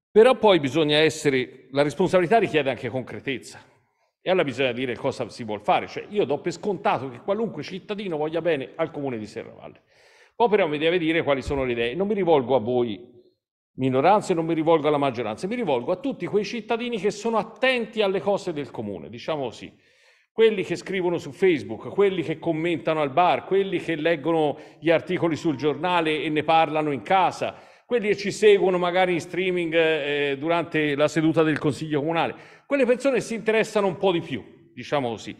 Però poi bisogna essere, la responsabilità richiede anche concretezza e allora bisogna dire cosa si vuol fare. Cioè, io do per scontato che qualunque cittadino voglia bene al comune di Serravalle. Poi però mi deve dire quali sono le idee. Non mi rivolgo a voi minoranze, non mi rivolgo alla maggioranza, mi rivolgo a tutti quei cittadini che sono attenti alle cose del comune, diciamo così. Quelli che scrivono su Facebook, quelli che commentano al bar, quelli che leggono gli articoli sul giornale e ne parlano in casa, quelli che ci seguono magari in streaming eh, durante la seduta del Consiglio Comunale quelle persone si interessano un po' di più, diciamo così.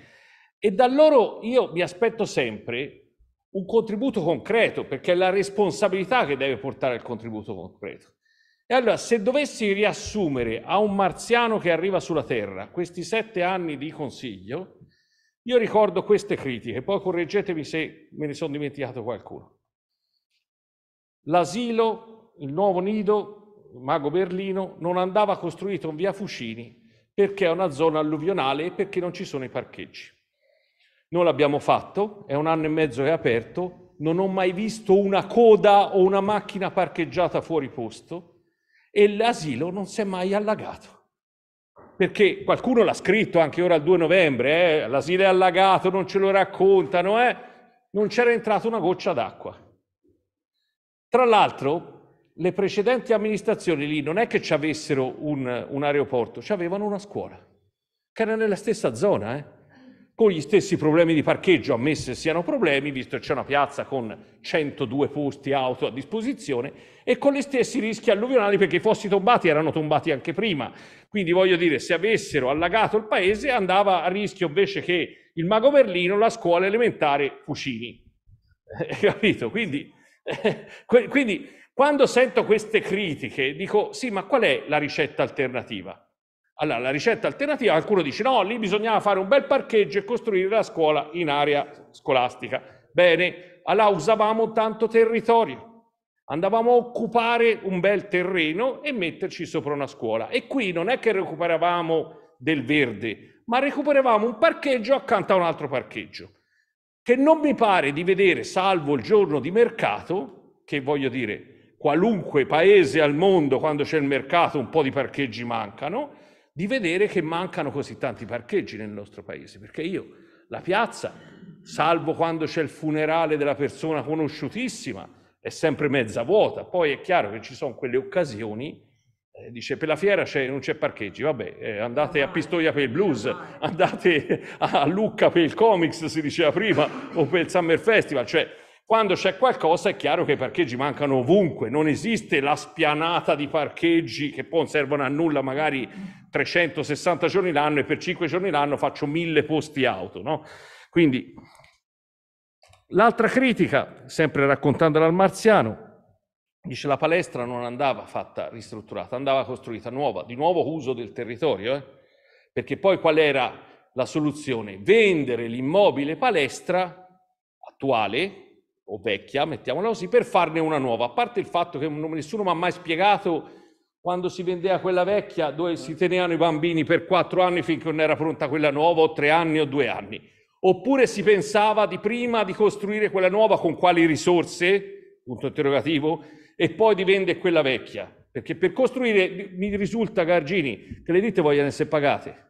E da loro io mi aspetto sempre un contributo concreto, perché è la responsabilità che deve portare al contributo concreto. E allora, se dovessi riassumere a un marziano che arriva sulla Terra questi sette anni di consiglio, io ricordo queste critiche, poi correggetemi se me ne sono dimenticato qualcuno. L'asilo, il nuovo nido, Mago Berlino, non andava costruito in via Fucini, perché è una zona alluvionale e perché non ci sono i parcheggi. Non l'abbiamo fatto, è un anno e mezzo che è aperto, non ho mai visto una coda o una macchina parcheggiata fuori posto e l'asilo non si è mai allagato. Perché qualcuno l'ha scritto anche ora il 2 novembre, eh? l'asilo è allagato, non ce lo raccontano, eh? non c'era entrata una goccia d'acqua. Tra l'altro, le precedenti amministrazioni lì non è che ci avessero un, un aeroporto, ci avevano una scuola, che era nella stessa zona, eh? con gli stessi problemi di parcheggio, ammesso siano problemi, visto che c'è una piazza con 102 posti auto a disposizione, e con gli stessi rischi alluvionali, perché i fossi tombati erano tombati anche prima. Quindi voglio dire, se avessero allagato il paese, andava a rischio invece che il Mago Merlino, la scuola elementare Fucini. Eh, capito? Quindi, quindi quando sento queste critiche dico sì, ma qual è la ricetta alternativa? Allora, la ricetta alternativa, qualcuno dice no, lì bisognava fare un bel parcheggio e costruire la scuola in area scolastica. Bene, allora usavamo tanto territorio, andavamo a occupare un bel terreno e metterci sopra una scuola. E qui non è che recuperavamo del verde, ma recuperavamo un parcheggio accanto a un altro parcheggio, che non mi pare di vedere, salvo il giorno di mercato, che voglio dire, qualunque paese al mondo, quando c'è il mercato, un po' di parcheggi mancano, di vedere che mancano così tanti parcheggi nel nostro paese, perché io la piazza, salvo quando c'è il funerale della persona conosciutissima, è sempre mezza vuota. Poi è chiaro che ci sono quelle occasioni, eh, dice per la fiera c'è, non c'è parcheggi, vabbè, eh, andate a Pistoia per il blues, andate a Lucca per il comics, si diceva prima, o per il Summer Festival, cioè quando c'è qualcosa è chiaro che i parcheggi mancano ovunque, non esiste la spianata di parcheggi che poi non servono a nulla magari 360 giorni l'anno e per 5 giorni l'anno faccio 1000 posti auto, no? Quindi l'altra critica, sempre raccontandola al Marziano, dice la palestra non andava fatta ristrutturata, andava costruita nuova, di nuovo uso del territorio, eh? perché poi qual era la soluzione? Vendere l'immobile palestra attuale o vecchia, mettiamola così, per farne una nuova. A parte il fatto che nessuno mi ha mai spiegato quando si vendeva quella vecchia dove si tenevano i bambini per quattro anni finché non era pronta quella nuova, o tre anni o due anni. Oppure si pensava di prima di costruire quella nuova con quali risorse, punto interrogativo, e poi di vendere quella vecchia. Perché per costruire, mi risulta, Gargini, che le ditte vogliono essere pagate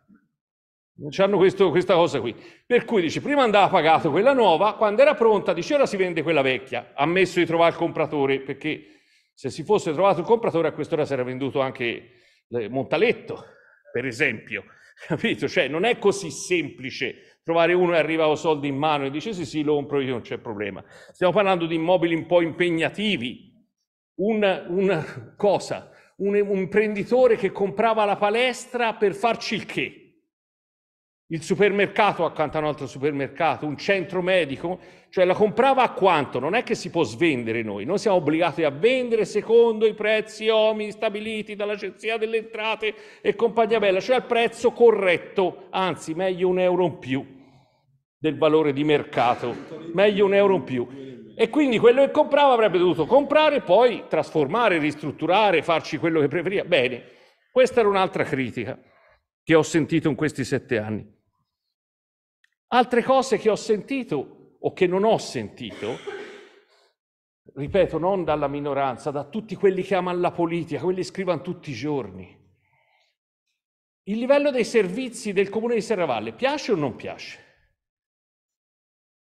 non hanno questo, questa cosa qui. Per cui dice, prima andava pagato quella nuova, quando era pronta dice ora si vende quella vecchia, ammesso di trovare il compratore, perché se si fosse trovato il compratore a quest'ora si era venduto anche Montaletto, per esempio. Capito? Cioè non è così semplice trovare uno e arriva con soldi in mano e dice sì sì lo compro io, non c'è problema. Stiamo parlando di immobili un po' impegnativi. Un, una cosa, un, un imprenditore che comprava la palestra per farci il che? il supermercato accanto a un altro supermercato, un centro medico, cioè la comprava a quanto? Non è che si può svendere noi, noi siamo obbligati a vendere secondo i prezzi OMI stabiliti dall'Agenzia delle Entrate e compagnia bella, cioè al prezzo corretto, anzi meglio un euro in più del valore di mercato, meglio un euro in più. E quindi quello che comprava avrebbe dovuto comprare, poi trasformare, ristrutturare, farci quello che preferiva. Bene, questa era un'altra critica che ho sentito in questi sette anni. Altre cose che ho sentito o che non ho sentito, ripeto, non dalla minoranza, da tutti quelli che amano la politica, quelli che scrivono tutti i giorni. Il livello dei servizi del comune di Serravalle piace o non piace?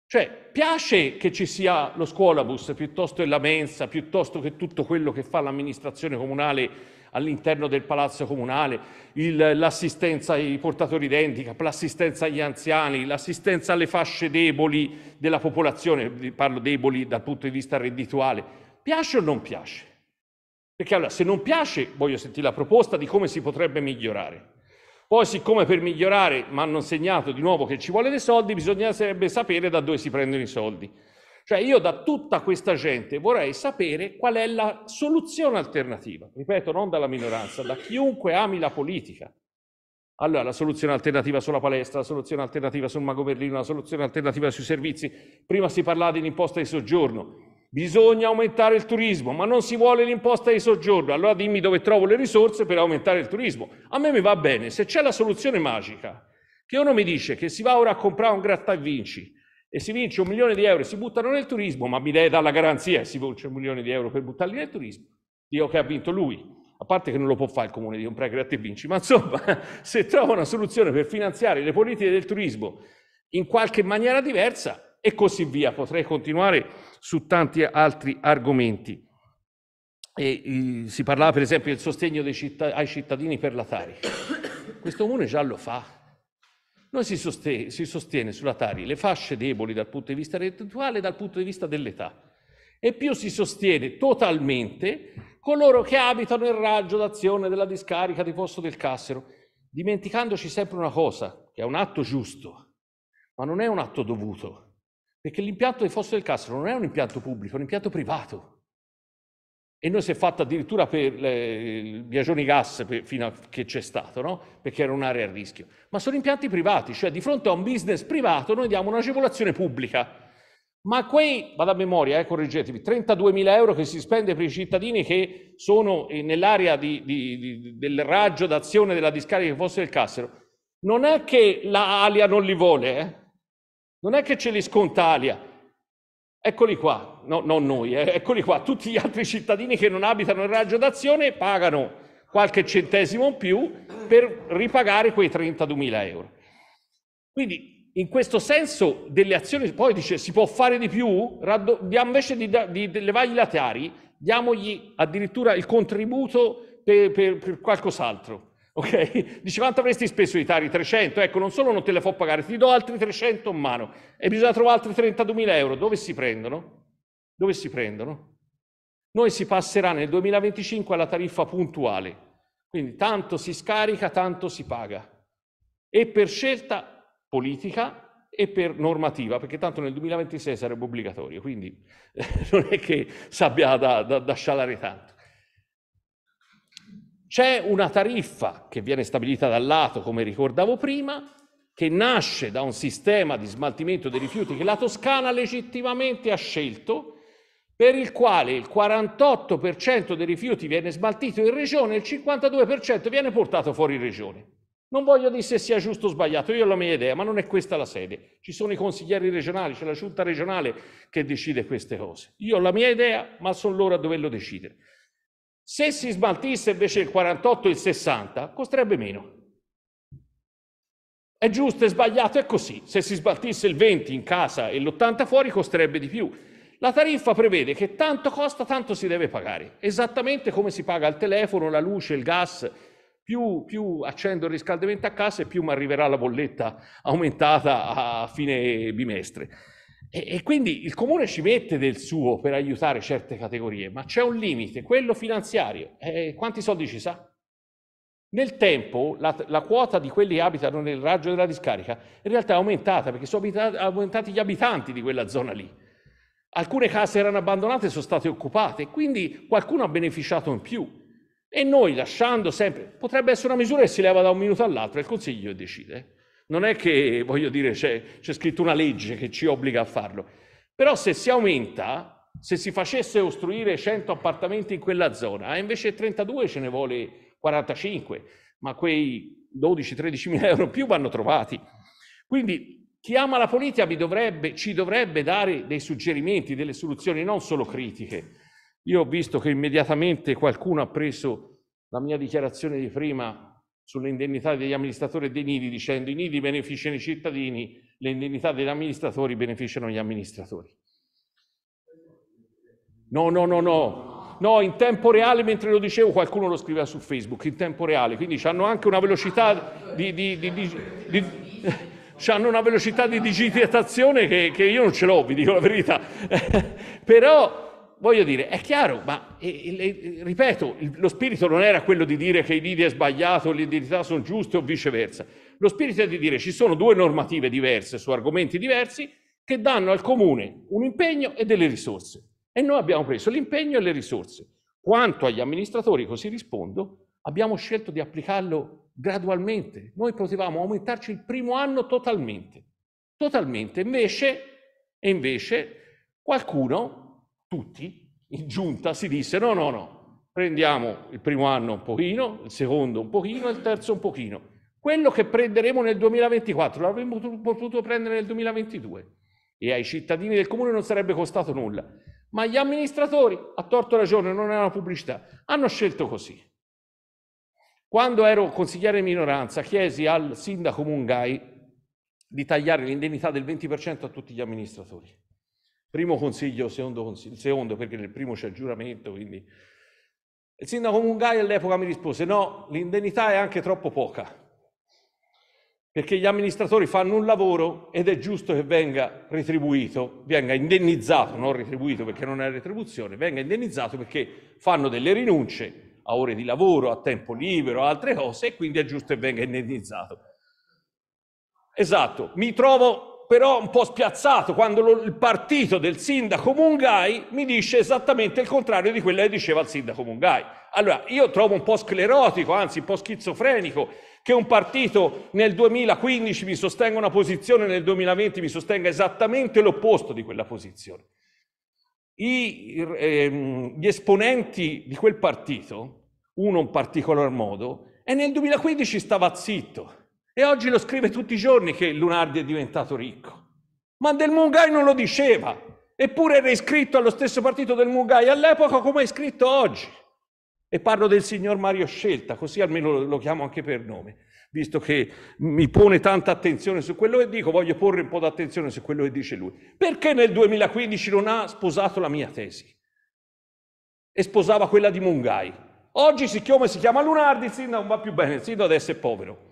Cioè, piace che ci sia lo scuolabus piuttosto che la mensa, piuttosto che tutto quello che fa l'amministrazione comunale all'interno del palazzo comunale, l'assistenza ai portatori d'handicap, l'assistenza agli anziani, l'assistenza alle fasce deboli della popolazione, parlo deboli dal punto di vista reddituale. Piace o non piace? Perché allora se non piace voglio sentire la proposta di come si potrebbe migliorare. Poi siccome per migliorare mi hanno insegnato di nuovo che ci vuole dei soldi, bisognerebbe sapere da dove si prendono i soldi. Cioè io da tutta questa gente vorrei sapere qual è la soluzione alternativa. Ripeto, non dalla minoranza, da chiunque ami la politica. Allora, la soluzione alternativa sulla palestra, la soluzione alternativa sul Mago Berlino, la soluzione alternativa sui servizi. Prima si parlava dell'imposta di soggiorno. Bisogna aumentare il turismo, ma non si vuole l'imposta di soggiorno. Allora dimmi dove trovo le risorse per aumentare il turismo. A me mi va bene. Se c'è la soluzione magica, che uno mi dice che si va ora a comprare un gratta e vinci, e si vince un milione di euro e si buttano nel turismo, ma mi dai dalla garanzia che si vince un milione di euro per buttarli nel turismo, dico che ha vinto lui. A parte che non lo può fare il comune di Compragra e Vinci, ma insomma, se trova una soluzione per finanziare le politiche del turismo in qualche maniera diversa e così via, potrei continuare su tanti altri argomenti. E, si parlava per esempio del sostegno citt- ai cittadini per la Tari. Questo comune già lo fa, noi si, sostiene, si sostiene sulla Tari le fasce deboli dal punto di vista reddituale e dal punto di vista dell'età e più si sostiene totalmente coloro che abitano il raggio d'azione della discarica di Posto del Cassero, dimenticandoci sempre una cosa, che è un atto giusto, ma non è un atto dovuto, perché l'impianto di Fosso del Cassero non è un impianto pubblico, è un impianto privato e noi si è fatta addirittura per le, il Biagioni Gas per, fino a che c'è stato, no? perché era un'area a rischio. Ma sono impianti privati, cioè di fronte a un business privato noi diamo un'agevolazione pubblica. Ma quei, vado a memoria, eh, correggetemi, 32.000 euro che si spende per i cittadini che sono eh, nell'area di, di, di, del raggio d'azione della discarica che fosse del Cassero, non è che la Alia non li vuole, eh? non è che ce li sconta Alia, Eccoli qua, no, non noi, eh, eccoli qua, tutti gli altri cittadini che non abitano il raggio d'azione pagano qualche centesimo in più per ripagare quei 32.000 euro. Quindi in questo senso delle azioni, poi dice si può fare di più, invece di, di, di levargli la diamogli addirittura il contributo per, per, per qualcos'altro ok? Dice quanto avresti speso i Tari? 300? Ecco, non solo non te le fo pagare, ti do altri 300 in mano e bisogna trovare altri 32.000 euro. Dove si prendono? Dove si prendono? Noi si passerà nel 2025 alla tariffa puntuale, quindi tanto si scarica, tanto si paga. E per scelta politica e per normativa, perché tanto nel 2026 sarebbe obbligatorio, quindi non è che si abbia da, da, da scialare tanto. C'è una tariffa che viene stabilita dal lato, come ricordavo prima, che nasce da un sistema di smaltimento dei rifiuti che la Toscana legittimamente ha scelto, per il quale il 48% dei rifiuti viene smaltito in regione e il 52% viene portato fuori regione. Non voglio dire se sia giusto o sbagliato, io ho la mia idea, ma non è questa la sede. Ci sono i consiglieri regionali, c'è la giunta regionale che decide queste cose. Io ho la mia idea, ma sono loro a doverlo decidere. Se si smaltisse invece il 48 e il 60, costerebbe meno. È giusto è sbagliato, è così. Se si sbaltisse il 20 in casa e l'80 fuori costerebbe di più. La tariffa prevede che tanto costa, tanto si deve pagare, esattamente come si paga il telefono, la luce, il gas. Più, più accendo il riscaldamento a casa e più mi arriverà la bolletta aumentata a fine bimestre. E, e quindi il comune ci mette del suo per aiutare certe categorie, ma c'è un limite, quello finanziario. Eh, quanti soldi ci sa? Nel tempo la, la, quota di quelli che abitano nel raggio della discarica in realtà è aumentata perché sono abitati, aumentati gli abitanti di quella zona lì. Alcune case erano abbandonate e sono state occupate, quindi qualcuno ha beneficiato in più. E noi lasciando sempre, potrebbe essere una misura che si leva da un minuto all'altro, è il Consiglio che decide. Non è che, voglio dire, c'è, c'è scritto una legge che ci obbliga a farlo. Però se si aumenta, se si facesse costruire 100 appartamenti in quella zona, eh, invece 32 ce ne vuole 45, ma quei 12-13 mila euro in più vanno trovati. Quindi chi ama la politica dovrebbe, ci dovrebbe dare dei suggerimenti, delle soluzioni, non solo critiche. Io ho visto che immediatamente qualcuno ha preso la mia dichiarazione di prima sulle indennità degli amministratori e dei nidi dicendo i nidi beneficiano i cittadini, le indennità degli amministratori beneficiano gli amministratori. No, no, no, no. No, in tempo reale, mentre lo dicevo, qualcuno lo scriveva su Facebook, in tempo reale, quindi hanno anche una velocità di, di, di, di hanno una velocità di digitazione che, che, io non ce l'ho, vi dico la verità. Però voglio dire, è chiaro, ma e, e, ripeto, lo spirito non era quello di dire che i lidi è sbagliato, le identità sono giuste o viceversa. Lo spirito è di dire ci sono due normative diverse su argomenti diversi che danno al comune un impegno e delle risorse. E noi abbiamo preso l'impegno e le risorse. Quanto agli amministratori, così rispondo, abbiamo scelto di applicarlo gradualmente. Noi potevamo aumentarci il primo anno totalmente. Totalmente. Invece, invece qualcuno tutti, in giunta si disse no, no, no, prendiamo il primo anno un pochino, il secondo un pochino e il terzo un pochino. Quello che prenderemo nel 2024 l'avremmo potuto prendere nel 2022 e ai cittadini del comune non sarebbe costato nulla. Ma gli amministratori, a torto ragione, non è una pubblicità, hanno scelto così. Quando ero consigliere di minoranza chiesi al sindaco Mungai di tagliare l'indennità del 20% a tutti gli amministratori. Primo consiglio, secondo consiglio, secondo perché nel primo c'è il giuramento, quindi... Il sindaco Mungai all'epoca mi rispose no, l'indennità è anche troppo poca, perché gli amministratori fanno un lavoro ed è giusto che venga retribuito, venga indennizzato, non retribuito perché non è retribuzione, venga indennizzato perché fanno delle rinunce a ore di lavoro, a tempo libero, altre cose e quindi è giusto che venga indennizzato. Esatto, mi trovo però un po' spiazzato quando lo, il partito del sindaco Mungai mi dice esattamente il contrario di quello che diceva il sindaco Mungai. Allora, io trovo un po' sclerotico, anzi un po' schizofrenico, che un partito nel 2015 mi sostenga una posizione e nel 2020 mi sostenga esattamente l'opposto di quella posizione. I, ehm, gli esponenti di quel partito, uno in particolar modo, e nel 2015 stava zitto e oggi lo scrive tutti i giorni che Lunardi è diventato ricco. Ma del Mungai non lo diceva, eppure era iscritto allo stesso partito del Mungai all'epoca come è iscritto oggi. E parlo del signor Mario Scelta, così almeno lo chiamo anche per nome, visto che mi pone tanta attenzione su quello che dico, voglio porre un po' d'attenzione su quello che dice lui. Perché nel 2015 non ha sposato la mia tesi? E sposava quella di Mungai. Oggi, siccome si chiama Lunardi, il sindaco non va più bene, il sindaco adesso è povero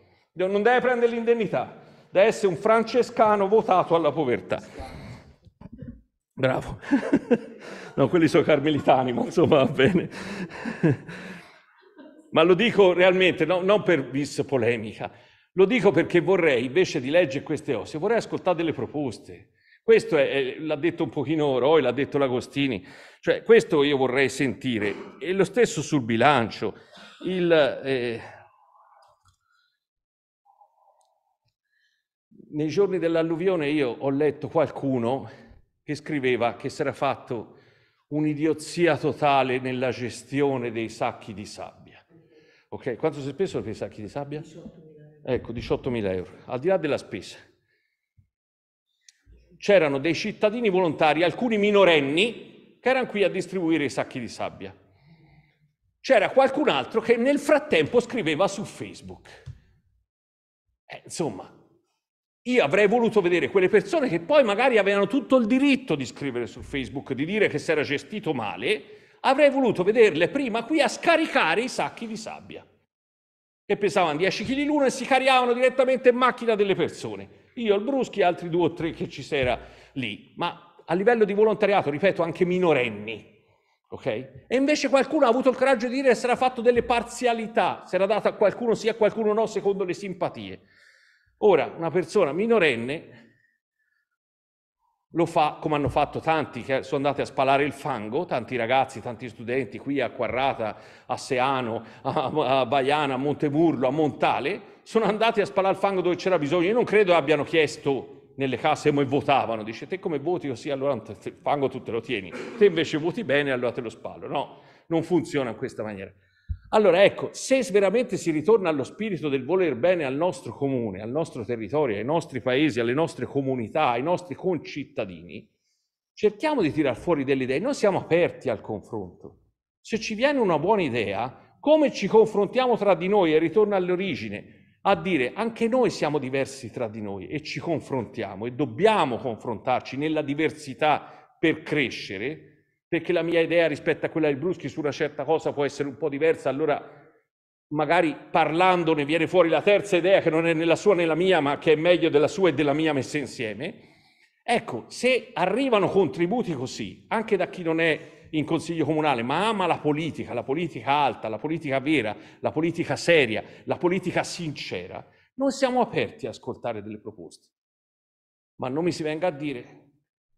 non deve prendere l'indennità, deve essere un francescano votato alla povertà. Bravo. no, quelli sono carmelitani, ma insomma va bene. ma lo dico realmente, no, non per vis polemica, lo dico perché vorrei, invece di leggere queste ossa, vorrei ascoltare delle proposte. Questo è, l'ha detto un pochino Roy, l'ha detto Lagostini, cioè questo io vorrei sentire. E lo stesso sul bilancio. Il, eh, nei giorni dell'alluvione io ho letto qualcuno che scriveva che si era fatto un'idiozia totale nella gestione dei sacchi di sabbia. Ok, quanto si è speso per i sacchi di sabbia? 18.000 ecco, 18.000 euro, al di là della spesa. C'erano dei cittadini volontari, alcuni minorenni, che erano qui a distribuire i sacchi di sabbia. C'era qualcun altro che nel frattempo scriveva su Facebook. Eh, insomma, io avrei voluto vedere quelle persone che poi magari avevano tutto il diritto di scrivere su Facebook, di dire che si era gestito male, avrei voluto vederle prima qui a scaricare i sacchi di sabbia, che pesavano 10 kg l'uno e si caricavano direttamente in macchina delle persone. Io, il Bruschi e altri due o tre che ci s'era lì, ma a livello di volontariato, ripeto, anche minorenni. Okay? E invece qualcuno ha avuto il coraggio di dire che si era fatto delle parzialità, si era data a qualcuno sì, a qualcuno no, secondo le simpatie. Ora, una persona minorenne lo fa come hanno fatto tanti che sono andati a spalare il fango, tanti ragazzi, tanti studenti qui a Quarrata, a Seano, a, Baiana, a Montemurlo, a Montale, sono andati a spalare il fango dove c'era bisogno. Io non credo abbiano chiesto nelle case come votavano, dice te come voti così allora il fango tu te lo tieni, te invece voti bene allora te lo spallo. No, non funziona in questa maniera. Allora ecco, se veramente si ritorna allo spirito del voler bene al nostro comune, al nostro territorio, ai nostri paesi, alle nostre comunità, ai nostri concittadini, cerchiamo di tirar fuori delle idee. Noi siamo aperti al confronto. Se ci viene una buona idea, come ci confrontiamo tra di noi e ritorno all'origine, a dire anche noi siamo diversi tra di noi e ci confrontiamo e dobbiamo confrontarci nella diversità per crescere, perché la mia idea rispetto a quella del Bruschi su una certa cosa può essere un po' diversa, allora magari parlandone viene fuori la terza idea che non è nella sua né la mia, ma che è meglio della sua e della mia messa insieme. Ecco, se arrivano contributi così, anche da chi non è in consiglio comunale, ma ama la politica, la politica alta, la politica vera, la politica seria, la politica sincera, noi siamo aperti a ascoltare delle proposte. Ma non mi si venga a dire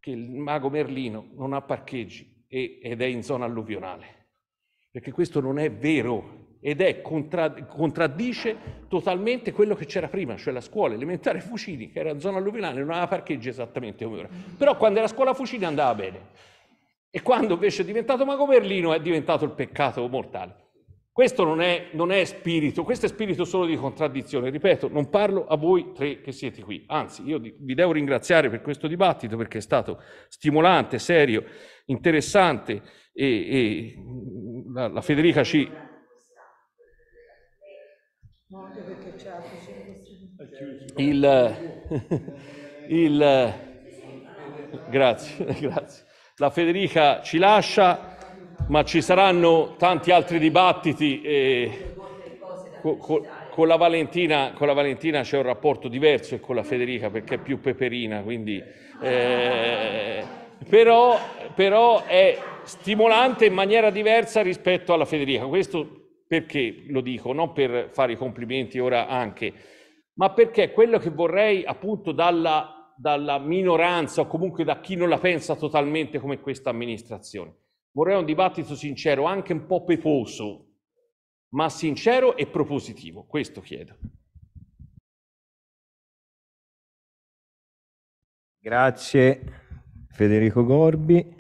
che il mago Merlino non ha parcheggi e, ed è in zona alluvionale, perché questo non è vero ed è contra, contraddice totalmente quello che c'era prima, cioè la scuola elementare Fucini, che era in zona alluvionale, non aveva parcheggi esattamente come ora. Però quando era scuola Fucini andava bene. E quando invece è diventato Mago Berlino è diventato il peccato mortale. Questo non è, non è, spirito, questo è spirito solo di contraddizione. Ripeto, non parlo a voi tre che siete qui, anzi io vi devo ringraziare per questo dibattito perché è stato stimolante, serio, interessante e, e mm, la, la, Federica ci... Il, il, grazie, grazie. La Federica ci lascia ma ci saranno tanti altri dibattiti e con, con, con, la Valentina, con, la Valentina, c'è un rapporto diverso e con la Federica perché è più peperina, quindi, eh, però, però è stimolante in maniera diversa rispetto alla Federica. Questo perché lo dico, non per fare i complimenti ora anche, ma perché quello che vorrei appunto dalla, dalla minoranza o comunque da chi non la pensa totalmente come questa amministrazione Vorrei un dibattito sincero, anche un po' peposo, ma sincero e propositivo. Questo chiedo. Grazie Federico Gorbi.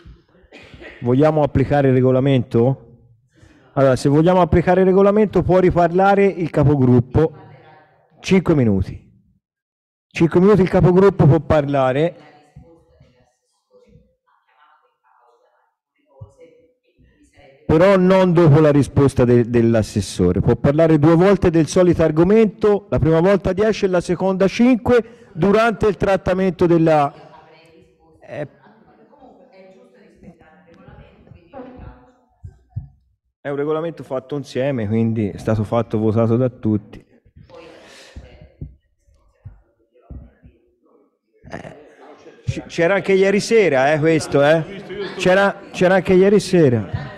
Vogliamo applicare il regolamento? Allora, se vogliamo applicare il regolamento può riparlare il capogruppo. 5 minuti. 5 minuti il capogruppo può parlare. però non dopo la risposta de, dell'assessore. Può parlare due volte del solito argomento, la prima volta 10 e la seconda 5 durante il trattamento della... Eh. è un regolamento fatto insieme, quindi è stato fatto votato da tutti. Eh, c'era anche ieri sera, eh, questo, eh. C'era, c'era anche ieri sera.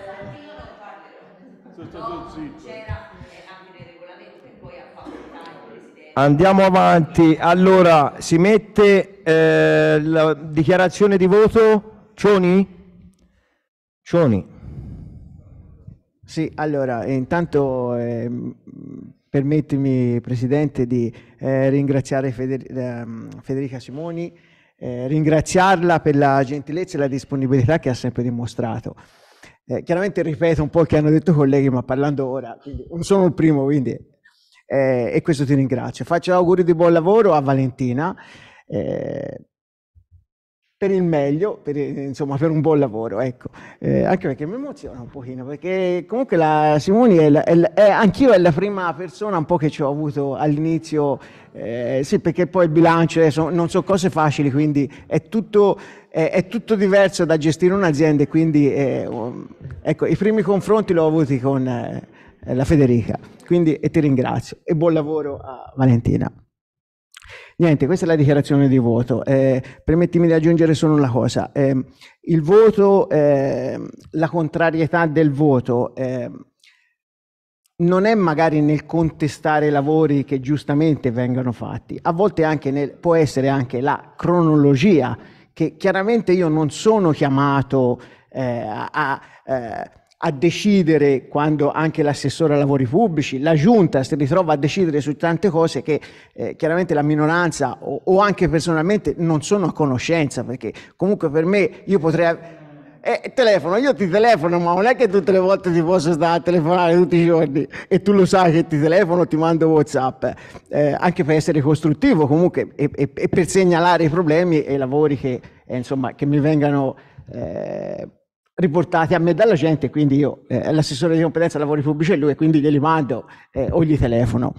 Andiamo avanti, allora si mette eh, la dichiarazione di voto Cioni? Cioni. Sì, allora intanto eh, permettimi Presidente di eh, ringraziare Feder ehm, Federica Simoni, eh, ringraziarla per la gentilezza e la disponibilità che ha sempre dimostrato. Eh, chiaramente ripeto un po' che hanno detto i colleghi, ma parlando ora, quindi, non sono il primo, quindi eh, e questo ti ringrazio. Faccio auguri di buon lavoro a Valentina. Eh, per il meglio, per, insomma, per un buon lavoro, ecco. Eh, anche perché mi emoziona un pochino, perché comunque la Simoni è, la, è, è anch'io è la prima persona un po' che ci ho avuto all'inizio, eh, sì, perché poi il bilancio eh, so, non sono cose facili, quindi è tutto, è tutto, diverso da gestire un'azienda, quindi eh, oh, ecco, i primi confronti li ho avuti con eh, eh, la Federica. Quindi ti ringrazio e buon lavoro a Valentina. Niente, questa è la dichiarazione di voto. Eh, permettimi di aggiungere solo una cosa. Eh, il voto, eh, la contrarietà del voto ehm, non è magari nel contestare i lavori che giustamente vengono fatti, a volte anche nel, può essere anche la cronologia, che chiaramente io non sono chiamato eh, a... a eh, a decidere quando anche l'assessore ai lavori pubblici, la giunta si ritrova a decidere su tante cose che eh, chiaramente la minoranza o, o, anche personalmente non sono a conoscenza perché comunque per me io potrei... Eh, telefono, io ti telefono, ma non è che tutte le volte ti posso stare a telefonare tutti i giorni e tu lo sai che ti telefono, ti mando WhatsApp, eh, anche per essere costruttivo comunque e, e, e, per segnalare i problemi e i lavori che, eh, insomma, che mi vengano... Eh, riportati a me dalla gente, quindi io eh, l'assessore di competenza lavori pubblici è lui e quindi glieli mando eh, o gli telefono.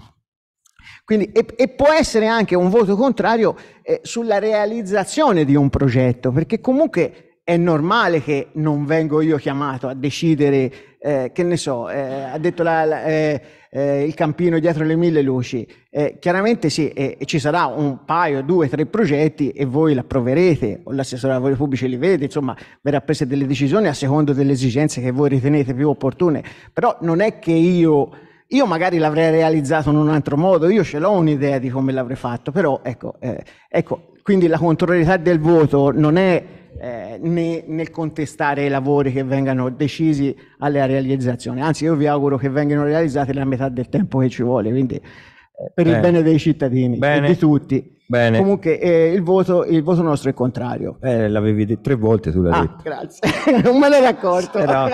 Quindi, e, e, può essere anche un voto contrario eh, sulla realizzazione di un progetto, perché comunque è normale che non vengo io chiamato a decidere, eh, che ne so, eh, ha detto la, la, eh, eh il campino dietro le mille luci. Eh, chiaramente sì, ci sarà un paio, due, tre progetti e voi l'approverete, o l'assessore ai lavori pubblici li vede, insomma, verrà presa delle decisioni a secondo delle esigenze che voi ritenete più opportune. Però non è che io... Io magari l'avrei realizzato in un altro modo, io ce l'ho un'idea di come l'avrei fatto, però ecco, eh, ecco quindi la contrarietà del voto non è eh, né nel contestare i lavori che vengano decisi alla realizzazione. Anzi, io vi auguro che vengano realizzati la metà del tempo che ci vuole, quindi eh, per il bene dei cittadini bene. e di tutti. Bene. Comunque eh, il, voto, il, voto, nostro è contrario. Eh, l'avevi detto tre volte tu l'hai ah, detto. Grazie, non me ne ero accorto. Eh, no,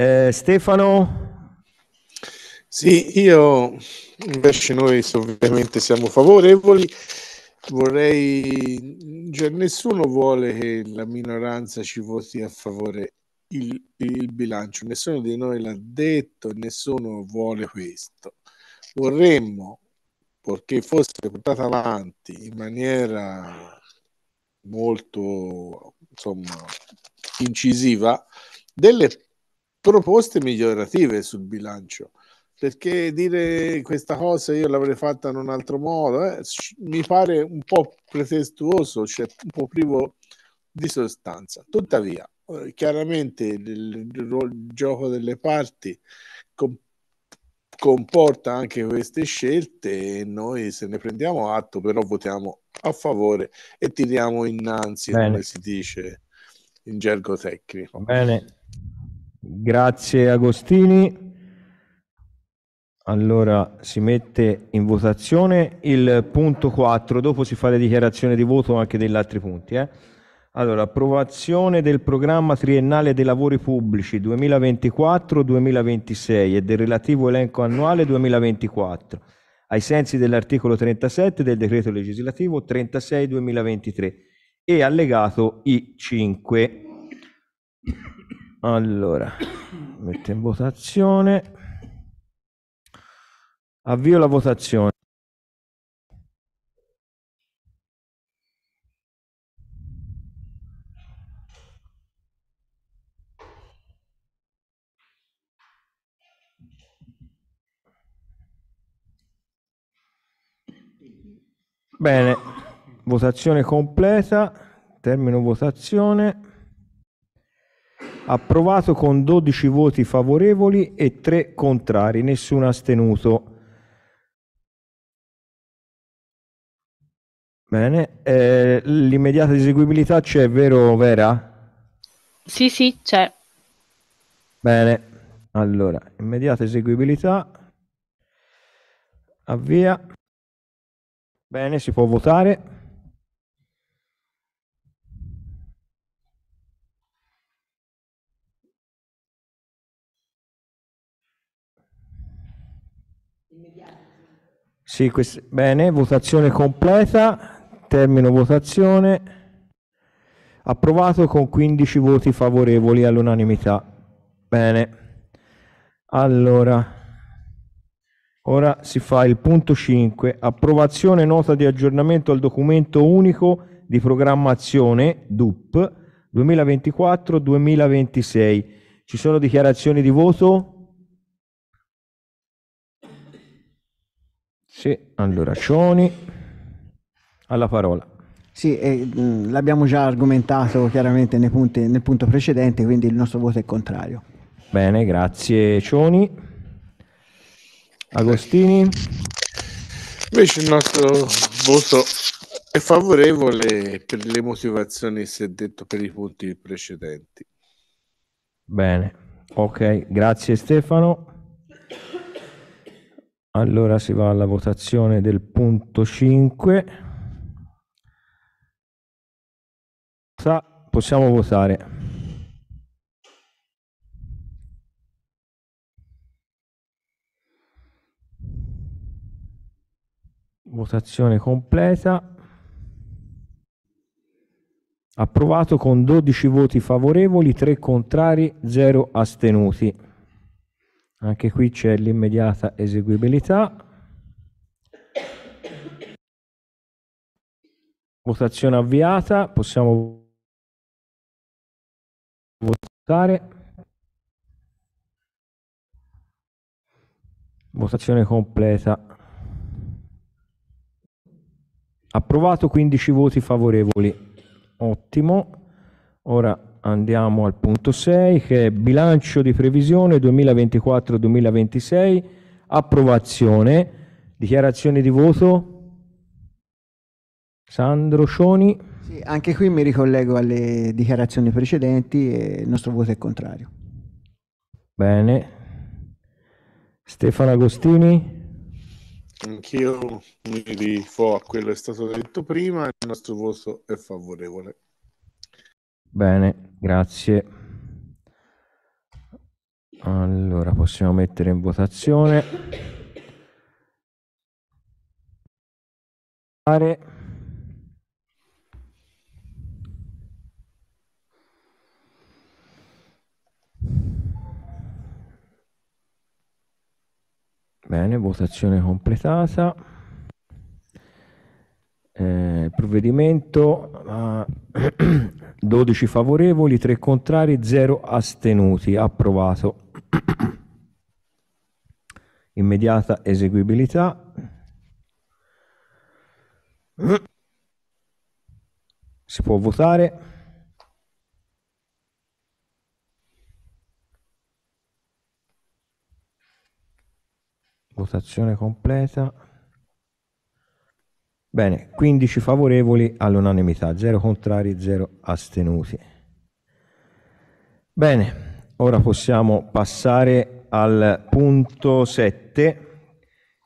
eh, Stefano? Sì, io invece noi ovviamente siamo favorevoli. Vorrei, cioè nessuno vuole che la minoranza ci voti a favore il, il bilancio, nessuno di noi l'ha detto, nessuno vuole questo. Vorremmo, perché fosse portata avanti in maniera molto insomma, incisiva, delle proposte migliorative sul bilancio perché dire questa cosa io l'avrei fatta in un altro modo eh, mi pare un po' pretestuoso, cioè un po' privo di sostanza. Tuttavia, eh, chiaramente il, gioco delle parti comporta anche queste scelte e noi se ne prendiamo atto, però votiamo a favore e tiriamo innanzi, Bene. come si dice in gergo tecnico. Bene, grazie Agostini. Allora si mette in votazione il punto 4, dopo si fa la dichiarazione di voto anche degli altri punti. Eh? Allora, approvazione del programma triennale dei lavori pubblici 2024-2026 e del relativo elenco annuale 2024, ai sensi dell'articolo 37 del decreto legislativo 36-2023 e allegato I5. Allora, mette in votazione. Avvio la votazione. Bene, votazione completa, termino votazione. Approvato con 12 voti favorevoli e 3 contrari, nessuno astenuto. Bene, eh, l'immediata eseguibilità c'è, vero Vera? Sì, sì, c'è. Bene, allora, immediata eseguibilità, avvia. Bene, si può votare. Sì, bene, votazione completa. Termino votazione. Approvato con 15 voti favorevoli all'unanimità. Bene. Allora, ora si fa il punto 5. Approvazione nota di aggiornamento al documento unico di programmazione DUP 2024-2026. Ci sono dichiarazioni di voto? Sì, allora Cioni alla parola. Sì, eh, l'abbiamo già argomentato chiaramente nei punti, nel punto precedente, quindi il nostro voto è contrario. Bene, grazie Cioni. Agostini. Invece il nostro voto è favorevole per le motivazioni si è detto per i punti precedenti. Bene, ok, grazie Stefano. Allora si va alla votazione del punto 5. Sa, possiamo votare. Votazione completa. Approvato con 12 voti favorevoli, 3 contrari, 0 astenuti. Anche qui c'è l'immediata eseguibilità. Votazione avviata, possiamo votare votare. Votazione completa. Approvato 15 voti favorevoli. Ottimo. Ora andiamo al punto 6 che è bilancio di previsione 2024-2026. Approvazione. Dichiarazione di voto. Sandro Scioni. Sì, anche qui mi ricollego alle dichiarazioni precedenti e il nostro voto è contrario. Bene. Stefano Agostini? Anch'io mi rifo a quello che è stato detto prima, il nostro voto è favorevole. Bene, grazie. Allora, possiamo mettere in votazione. Bene, votazione completata. Eh, il provvedimento ha 12 favorevoli, 3 contrari, 0 astenuti. Approvato. Immediata eseguibilità. Si può votare. votazione completa bene 15 favorevoli all'unanimità 0 contrari 0 astenuti bene ora possiamo passare al punto 7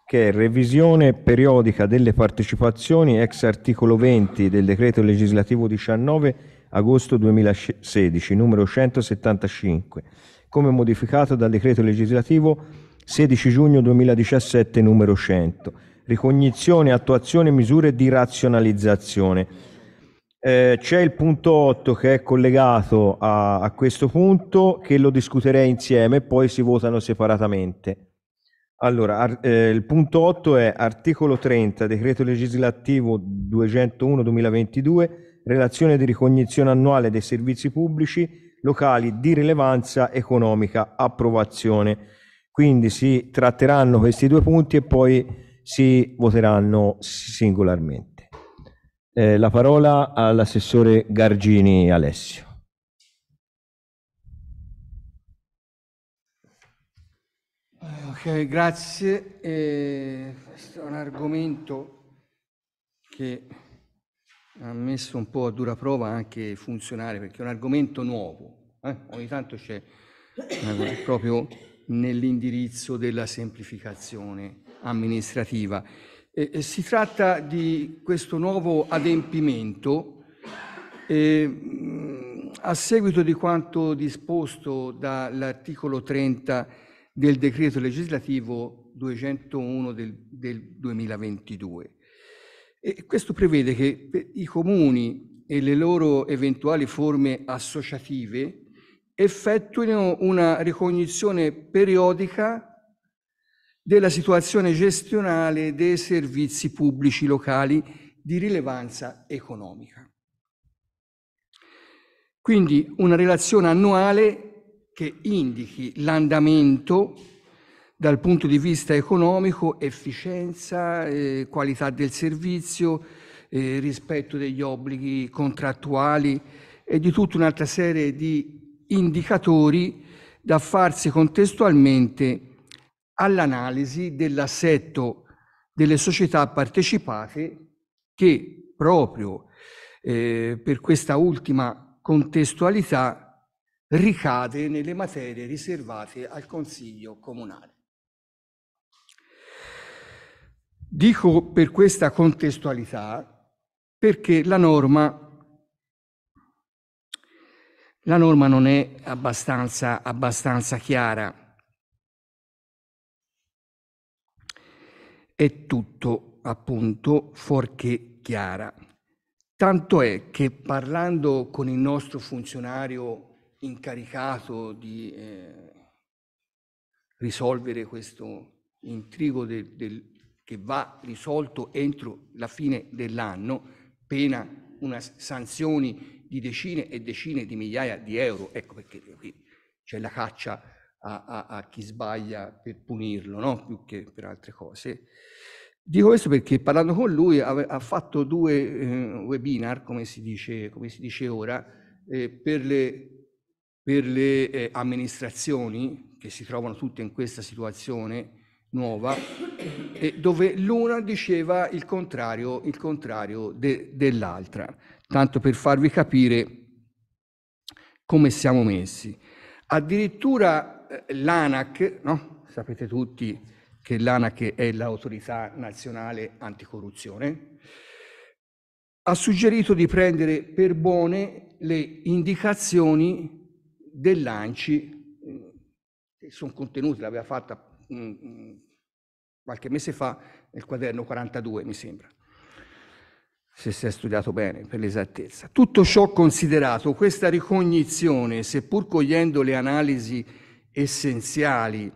che è revisione periodica delle partecipazioni ex articolo 20 del decreto legislativo 19 agosto 2016 numero 175 come modificato dal decreto legislativo 16 giugno 2017 numero 100, ricognizione, attuazione, misure di razionalizzazione. Eh, c'è il punto 8 che è collegato a, a questo punto che lo discuterei insieme e poi si votano separatamente. Allora, ar- eh, il punto 8 è articolo 30, decreto legislativo 201-2022, relazione di ricognizione annuale dei servizi pubblici locali di rilevanza economica, approvazione. Quindi si tratteranno questi due punti e poi si voteranno singolarmente. Eh, la parola all'assessore Gargini Alessio. Ok, grazie. Eh, questo è un argomento che ha messo un po' a dura prova anche funzionare perché è un argomento nuovo. Eh? Ogni tanto c'è eh, proprio nell'indirizzo della semplificazione amministrativa. Eh, si tratta di questo nuovo adempimento eh, a seguito di quanto disposto dall'articolo 30 del decreto legislativo 201 del, del 2022. E questo prevede che i comuni e le loro eventuali forme associative effettuino una ricognizione periodica della situazione gestionale dei servizi pubblici locali di rilevanza economica. Quindi una relazione annuale che indichi l'andamento dal punto di vista economico, efficienza, eh, qualità del servizio, eh, rispetto degli obblighi contrattuali e di tutta un'altra serie di indicatori da farsi contestualmente all'analisi dell'assetto delle società partecipate che proprio eh, per questa ultima contestualità ricade nelle materie riservate al Consiglio Comunale. Dico per questa contestualità perché la norma la norma non è abbastanza, abbastanza chiara. È tutto appunto fuorché chiara. Tanto è che parlando con il nostro funzionario incaricato di eh, risolvere questo intrigo del, del, che va risolto entro la fine dell'anno, pena una sanzioni di decine e decine di migliaia di euro. Ecco perché qui c'è la caccia a, a, a chi sbaglia per punirlo, no? più che per altre cose. Dico questo perché parlando con lui ha, ha fatto due eh, webinar, come si dice, come si dice ora, eh, per le, per le eh, amministrazioni che si trovano tutte in questa situazione nuova, eh, dove l'una diceva il contrario, il contrario de, dell'altra, tanto per farvi capire come siamo messi. Addirittura eh, l'ANAC, no? sapete tutti che l'ANAC è l'autorità nazionale anticorruzione, ha suggerito di prendere per buone le indicazioni dell'ANCI, che sono contenute, l'aveva fatta mh, mm, mm, qualche mese fa nel quaderno 42, mi sembra, se si è studiato bene per l'esattezza. Tutto ciò considerato, questa ricognizione, seppur cogliendo le analisi essenziali,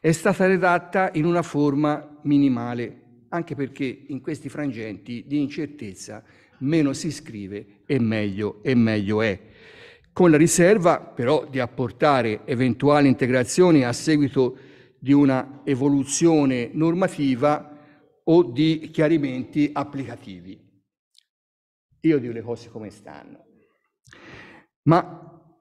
è stata redatta in una forma minimale, anche perché in questi frangenti di incertezza meno si scrive e meglio, e meglio è con la riserva però di apportare eventuali integrazioni a seguito di una evoluzione normativa o di chiarimenti applicativi. Io dico le cose come stanno. Ma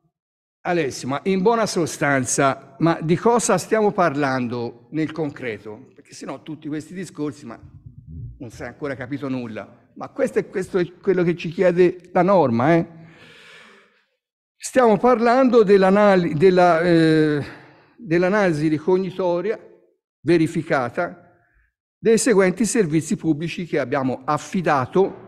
Alessio, ma in buona sostanza, ma di cosa stiamo parlando nel concreto? Perché sennò tutti questi discorsi, ma non si è ancora capito nulla. Ma questo è, questo è quello che ci chiede la norma, eh? Stiamo parlando dell'analisi della, eh, dell ricognitoria verificata dei seguenti servizi pubblici che abbiamo affidato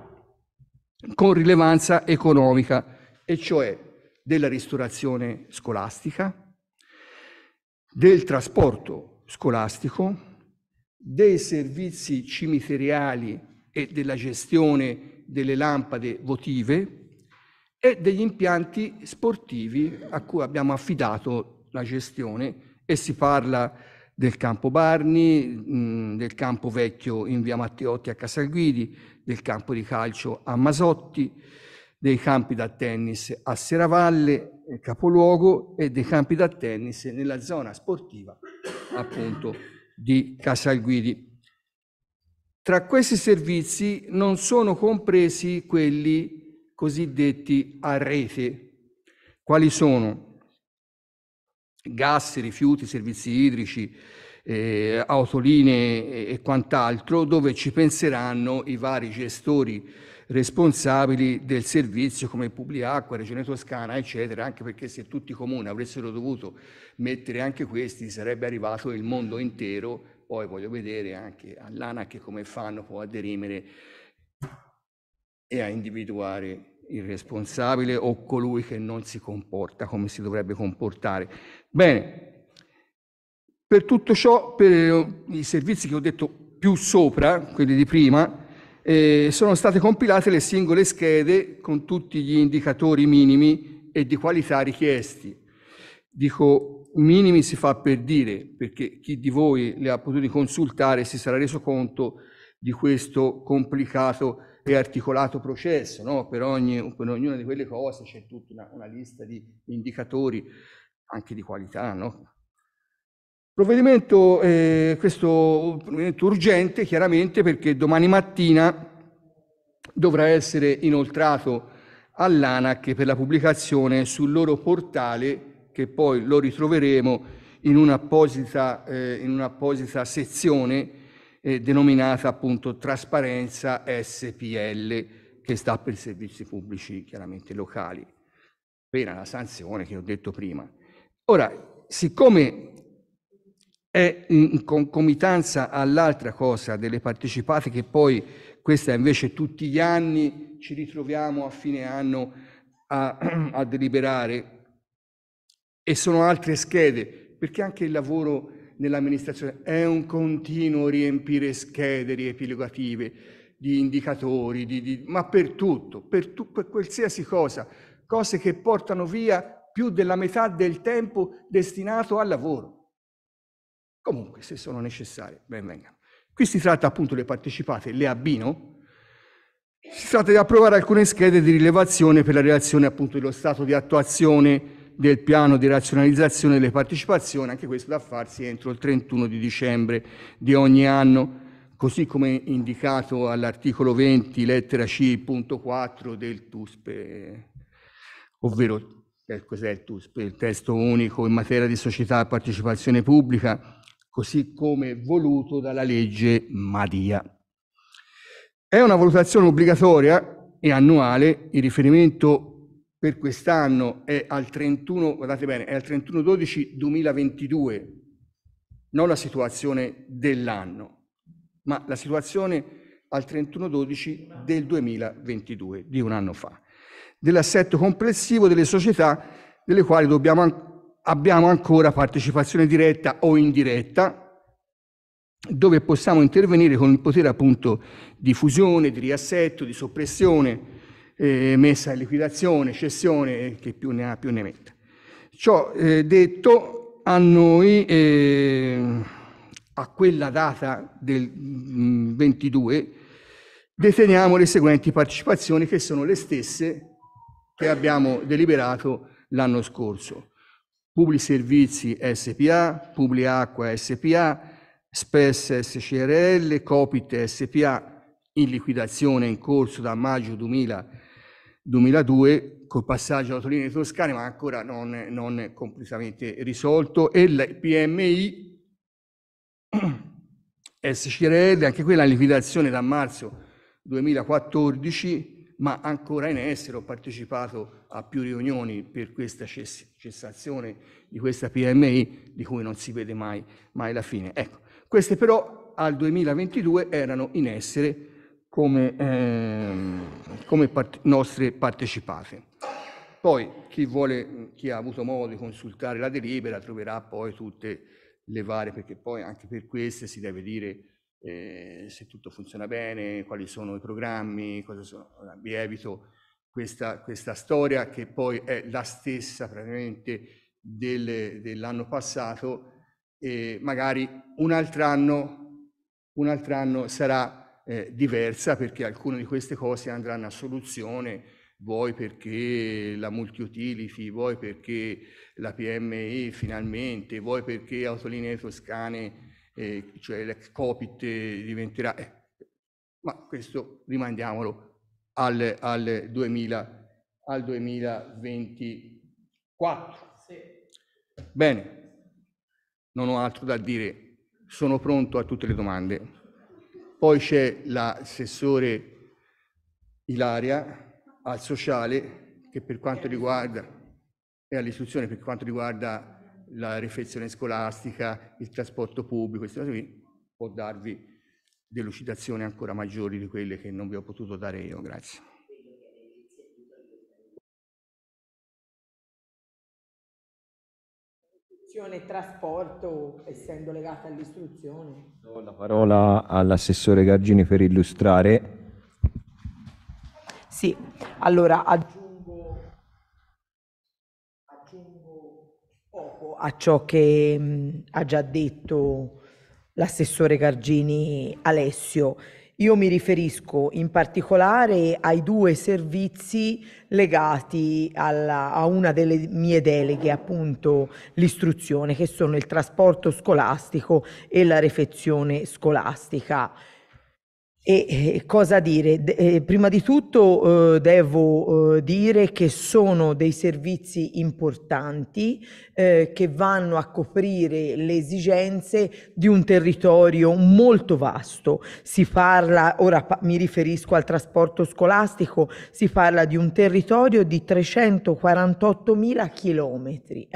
con rilevanza economica, e cioè della ristorazione scolastica, del trasporto scolastico, dei servizi cimiteriali e della gestione delle lampade votive e degli impianti sportivi a cui abbiamo affidato la gestione e si parla del campo Barni, del campo vecchio in via Matteotti a Casalguidi, del campo di calcio a Masotti, dei campi da tennis a Seravalle, eh, capoluogo, e dei campi da tennis nella zona sportiva appunto di Casalguidi. Tra questi servizi non sono compresi quelli cosiddetti a rete. Quali sono? Gas, rifiuti, servizi idrici, eh, autoline e, quant'altro, dove ci penseranno i vari gestori responsabili del servizio come Publiacqua, Regione Toscana, eccetera, anche perché se tutti i comuni avessero dovuto mettere anche questi sarebbe arrivato il mondo intero, poi voglio vedere anche all'ANAC come fanno poi a derimere e a individuare il responsabile o colui che non si comporta come si dovrebbe comportare. Bene, per tutto ciò, per eh, i servizi che ho detto più sopra, quelli di prima, eh, sono state compilate le singole schede con tutti gli indicatori minimi e di qualità richiesti. Dico minimi si fa per dire, perché chi di voi le ha potuti consultare si sarà reso conto di questo complicato e articolato processo, no? per, ogni, per, ognuna di quelle cose c'è tutta una, una, lista di indicatori anche di qualità. No? Provvedimento, eh, questo provvedimento urgente chiaramente perché domani mattina dovrà essere inoltrato all'ANAC per la pubblicazione sul loro portale che poi lo ritroveremo in un'apposita, eh, in un'apposita sezione eh, denominata appunto Trasparenza SPL, che sta per servizi pubblici chiaramente locali. Pena la sanzione che ho detto prima. Ora, siccome è in concomitanza all'altra cosa delle partecipate che poi questa invece tutti gli anni ci ritroviamo a fine anno a, a deliberare e sono altre schede perché anche il lavoro nell'amministrazione è un continuo riempire schede riepilogative di indicatori, di, di, ma per tutto, per, tu, per qualsiasi cosa, cose che portano via più della metà del tempo destinato al lavoro. Comunque, se sono necessarie, ben vengano. Qui si tratta appunto le partecipate, le abbino, si tratta di approvare alcune schede di rilevazione per la relazione appunto dello stato di attuazione del piano di razionalizzazione delle partecipazioni, anche questo da farsi entro il 31 di dicembre di ogni anno, così come indicato all'articolo 20, lettera C.4 del TUSPE, ovvero eh, cos'è il TUSP, il testo unico in materia di società e partecipazione pubblica, così come voluto dalla legge Madia. È una valutazione obbligatoria e annuale in riferimento per quest'anno è al 31, guardate bene, è al 31 12 2022, non la situazione dell'anno, ma la situazione al 31 12 del 2022, di un anno fa, dell'assetto complessivo delle società delle quali dobbiamo, abbiamo ancora partecipazione diretta o indiretta, dove possiamo intervenire con il potere appunto di fusione, di riassetto, di soppressione, eh, messa in liquidazione, cessione, che più ne ha più ne metta. Ciò eh, detto, a noi eh, a quella data del mh, mm, 22 deteniamo le seguenti partecipazioni che sono le stesse che abbiamo deliberato l'anno scorso. Publi Servizi SPA, Publi Acqua SPA, Spes SCRL, Copit SPA in liquidazione in corso da maggio 2020 2002 col passaggio alla Torino di Toscane, ma ancora non, non completamente risolto, e il PMI SCRL, anche quella in liquidazione da marzo 2014, ma ancora in essere, ho partecipato a più riunioni per questa cessazione di questa PMI di cui non si vede mai, mai la fine. Ecco, queste però al 2022 erano in essere come, ehm, come part- nostre partecipate. Poi chi, vuole, chi ha avuto modo di consultare la delibera troverà poi tutte le varie, perché poi anche per queste si deve dire eh, se tutto funziona bene, quali sono i programmi, cosa sono. vi evito questa, questa, storia che poi è la stessa praticamente del, dell'anno passato e magari un altro anno, un altro anno sarà eh, diversa perché alcune di queste cose andranno a soluzione, vuoi perché la multiutility, vuoi perché la PMI finalmente, vuoi perché Autolinee Toscane, eh, cioè l'ex Copit diventerà... Eh, ma questo rimandiamolo al, al, 2000, al 2024. Sì. Bene, non ho altro da dire, sono pronto a tutte le domande. Poi c'è l'assessore Ilaria al sociale che per quanto riguarda e all'istruzione per quanto riguarda la refezione scolastica, il trasporto pubblico, queste cose qui, può darvi delucidazioni ancora maggiori di quelle che non vi ho potuto dare io. Grazie. istruzione trasporto, essendo legata all'istruzione. Do la parola all'assessore Gargini per illustrare. Sì, allora aggiungo, aggiungo poco a ciò che mh, ha già detto l'assessore Gargini Alessio. Io mi riferisco in particolare ai due servizi legati alla, a una delle mie deleghe, appunto l'istruzione, che sono il trasporto scolastico e la refezione scolastica. E, eh, cosa dire? De, eh, prima di tutto eh, devo eh, dire che sono dei servizi importanti eh, che vanno a coprire le esigenze di un territorio molto vasto. Si parla, ora pa mi riferisco al trasporto scolastico, si parla di un territorio di 348.000 chilometri.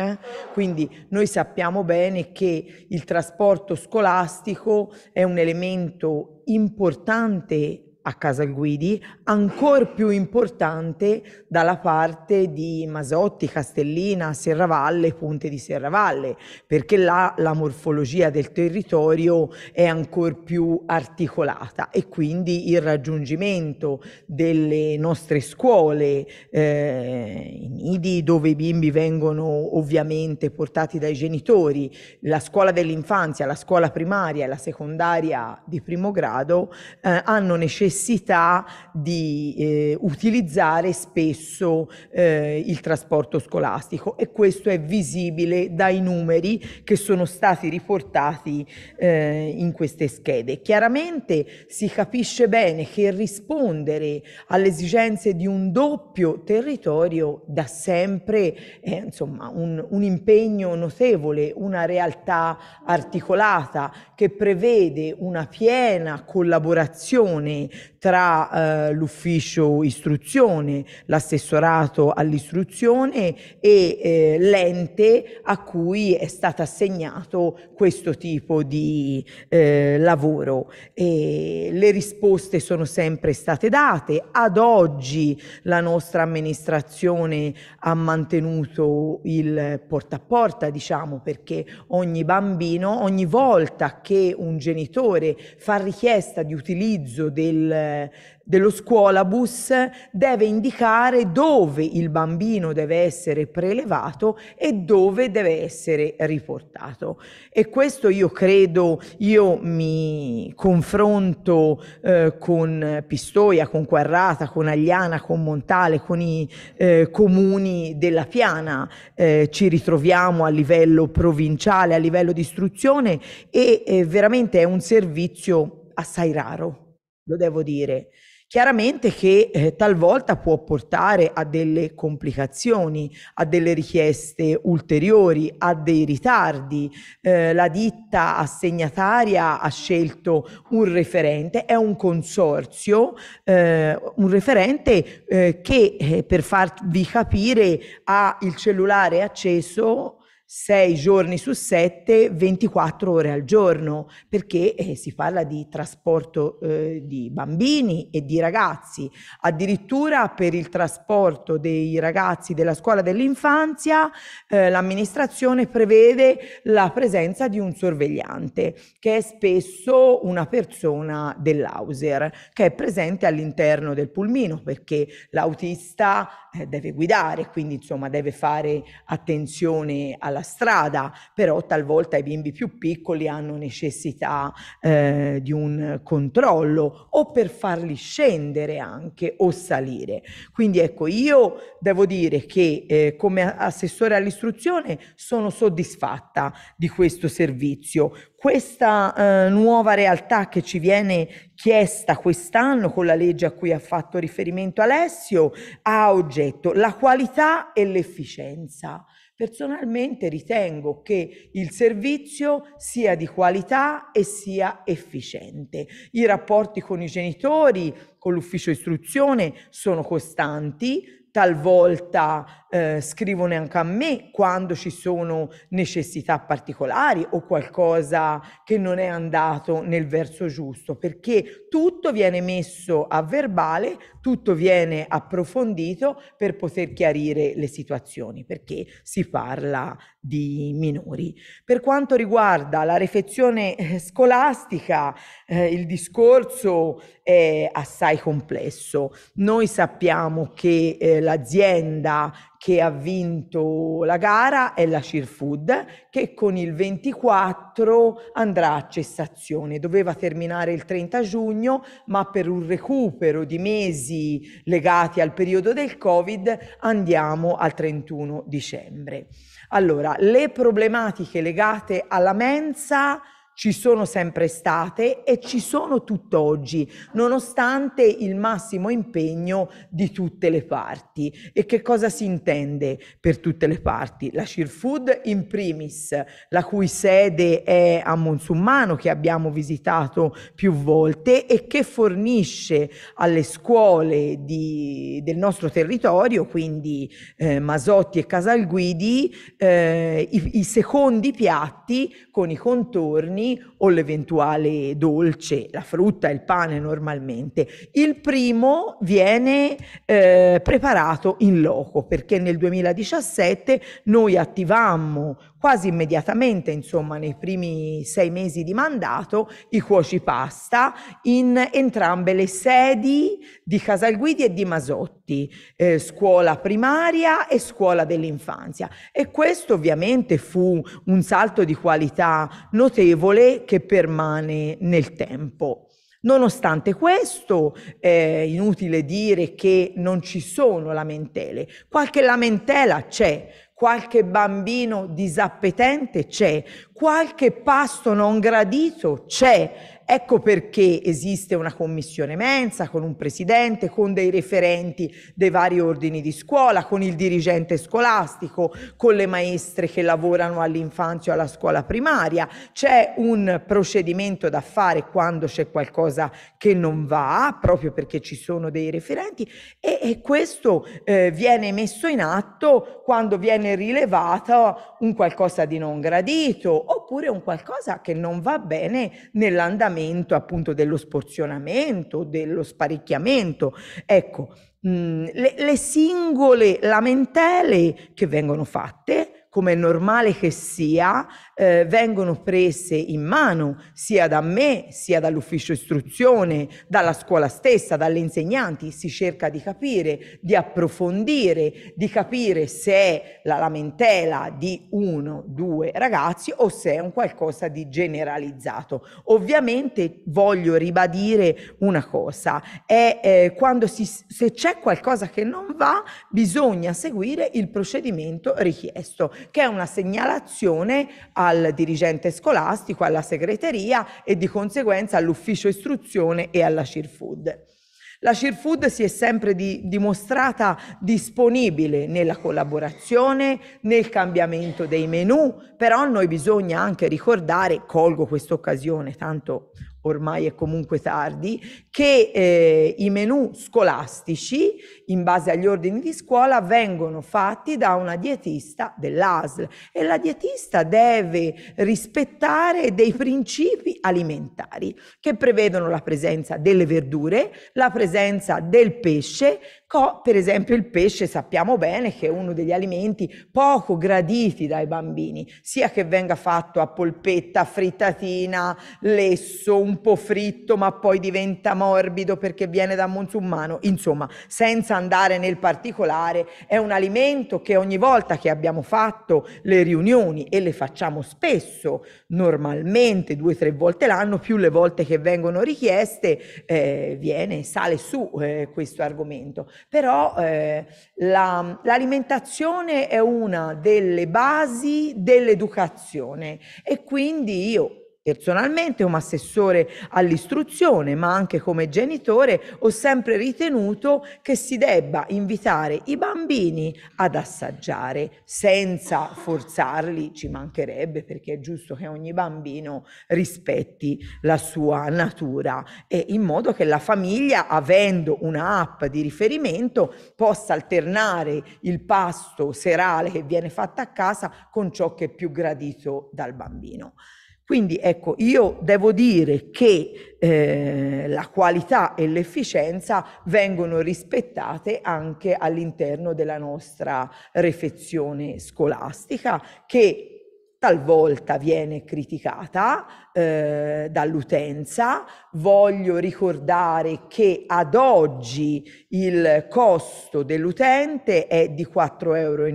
Quindi noi sappiamo bene che il trasporto scolastico è un elemento importante a Casal Guidi, ancora più importante dalla parte di Masotti, Castellina, Serravalle, Ponte di Serravalle, perché là la morfologia del territorio è ancora più articolata e quindi il raggiungimento delle nostre scuole, eh, i nidi dove i bimbi vengono ovviamente portati dai genitori, la scuola dell'infanzia, la scuola primaria e la secondaria di primo grado eh, hanno necessità necessità di eh, utilizzare spesso eh, il trasporto scolastico e questo è visibile dai numeri che sono stati riportati eh, in queste schede. Chiaramente si capisce bene che rispondere alle esigenze di un doppio territorio da sempre è eh, insomma un, un impegno notevole, una realtà articolata che prevede una piena collaborazione tra eh, l'ufficio istruzione, l'assessorato all'istruzione e eh, l'ente a cui è stato assegnato questo tipo di eh, lavoro. E le risposte sono sempre state date, ad oggi la nostra amministrazione ha mantenuto il porta a porta, diciamo, perché ogni bambino, ogni volta che un genitore fa richiesta di utilizzo del del, dello scuolabus deve indicare dove il bambino deve essere prelevato e dove deve essere riportato. E questo io credo, io mi confronto eh, con Pistoia, con Quarrata, con Agliana, con Montale, con i eh, comuni della Piana, eh, ci ritroviamo a livello provinciale, a livello di istruzione e eh, veramente è un servizio assai raro lo devo dire. Chiaramente che eh, talvolta può portare a delle complicazioni, a delle richieste ulteriori, a dei ritardi. Eh, la ditta assegnataria ha scelto un referente, è un consorzio, eh, un referente eh, che eh, per farvi capire ha il cellulare acceso 6 giorni su 7, 24 ore al giorno, perché eh, si parla di trasporto eh, di bambini e di ragazzi, addirittura per il trasporto dei ragazzi della scuola dell'infanzia eh, l'amministrazione prevede la presenza di un sorvegliante, che è spesso una persona dell'Auser, che è presente all'interno del pulmino, perché l'autista eh, deve guidare, quindi insomma deve fare attenzione alla strada, però talvolta i bimbi più piccoli hanno necessità eh, di un controllo o per farli scendere anche o salire. Quindi ecco, io devo dire che eh, come assessore all'istruzione sono soddisfatta di questo servizio. Questa eh, nuova realtà che ci viene chiesta quest'anno con la legge a cui ha fatto riferimento Alessio ha oggetto la qualità e l'efficienza. Personalmente ritengo che il servizio sia di qualità e sia efficiente. I rapporti con i genitori, con l'ufficio istruzione sono costanti, talvolta eh, scrivono anche a me quando ci sono necessità particolari o qualcosa che non è andato nel verso giusto, perché tutto viene messo a verbale, tutto viene approfondito per poter chiarire le situazioni, perché si parla di minori. Per quanto riguarda la refezione eh, scolastica, eh, il discorso è assai complesso. Noi sappiamo che eh, l'azienda che ha vinto la gara è la Cirfood, che con il 24 andrà a cessazione. Doveva terminare il 30 giugno, ma per un recupero di mesi legati al periodo del Covid andiamo al 31 dicembre. Allora, le problematiche legate alla mensa ci sono sempre state e ci sono tutt'oggi, nonostante il massimo impegno di tutte le parti. E che cosa si intende per tutte le parti? La Food in primis, la cui sede è a Monsummano, che abbiamo visitato più volte e che fornisce alle scuole di, del nostro territorio, quindi eh, Masotti e Casalguidi, eh, i, i secondi piatti con i contorni primi o l'eventuale dolce, la frutta, il pane normalmente. Il primo viene eh, preparato in loco perché nel 2017 noi attivammo quasi immediatamente, insomma, nei primi sei mesi di mandato, i cuoci pasta in entrambe le sedi di Casalguidi e di Masotti, eh, scuola primaria e scuola dell'infanzia. E questo ovviamente fu un salto di qualità notevole che permane nel tempo. Nonostante questo, è inutile dire che non ci sono lamentele. Qualche lamentela c'è, qualche bambino disappetente c'è, qualche pasto non gradito c'è, Ecco perché esiste una commissione mensa con un presidente, con dei referenti dei vari ordini di scuola, con il dirigente scolastico, con le maestre che lavorano all'infanzia o alla scuola primaria. C'è un procedimento da fare quando c'è qualcosa che non va, proprio perché ci sono dei referenti e, e questo eh, viene messo in atto quando viene rilevato un qualcosa di non gradito oppure un qualcosa che non va bene nell'andamento trattamento appunto dello sporzionamento, dello sparecchiamento. Ecco, mh, mm, le, le singole lamentele che vengono fatte come è normale che sia, eh, vengono prese in mano sia da me, sia dall'ufficio istruzione, dalla scuola stessa, dalle insegnanti. Si cerca di capire, di approfondire, di capire se è la lamentela di uno, due ragazzi o se è un qualcosa di generalizzato. Ovviamente voglio ribadire una cosa, è eh, quando si, se c'è qualcosa che non va bisogna seguire il procedimento richiesto che è una segnalazione al dirigente scolastico, alla segreteria e di conseguenza all'ufficio istruzione e alla CIRFUD. La Cirfood si è sempre di, dimostrata disponibile nella collaborazione, nel cambiamento dei menu, però noi bisogna anche ricordare, colgo questa occasione, tanto ormai è comunque tardi, che eh, i menù scolastici, in base agli ordini di scuola, vengono fatti da una dietista dell'ASL e la dietista deve rispettare dei principi alimentari che prevedono la presenza delle verdure, la presenza del pesce, per esempio il pesce sappiamo bene che è uno degli alimenti poco graditi dai bambini, sia che venga fatto a polpetta, frittatina, lesso, un un po' fritto ma poi diventa morbido perché viene da musulmano, insomma, senza andare nel particolare, è un alimento che ogni volta che abbiamo fatto le riunioni e le facciamo spesso, normalmente due o tre volte l'anno, più le volte che vengono richieste, eh, viene, sale su eh, questo argomento. Però eh, la, l'alimentazione è una delle basi dell'educazione e quindi io Personalmente come assessore all'istruzione, ma anche come genitore, ho sempre ritenuto che si debba invitare i bambini ad assaggiare senza forzarli, ci mancherebbe perché è giusto che ogni bambino rispetti la sua natura e in modo che la famiglia, avendo un'app di riferimento, possa alternare il pasto serale che viene fatto a casa con ciò che è più gradito dal bambino. Quindi ecco, io devo dire che eh, la qualità e l'efficienza vengono rispettate anche all'interno della nostra refezione scolastica che talvolta viene criticata eh, dall'utenza. Voglio ricordare che ad oggi il costo dell'utente è di 4,90 euro,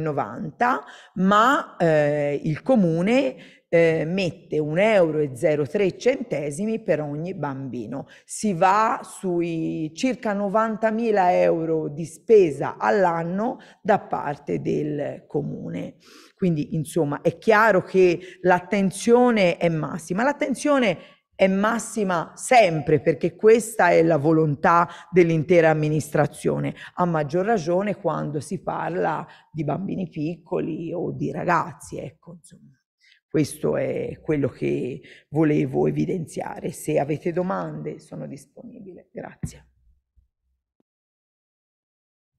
ma eh, il comune eh, mette 1,03 euro per ogni bambino. Si va sui circa 90.000 euro di spesa all'anno da parte del comune. Quindi insomma è chiaro che l'attenzione è massima. L'attenzione è massima sempre perché questa è la volontà dell'intera amministrazione, a maggior ragione quando si parla di bambini piccoli o di ragazzi, ecco, insomma. Questo è quello che volevo evidenziare. Se avete domande sono disponibile. Grazie.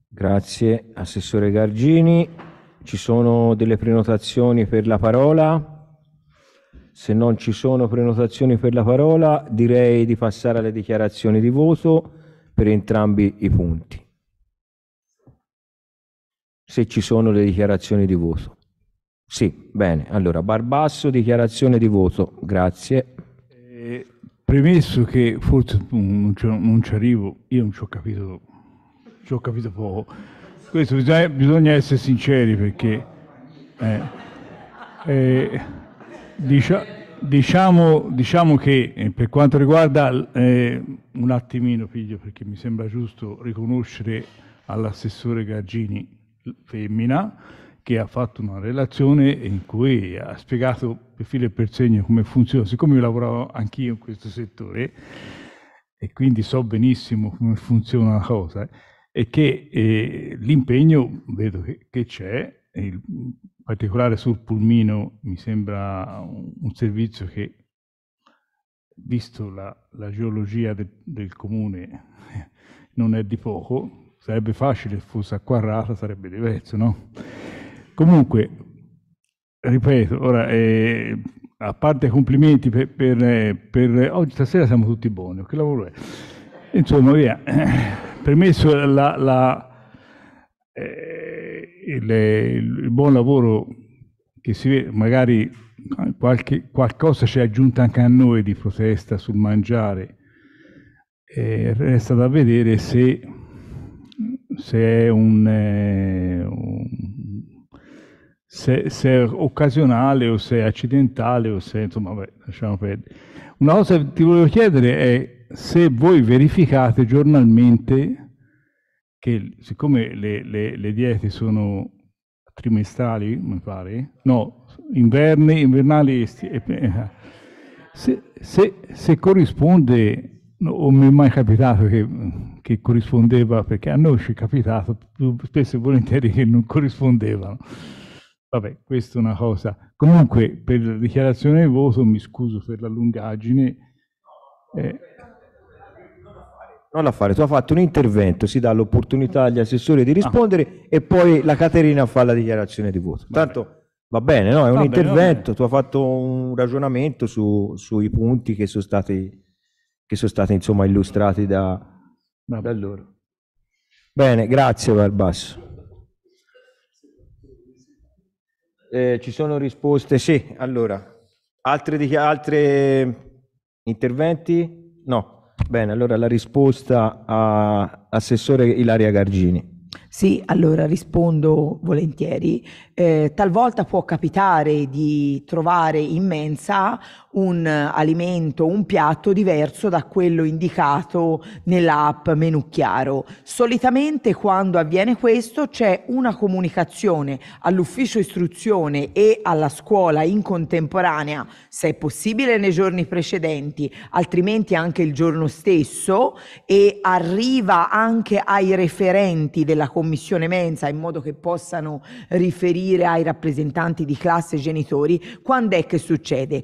Grazie Assessore Gargini. Ci sono delle prenotazioni per la parola? Se non ci sono prenotazioni per la parola, direi di passare alle dichiarazioni di voto per entrambi i punti. Se ci sono le dichiarazioni di voto. Sì, bene. Allora, Barbasso, dichiarazione di voto. Grazie. Eh, premesso che forse non, non ci arrivo, io non ci ho capito, ci ho capito poco. Questo bisogna, bisogna essere sinceri perché... Eh, eh, diciamo... Diciamo, diciamo, che eh, per quanto riguarda eh, un attimino figlio perché mi sembra giusto riconoscere all'assessore Gaggini femmina che ha fatto una relazione in cui ha spiegato per filo e per segno come funziona. Siccome io lavoravo anch'io in questo settore e quindi so benissimo come funziona la cosa, e che eh, l'impegno vedo che, c'è, in particolare sul pulmino mi sembra un, un servizio che, visto la, la geologia de, del comune, non è di poco, sarebbe facile se fosse acquarrata, sarebbe diverso, no? Comunque, ripeto, ora, eh, a parte complimenti per, per, per, oggi stasera siamo tutti buoni, che lavoro è? Insomma, via, permesso la, la, eh, il, il, buon lavoro che si vede, magari qualche, qualcosa ci è aggiunta anche a noi di protesta sul mangiare, eh, resta da vedere se, se è un, eh, un se, se, è occasionale o se è accidentale o se, insomma, vabbè, lasciamo perdere. Una cosa che ti volevo chiedere è se voi verificate giornalmente che, siccome le, le, le diete sono trimestrali, mi pare, no, inverni, invernali, e, eh, se, se, se corrisponde No, non mi è mai capitato che, che, corrispondeva, perché a noi ci è capitato più spesso e volentieri che non corrispondevano. Vabbè, questa è una cosa. Comunque, per la dichiarazione di voto, mi scuso per la lungaggine. Eh. Non la fare, tu hai fatto un intervento, si dà l'opportunità agli assessori di ah. rispondere ah. e poi la Caterina fa la dichiarazione di voto. Vabbè. Tanto va bene, no? È un va intervento, bene, tu hai fatto un ragionamento su, sui punti che sono stati, che sono stati insomma illustrati da, da loro. Bene, grazie Barbasso. Eh, ci sono risposte? Sì, allora. Altri, altri interventi? No. Bene, allora la risposta a Assessore Ilaria Gargini. Sì, allora rispondo volentieri. Eh, talvolta può capitare di trovare in mensa un eh, alimento, un piatto diverso da quello indicato nell'app menu chiaro. Solitamente quando avviene questo c'è una comunicazione all'ufficio istruzione e alla scuola in contemporanea, se è possibile nei giorni precedenti, altrimenti anche il giorno stesso e arriva anche ai referenti della commissione mensa in modo che possano riferire ai rappresentanti di classe e genitori quando è che succede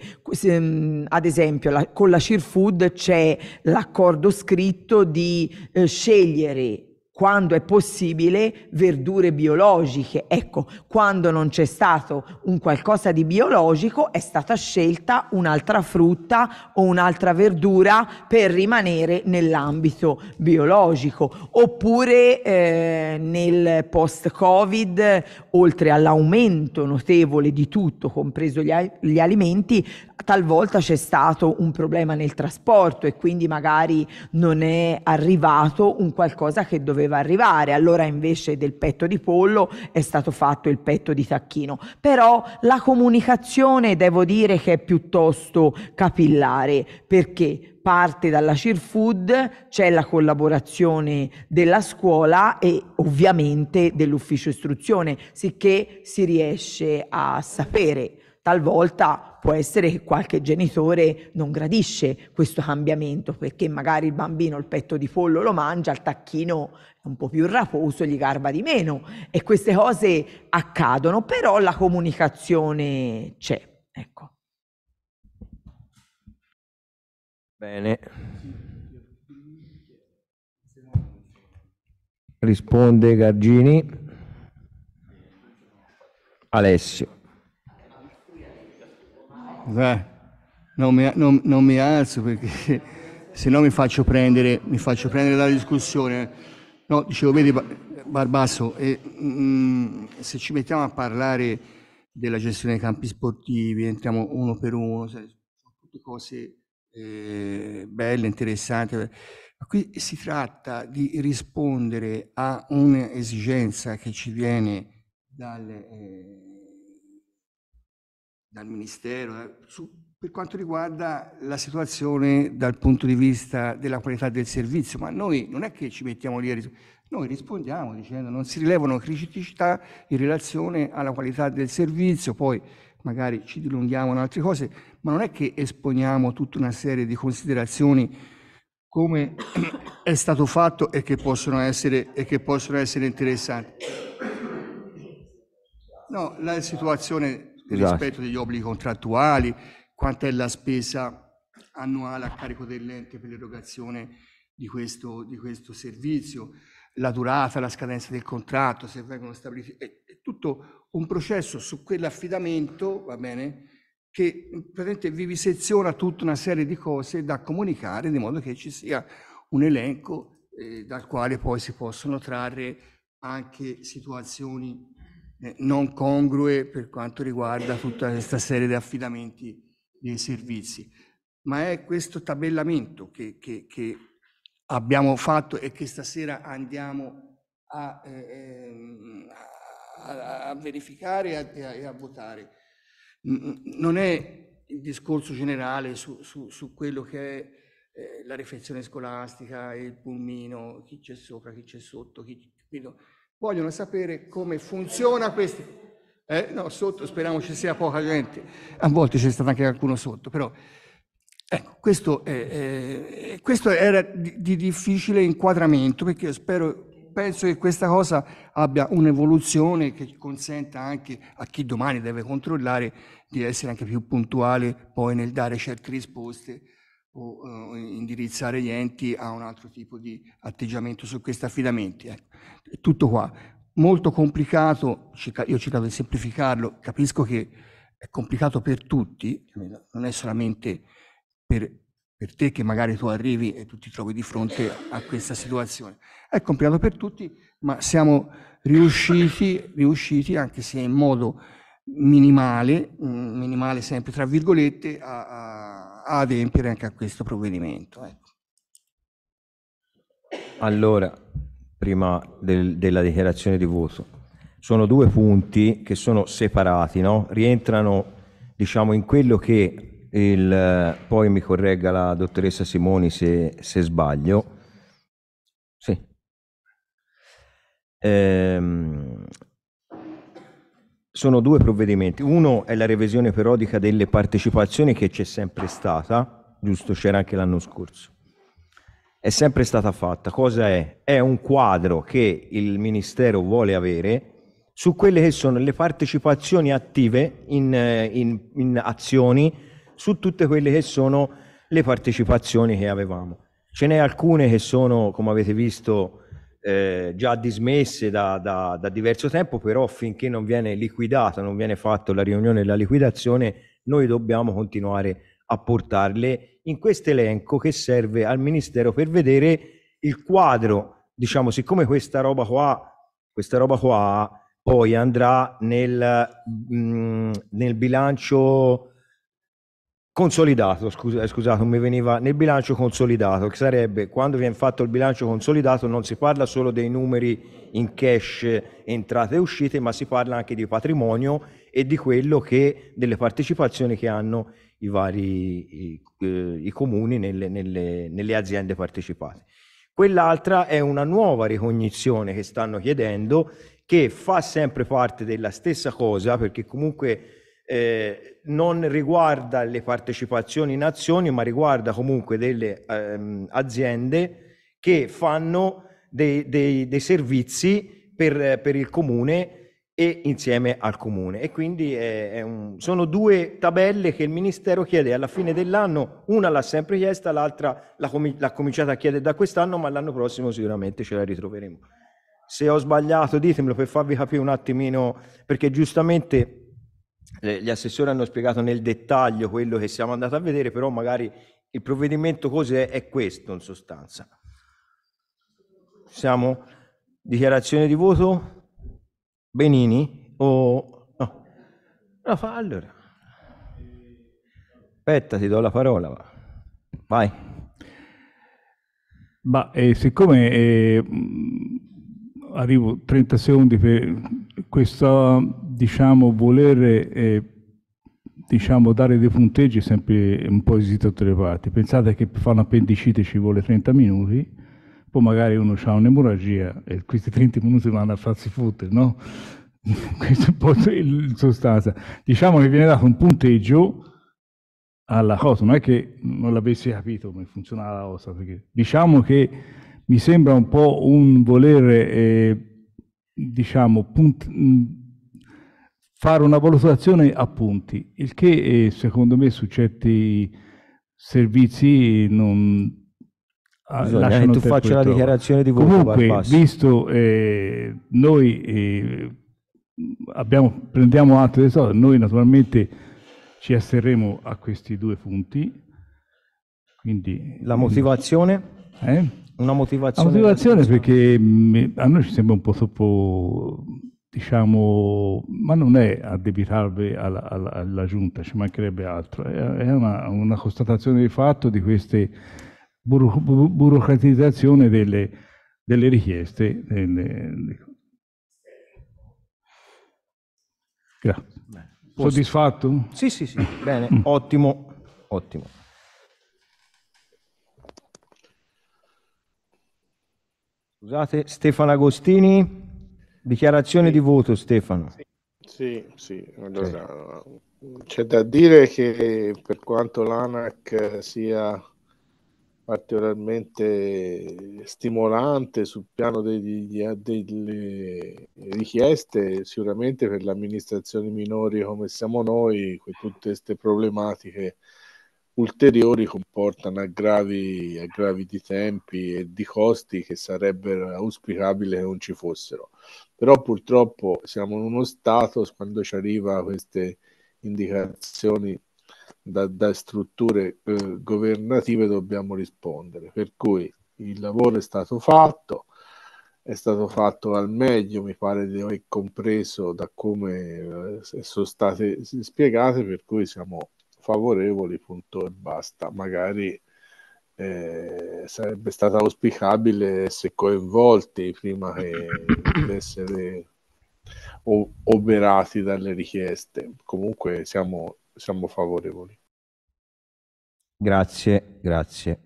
ehm, ad esempio la, con la Sheerfood c'è l'accordo scritto di eh, scegliere quando è possibile verdure biologiche. Ecco, quando non c'è stato un qualcosa di biologico è stata scelta un'altra frutta o un'altra verdura per rimanere nell'ambito biologico. Oppure eh, nel post-Covid, oltre all'aumento notevole di tutto, compreso gli, gli alimenti, talvolta c'è stato un problema nel trasporto e quindi magari non è arrivato un qualcosa che doveva arrivare, allora invece del petto di pollo è stato fatto il petto di tacchino. Però la comunicazione devo dire che è piuttosto capillare, perché parte dalla CIRFUD, c'è la collaborazione della scuola e ovviamente dell'ufficio istruzione, sicché si riesce a sapere talvolta può essere che qualche genitore non gradisce questo cambiamento perché magari il bambino il petto di pollo lo mangia, il tacchino è un po' più raposo, gli garba di meno e queste cose accadono, però la comunicazione c'è. Ecco. Bene. Risponde Gargini. Alessio. Beh, non, mi, non, non mi alzo perché se no mi faccio prendere, mi faccio prendere dalla discussione. No, dicevo, vedi Barbasso, eh, mh, mm, se ci mettiamo a parlare della gestione dei campi sportivi, entriamo uno per uno, sono tutte cose eh, belle, interessanti. Ma qui si tratta di rispondere a un'esigenza che ci viene dal, eh, dal Ministero, eh, su, per quanto riguarda la situazione dal punto di vista della qualità del servizio, ma noi non è che ci mettiamo lì a rispondere, noi rispondiamo dicendo non si rilevano criticità in relazione alla qualità del servizio, poi magari ci dilunghiamo in altre cose, ma non è che esponiamo tutta una serie di considerazioni come è stato fatto e che possono essere, e che possono essere interessanti. No, la situazione il esatto. rispetto degli obblighi contrattuali, quanta è la spesa annuale a carico dell'ente per l'erogazione di questo, di questo servizio, la durata, la scadenza del contratto, se vengono stabiliti, è, è tutto un processo su quell'affidamento, va bene, che praticamente viviseziona tutta una serie di cose da comunicare, di modo che ci sia un elenco eh, dal quale poi si possono trarre anche situazioni eh, non congrue per quanto riguarda tutta questa serie di affidamenti dei servizi. Ma è questo tabellamento che, che, che abbiamo fatto e che stasera andiamo a, eh, ehm, a, a verificare e a, e a, votare. Non è il discorso generale su, su, su quello che è eh, la riflessione scolastica, il pulmino, chi c'è sopra, chi c'è sotto, chi, quello, Vogliono sapere come funziona questo. Eh, no, sotto speriamo ci sia poca gente. A volte c'è stato anche qualcuno sotto, però... Ecco, questo, è, è, questo era di, di, difficile inquadramento perché io spero, penso che questa cosa abbia un'evoluzione che consenta anche a chi domani deve controllare di essere anche più puntuale poi nel dare certe risposte o eh, indirizzare gli enti a un altro tipo di atteggiamento su questi affidamenti. Ecco. Tutto qua. Molto complicato, io ho cercato di semplificarlo, capisco che è complicato per tutti, non è solamente per, per te che magari tu arrivi e tu ti trovi di fronte a questa situazione. È complicato per tutti, ma siamo riusciti, riusciti anche se in modo minimale, minimale sempre tra virgolette, a, a adempiere anche a questo provvedimento. Ecco. Allora, prima del, della dichiarazione di voto, sono due punti che sono separati, no? rientrano diciamo, in quello che il, poi mi corregga la dottoressa Simoni se, se sbaglio. Sì. Ehm, sono due provvedimenti. Uno è la revisione periodica delle partecipazioni che c'è sempre stata, giusto? C'era anche l'anno scorso. È sempre stata fatta. Cosa è? È un quadro che il Ministero vuole avere su quelle che sono le partecipazioni attive in, eh, in, in azioni, su tutte quelle che sono le partecipazioni che avevamo. Ce n'è alcune che sono, come avete visto, eh, già dismesse da, da, da, diverso tempo, però finché non viene liquidata, non viene fatta la riunione la liquidazione, noi dobbiamo continuare a portarle in questo elenco che serve al Ministero per vedere il quadro, diciamo, siccome questa roba qua, questa roba qua poi andrà nel, mh, mm, nel bilancio Consolidato, scusa, eh, scusate, mi veniva nel bilancio consolidato, che sarebbe quando viene fatto il bilancio consolidato non si parla solo dei numeri in cash entrate e uscite, ma si parla anche di patrimonio e di quello che delle partecipazioni che hanno i vari i, eh, i comuni nelle, nelle, nelle aziende partecipate. Quell'altra è una nuova ricognizione che stanno chiedendo che fa sempre parte della stessa cosa perché comunque eh, non riguarda le partecipazioni in azioni, ma riguarda comunque delle ehm, aziende che fanno dei, dei, dei servizi per, per, il comune e insieme al comune. E quindi è, è un, sono due tabelle che il Ministero chiede alla fine dell'anno, una l'ha sempre chiesta, l'altra l'ha, com- l'ha cominciata a chiedere da quest'anno, ma l'anno prossimo sicuramente ce la ritroveremo. Se ho sbagliato ditemelo per farvi capire un attimino, perché giustamente gli assessori hanno spiegato nel dettaglio quello che siamo andati a vedere, però magari il provvedimento cos'è è questo in sostanza. Siamo dichiarazione di voto? Benini o no? no allora. Aspetta, ti do la parola. Vai. Ma eh, siccome eh, arrivo 30 secondi per questo diciamo, volere eh, diciamo, dare dei punteggi sempre un po' esito a tutte le parti. Pensate che per fare un appendicite ci vuole 30 minuti, poi magari uno ha un'emorragia e questi 30 minuti vanno a farsi fottere, no? Questo è un po' in sostanza. Diciamo che viene dato un punteggio alla cosa, non è che non l'avessi capito come funziona la cosa, perché diciamo che mi sembra un po' un volere, eh, diciamo, mm, fare una valutazione a punti, il che eh, secondo me su certi servizi non... Ah, Bisogna che tu faccia la dichiarazione di voto. Comunque, visto eh, noi eh, abbiamo, prendiamo atto di questo, noi naturalmente ci asterremo a questi due punti. Quindi, la motivazione? Eh? Una motivazione? Una motivazione perché mm, eh, a noi ci sembra un po' troppo, diciamo, ma non è addebitarvi alla, alla, alla giunta, ci mancherebbe altro, è una, una constatazione di fatto di questa buro, bu, burocratizzazione delle, delle richieste. Delle... Grazie. Soddisfatto? Sì, sì, sì, bene, ottimo, ottimo. Scusate, Stefano Agostini, dichiarazione sì. di voto Stefano. Sì, sì, allora, c'è da dire che per quanto l'ANAC sia particolarmente stimolante sul piano degli, delle richieste, sicuramente per le amministrazioni minori come siamo noi, con tutte queste problematiche ulteriori comportano aggravi, aggravi di tempi e di costi che sarebbero auspicabile che non ci fossero. Però purtroppo siamo in uno stato quando ci arriva queste indicazioni da, da strutture eh, governative dobbiamo rispondere. Per cui il lavoro è stato fatto, è stato fatto al meglio, mi pare di aver compreso da come eh, sono state spiegate, per cui siamo favorevoli, punto e basta. Magari eh, sarebbe stato auspicabile se coinvolti prima che essere oberati dalle richieste. Comunque siamo, siamo favorevoli. Grazie, grazie.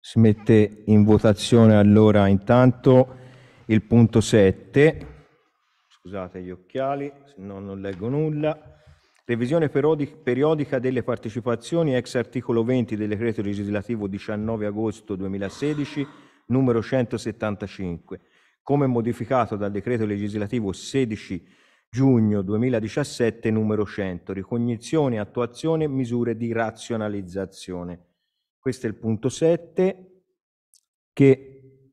Si mette in votazione allora intanto il punto 7 Scusate gli occhiali, se no non leggo nulla. Revisione periodica delle partecipazioni ex articolo 20 del decreto legislativo 19 agosto 2016 numero 175, come modificato dal decreto legislativo 16 giugno 2017 numero 100, ricognizione, attuazione, misure di razionalizzazione. Questo è il punto 7 che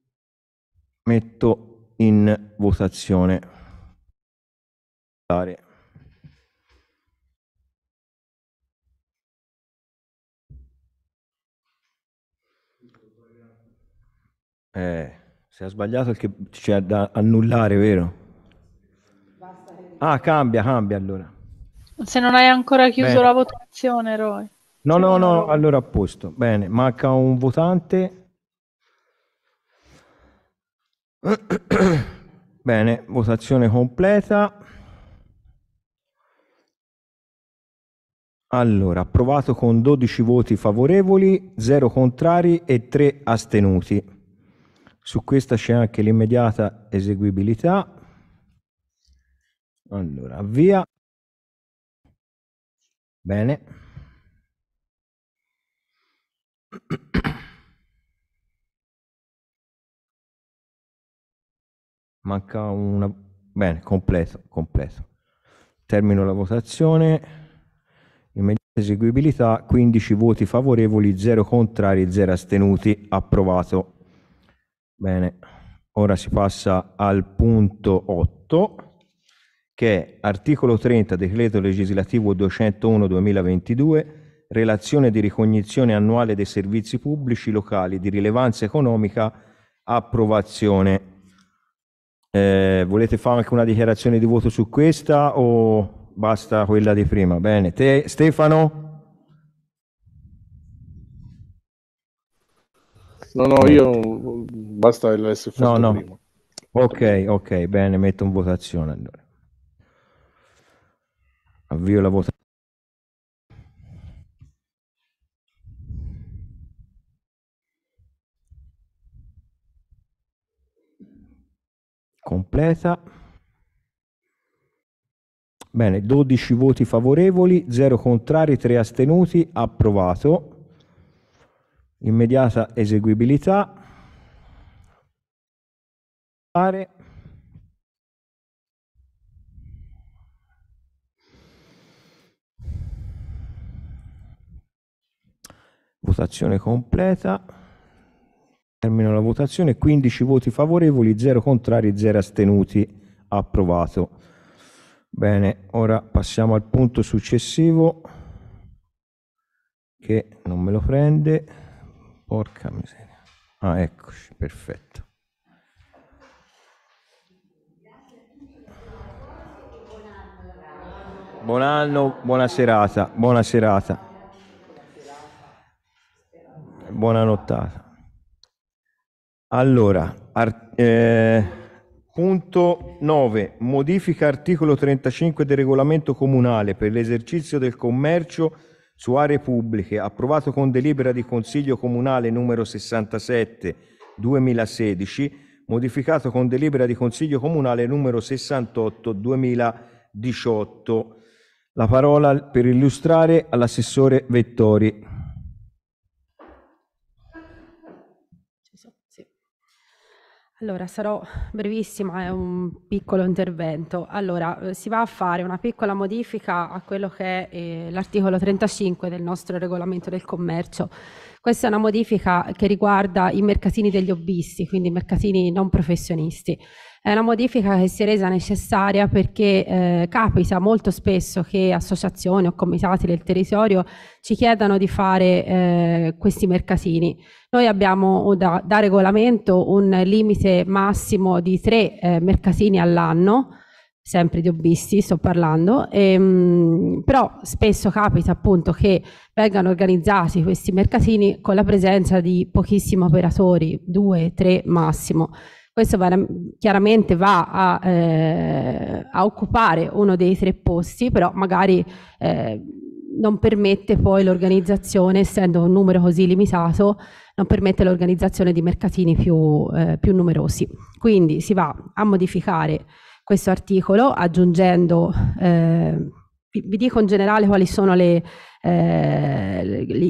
metto in votazione. Sorry. Eh, se ha sbagliato il che c'è cioè, da annullare, vero? Ah, cambia, cambia allora. Se non hai ancora chiuso Bene. la votazione, Roy. No, no, no, allora a posto. Bene, manca un votante. Bene, votazione completa. Allora, approvato con 12 voti favorevoli, 0 contrari e 3 astenuti. Su questa c'è anche l'immediata eseguibilità. Allora, avvia. Bene. Manca una... Bene, completo, completo. Termino la votazione. Eseguibilità 15 voti favorevoli, 0 contrari, 0 astenuti. Approvato. Bene, ora si passa al punto 8 che è articolo 30 decreto legislativo 201-2022 relazione di ricognizione annuale dei servizi pubblici locali di rilevanza economica approvazione. Eh, volete fare anche una dichiarazione di voto su questa o basta quella di prima. Bene, te Stefano? No, no, io basta l'essere fatto no, no. Prima. Ok, ok, bene, metto in votazione allora. Avvio la votazione. Completa. Bene, 12 voti favorevoli, 0 contrari, 3 astenuti, approvato. Immediata eseguibilità. Votazione completa. Termino la votazione, 15 voti favorevoli, 0 contrari, 0 astenuti, approvato. Bene, ora passiamo al punto successivo che non me lo prende. Porca miseria. Ah, eccoci, perfetto. Buon anno, buona serata, buona serata. Buona nottata. Allora, eh, Punto 9. Modifica articolo 35 del regolamento comunale per l'esercizio del commercio su aree pubbliche, approvato con delibera di Consiglio Comunale numero 67 2016, modificato con delibera di Consiglio Comunale numero 68 2018. La parola per illustrare all'assessore Vettori. Allora, sarò brevissima, è un piccolo intervento. Allora, eh, si va a fare una piccola modifica a quello che è eh, l'articolo 35 del nostro regolamento del commercio questa è una modifica che riguarda i mercatini degli hobbisti, quindi i mercatini non professionisti. È una modifica che si è resa necessaria perché eh, capita molto spesso che associazioni o comitati del territorio ci chiedano di fare eh, questi mercatini. Noi abbiamo da, da, regolamento un limite massimo di tre eh, mercatini all'anno sempre di hobbisti sto parlando, ehm, però spesso capita appunto che vengano organizzati questi mercatini con la presenza di pochissimi operatori, due, tre massimo. Questo va, chiaramente va a, eh, a, occupare uno dei tre posti, però magari eh, non permette poi l'organizzazione, essendo un numero così limitato, non permette l'organizzazione di mercatini più, eh, più numerosi. Quindi si va a modificare questo articolo aggiungendo, eh, vi, vi, dico in generale quali sono le, eh, le, le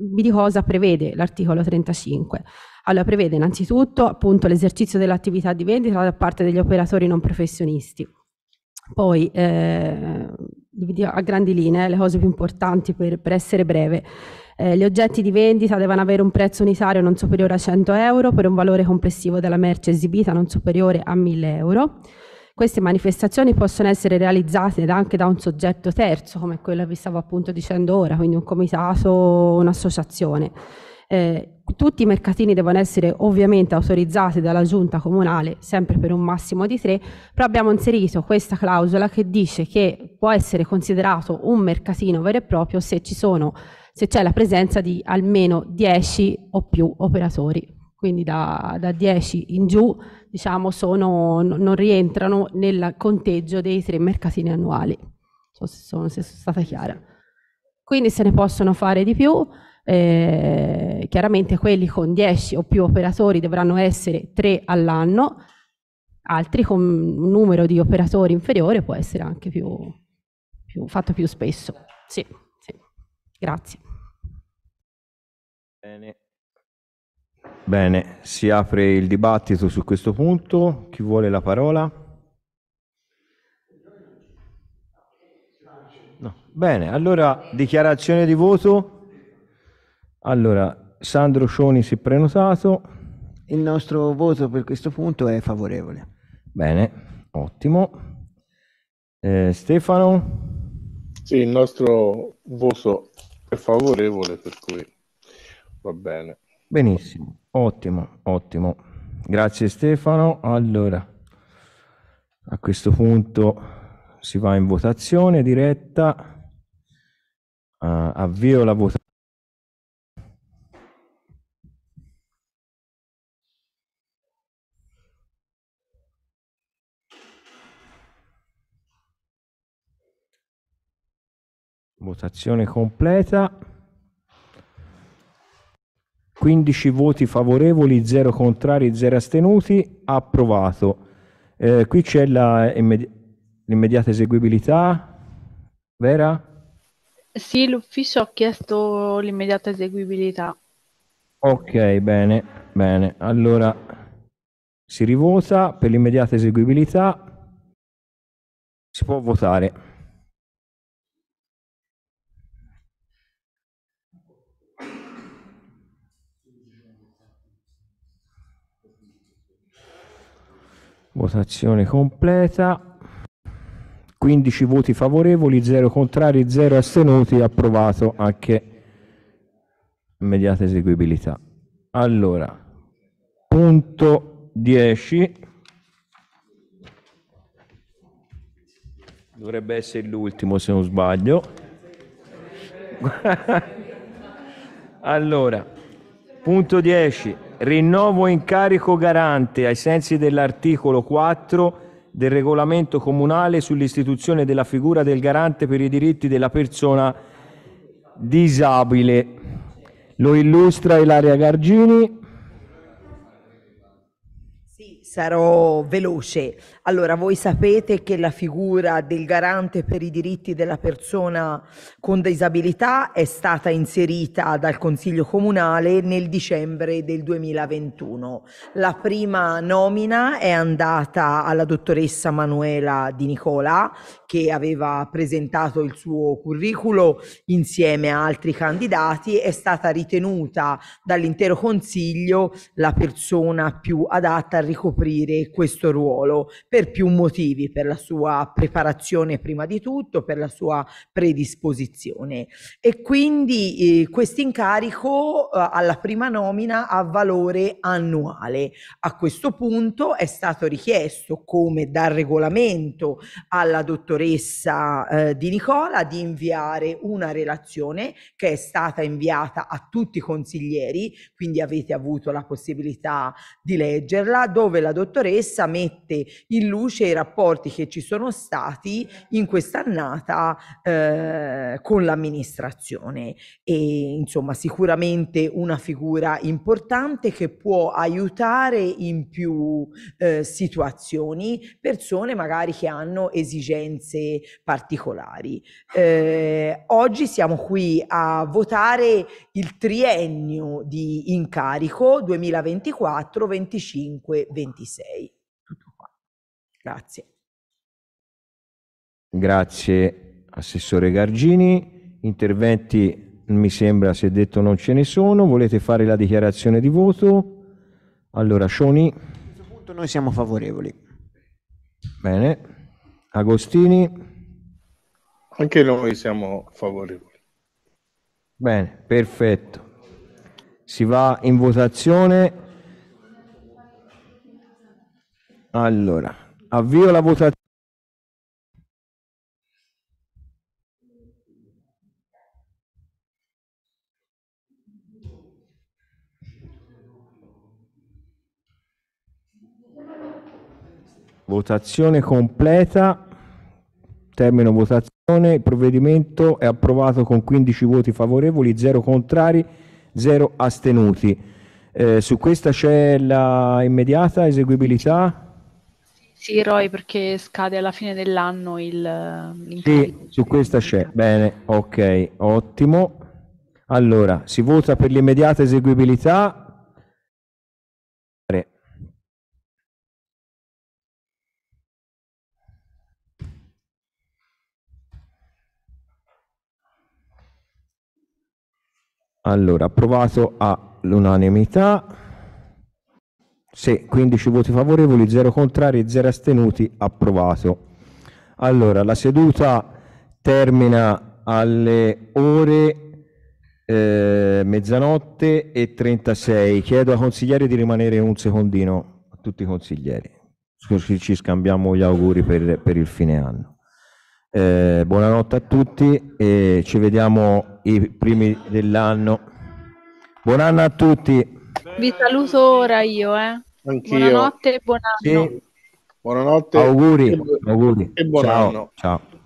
vi dico cosa prevede l'articolo 35. Allora, prevede innanzitutto appunto l'esercizio dell'attività di vendita da parte degli operatori non professionisti. Poi, eh, a grandi linee, le cose più importanti per, per essere breve. Eh, gli oggetti di vendita devono avere un prezzo unitario non superiore a 100 euro per un valore complessivo della merce esibita non superiore a 1000 euro. Queste manifestazioni possono essere realizzate anche da un soggetto terzo, come quello che vi stavo appunto dicendo ora, quindi un comitato, un'associazione. Eh, tutti i mercatini devono essere ovviamente autorizzati dalla giunta comunale, sempre per un massimo di tre, però abbiamo inserito questa clausola che dice che può essere considerato un mercatino vero e proprio se c'è la presenza di almeno 10 o più operatori quindi da, da 10 in giù, diciamo, sono, non rientrano nel conteggio dei tre mercatini annuali. Non so se sono, se sono stata chiara. Quindi se ne possono fare di più. Eh, chiaramente quelli con 10 o più operatori dovranno essere 3 all'anno, altri con un numero di operatori inferiore può essere anche più, più, fatto più spesso. Sì, sì. grazie. Bene. Bene, si apre il dibattito su questo punto. Chi vuole la parola? No. Bene, allora dichiarazione di voto. Allora, Sandro Scioni si è prenotato. Il nostro voto per questo punto è favorevole. Bene, ottimo. Eh, Stefano? Sì, il nostro voto è favorevole, per cui va bene. Benissimo, ottimo, ottimo. Grazie Stefano. Allora, a questo punto si va in votazione diretta. Uh, avvio la votazione. Votazione completa. 15 voti favorevoli, 0 contrari, 0 astenuti, approvato. Eh, qui c'è l'immediata eseguibilità, vera? Sì, l'ufficio ha chiesto l'immediata eseguibilità. Ok, bene, bene. Allora si rivota per l'immediata eseguibilità. Si può votare. votazione completa 15 voti favorevoli 0 contrari 0 astenuti approvato anche immediata eseguibilità allora punto 10 dovrebbe essere l'ultimo se non sbaglio allora Punto 10. Rinnovo incarico garante ai sensi dell'articolo 4 del regolamento comunale sull'istituzione della figura del garante per i diritti della persona disabile. Lo illustra Ilaria Gargini. Sì, sarò veloce. Allora, voi sapete che la figura del garante per i diritti della persona con disabilità è stata inserita dal Consiglio Comunale nel dicembre del 2021. La prima nomina è andata alla dottoressa Manuela Di Nicola, che aveva presentato il suo curriculum insieme a altri candidati, è stata ritenuta dall'intero Consiglio la persona più adatta a ricoprire questo ruolo. Per per più motivi, per la sua preparazione prima di tutto, per la sua predisposizione e quindi eh, questo incarico eh, alla prima nomina ha valore annuale. A questo punto è stato richiesto come dal regolamento alla dottoressa eh, Di Nicola di inviare una relazione che è stata inviata a tutti i consiglieri, quindi avete avuto la possibilità di leggerla, dove la dottoressa mette in in luce i rapporti che ci sono stati in quest'annata eh, con l'amministrazione e insomma sicuramente una figura importante che può aiutare in più eh, situazioni persone magari che hanno esigenze particolari. Eh, oggi siamo qui a votare il triennio di incarico 2024 2025 2026 Grazie. Grazie Assessore Gargini. Interventi mi sembra si è detto non ce ne sono. Volete fare la dichiarazione di voto? Allora Scioni. A questo punto noi siamo favorevoli. Bene. Agostini. Anche noi siamo favorevoli. Bene, perfetto. Si va in votazione. Allora, Avvio la votazione. Votazione completa. Termino votazione. Il provvedimento è approvato con 15 voti favorevoli, 0 contrari, 0 astenuti. Eh, su questa c'è la immediata eseguibilità. Sì, Roy, perché scade alla fine dell'anno il... Eh, sì, su questa c'è. Bene, ok, ottimo. Allora, si vota per l'immediata eseguibilità. Allora, approvato all'unanimità. Sì, 15 voti favorevoli, 0 contrari 0 astenuti, approvato. Allora, la seduta termina alle ore eh, mezzanotte e 36. Chiedo ai consiglieri di rimanere un secondino, a tutti i consiglieri, così ci scambiamo gli auguri per, per il fine anno. Eh, buonanotte a tutti e ci vediamo i primi dell'anno. Buon anno a tutti. Vi saluto ora io, eh. Anch'io. Buonanotte e buon anno. Sì. Buonanotte. Auguri. E, bu- auguri. e buon ciao, anno. Ciao.